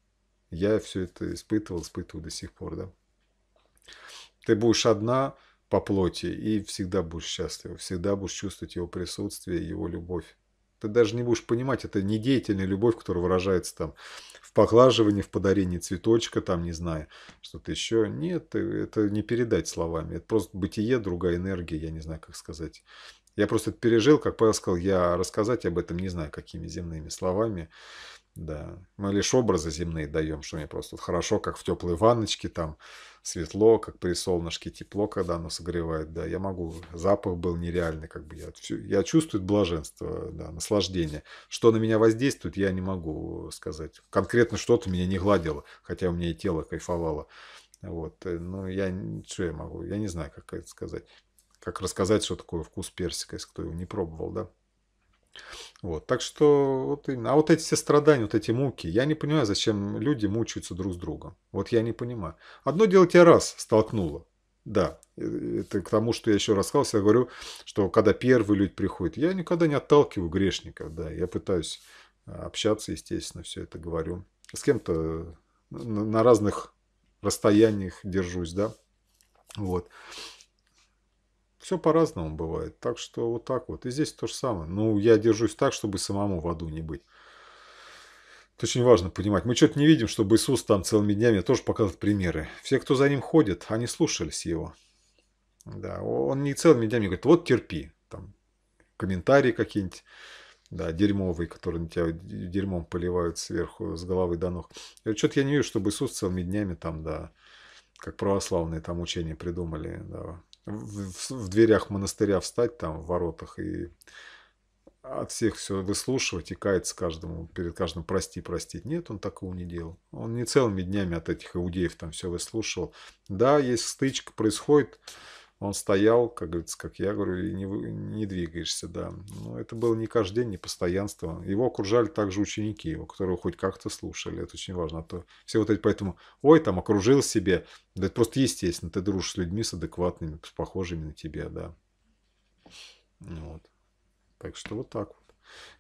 A: Я все это испытывал, испытываю до сих пор. Да? Ты будешь одна по плоти и всегда будешь счастлива. Всегда будешь чувствовать его присутствие, его любовь ты даже не будешь понимать, это не деятельная любовь, которая выражается там в поглаживании, в подарении цветочка, там, не знаю, что-то еще. Нет, э, это не передать словами. Это просто бытие, другая энергия, я не знаю, как сказать. Я просто это пережил, как Павел сказал, я рассказать об этом не знаю, какими земными словами. Да, мы лишь образы земные даем, что мне просто хорошо, как в теплой ванночке там, светло, как при солнышке, тепло, когда оно согревает, да, я могу, запах был нереальный, как бы я, я чувствую блаженство, да, наслаждение. Что на меня воздействует, я не могу сказать. Конкретно что-то меня не гладило, хотя у меня и тело кайфовало. Вот, э, ну, я, что я могу, я не знаю, как это сказать, как рассказать, что такое вкус персика, если кто его не пробовал, да. Вот, так что, вот, а вот эти все страдания, вот эти муки, я не понимаю, зачем люди мучаются друг с другом. Вот я не понимаю. Одно дело тебя раз столкнуло, да, э, это к тому, что я еще рассказывал, я говорю, что когда первые люди приходят, я никогда не отталкиваю грешников, да, я пытаюсь э, общаться, естественно, все это говорю. С кем-то э, на разных расстояниях держусь, да, вот. Все по-разному бывает. Так что вот так вот. И здесь то же самое. Ну, я держусь так, чтобы самому в аду не быть. Это очень важно понимать. Мы что-то не видим, чтобы Иисус там целыми днями тоже показывает примеры. Все, кто за ним ходит, они слушались его. Да, он не целыми днями говорит, вот терпи. Там комментарии какие-нибудь, да, дерьмовые, которые на тебя дерьмом поливают сверху, с головы до ног. Что-то я не вижу, чтобы Иисус целыми днями там, да, как православные там учения придумали, да, в, в, в дверях монастыря встать там, в воротах, и от всех все выслушивать и каяться каждому, перед каждым прости, простить. Нет, он такого не делал. Он не целыми днями от этих иудеев там все выслушивал. Да, есть стычка, происходит он стоял, как говорится, как я говорю, и не, не двигаешься, да. Но ну, это было не каждый день, не постоянство. Его окружали также ученики его, которые хоть как-то слушали. Это очень важно. А то все вот эти поэтому, ой, там окружил себе. Да это просто естественно. Ты дружишь с людьми, с адекватными, с похожими на тебя, да. Вот. Так что вот так вот.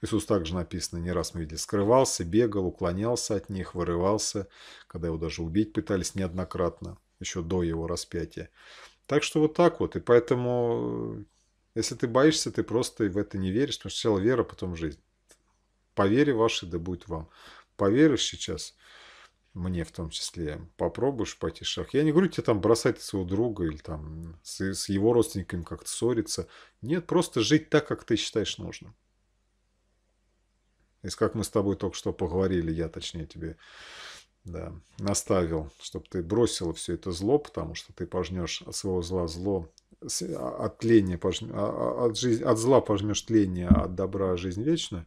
A: Иисус также написано, не раз мы видели, скрывался, бегал, уклонялся от них, вырывался, когда его даже убить пытались неоднократно, еще до его распятия. Так что вот так вот. И поэтому, э, если ты боишься, ты просто в это не веришь, потому что сначала вера, а потом жизнь. По вере вашей да будет вам. Поверишь сейчас, мне в том числе, попробуешь пойти шаг. Я не говорю тебе там бросать своего друга или там с, с его родственниками как-то ссориться. Нет, просто жить так, как ты считаешь нужным. Если как мы с тобой только что поговорили, я точнее тебе да, наставил, чтобы ты бросил все это зло, потому что ты пожнешь от своего зла зло, а, от тления пожм... А, а, от, жизни, от зла пожнешь тление, от добра жизнь вечна.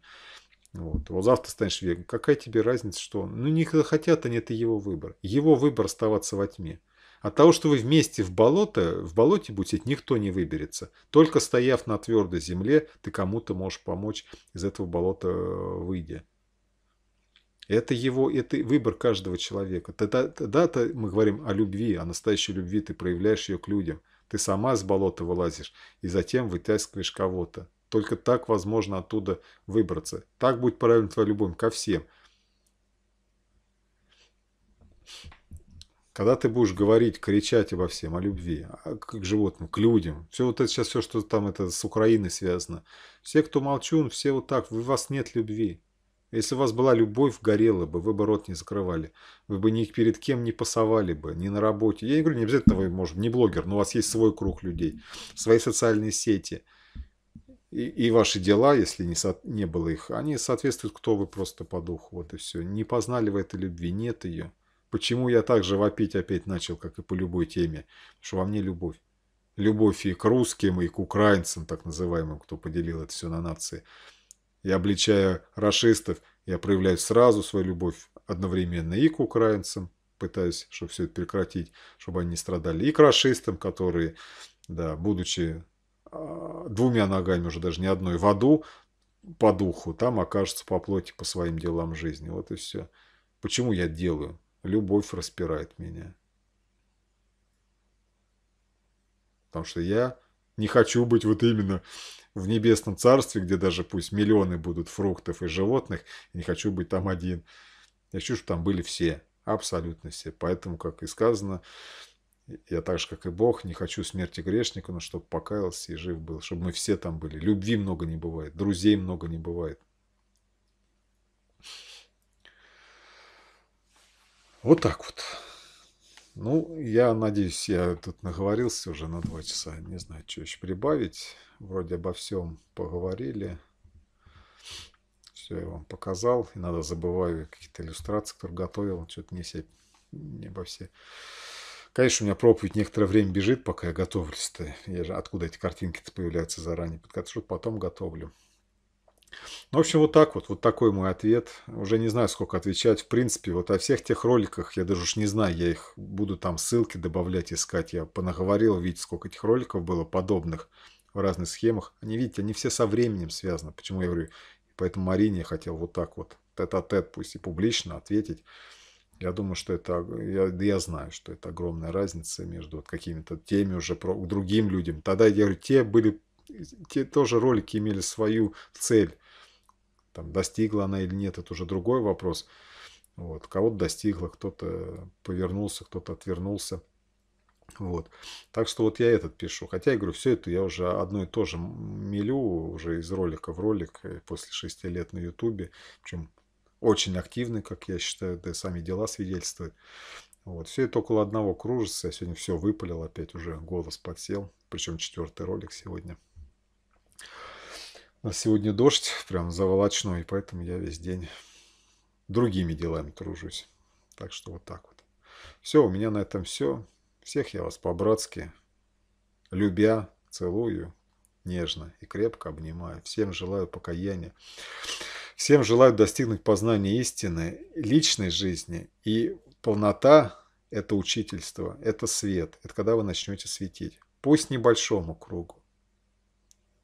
A: Вот. вот завтра станешь веган. Какая тебе разница, что он? Ну, не хотят они, это его выбор. Его выбор оставаться во тьме. От того, что вы вместе в болото, в болоте будете, никто не выберется. Только стояв на твердой земле, ты кому-то можешь помочь из этого болота э, выйдя. Это его, это выбор каждого человека. Тогда-то мы говорим о любви, о настоящей любви, ты проявляешь ее к людям. Ты сама с болота вылазишь и затем вытаскиваешь кого-то. Только так возможно оттуда выбраться. Так будет правильно твоя любовь ко всем. Когда ты будешь говорить, кричать обо всем, о любви, а, к животным, к людям, все вот это сейчас, все, что там это с Украиной связано. Все, кто молчун, все вот так, у вас нет любви. Если у вас была любовь, горела бы, вы бы рот не закрывали. Вы бы ни перед кем не пасовали бы, ни на работе. Я не говорю, не обязательно вы, может, не блогер, но у вас есть свой круг людей, свои социальные сети. И, и ваши дела, если не, со, не было их, они соответствуют, кто вы просто по духу. Вот и все. Не познали в этой любви, нет ее. Почему я так же вопить опять начал, как и по любой теме? Потому что во мне любовь. Любовь и к русским, и к украинцам, так называемым, кто поделил это все на нации. Я обличая расистов, я проявляю сразу свою любовь одновременно и к украинцам, пытаюсь, чтобы все это прекратить, чтобы они не страдали, и к расистам, которые, да, будучи а, двумя ногами уже даже не одной в аду, по духу, там окажутся по плоти, по своим делам жизни. Вот и все. Почему я делаю? Любовь распирает меня. Потому что я не хочу быть вот именно в небесном царстве, где даже пусть миллионы будут фруктов и животных, не хочу быть там один. Я хочу, чтобы там были все, абсолютно все. Поэтому, как и сказано, я так же, как и Бог, не хочу смерти грешника, но чтобы покаялся и жив был, чтобы мы все там были. Любви много не бывает, друзей много не бывает. Вот так вот. Ну, я надеюсь, я тут наговорился уже на два часа. Не знаю, что еще прибавить. Вроде обо всем поговорили. Все я вам показал. Иногда забываю какие-то иллюстрации, которые готовил. Что-то не все, не обо все. Конечно, у меня проповедь некоторое время бежит, пока я готовлюсь-то. Я же откуда эти картинки-то появляются заранее, потому что потом готовлю. Ну, в общем, вот так вот. Вот такой мой ответ. Уже не знаю, сколько отвечать. В принципе, вот о всех тех роликах, я даже уж не знаю, я их буду там ссылки добавлять, искать. Я понаговорил, видите, сколько этих роликов было подобных в разных схемах. Они, видите, они все со временем связаны. Почему я говорю? Поэтому Марине я хотел вот так вот, тет-а-тет, -тет, пусть и публично ответить. Я думаю, что это, я, я знаю, что это огромная разница между вот какими-то теми уже, про, другим людям. Тогда я говорю, те были те тоже ролики имели свою цель. Там, достигла она или нет, это уже другой вопрос. Вот, кого-то достигла, кто-то повернулся, кто-то отвернулся. Вот. Так что вот я этот пишу. Хотя я говорю, все это я уже одно и то же милю уже из ролика в ролик э, после шести лет на Ютубе. Причем очень активный, как я считаю, да и сами дела свидетельствуют. Вот. Все это около одного кружится. Я сегодня все выпалил опять уже, голос подсел. Причем четвертый ролик сегодня. А сегодня дождь прям заволочной, поэтому я весь день другими делами тружусь. Так что вот так вот. Все, у меня на этом все. Всех я вас по-братски, любя, целую, нежно и крепко обнимаю. Всем желаю покаяния. Всем желаю достигнуть познания истины, личной жизни. И полнота – это учительство, это свет. Это когда вы начнете светить. Пусть небольшому кругу,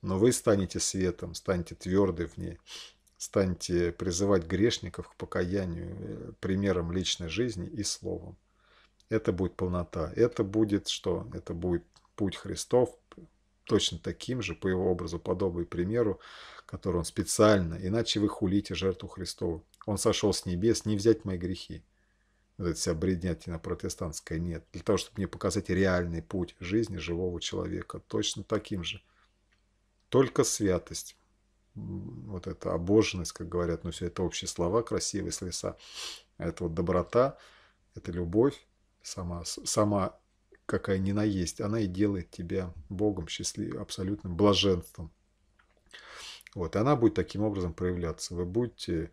A: но вы станете светом, станьте тверды в ней, станьте призывать грешников к покаянию э, примером личной жизни и словом. Это будет полнота. Это будет что? Это будет путь Христов, точно таким же, по его образу, подобный примеру, который он специально, иначе вы хулите жертву Христову. Он сошел с небес, не взять мои грехи. Вот это вся бреднятина протестантская нет. Для того, чтобы мне показать реальный путь жизни живого человека, точно таким же – только святость, вот это обоженность, как говорят, ну все это общие слова, красивые словеса, это вот доброта, это любовь, сама, сама какая ни на есть, она и делает тебя Богом счастливым, абсолютным блаженством. Вот, и она будет таким образом проявляться. Вы будете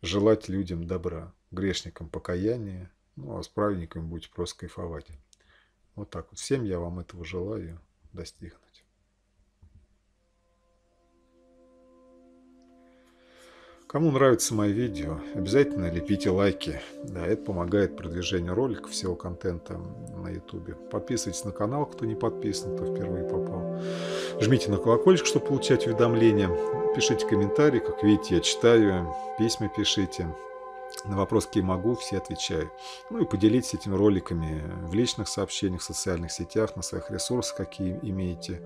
A: желать людям добра, грешникам покаяния, ну, а с праведниками будете просто кайфовать. Вот так вот. Всем я вам этого желаю достигнуть. Кому нравится мое видео, обязательно лепите лайки. Да, это помогает продвижению роликов, всего контента на YouTube. Подписывайтесь на канал, кто не подписан, кто впервые попал. Жмите на колокольчик, чтобы получать уведомления. Пишите комментарии, как видите, я читаю. Письма пишите на вопрос «Кем могу?» все отвечаю. Ну и поделитесь этими роликами в личных сообщениях, в социальных сетях, на своих ресурсах, какие имеете.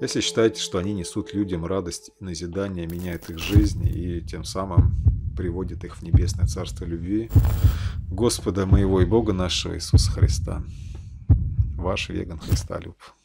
A: Если считаете, что они несут людям радость, назидание, меняют их жизнь и тем самым приводят их в небесное царство любви Господа моего и Бога нашего Иисуса Христа. Ваш веган христа люб.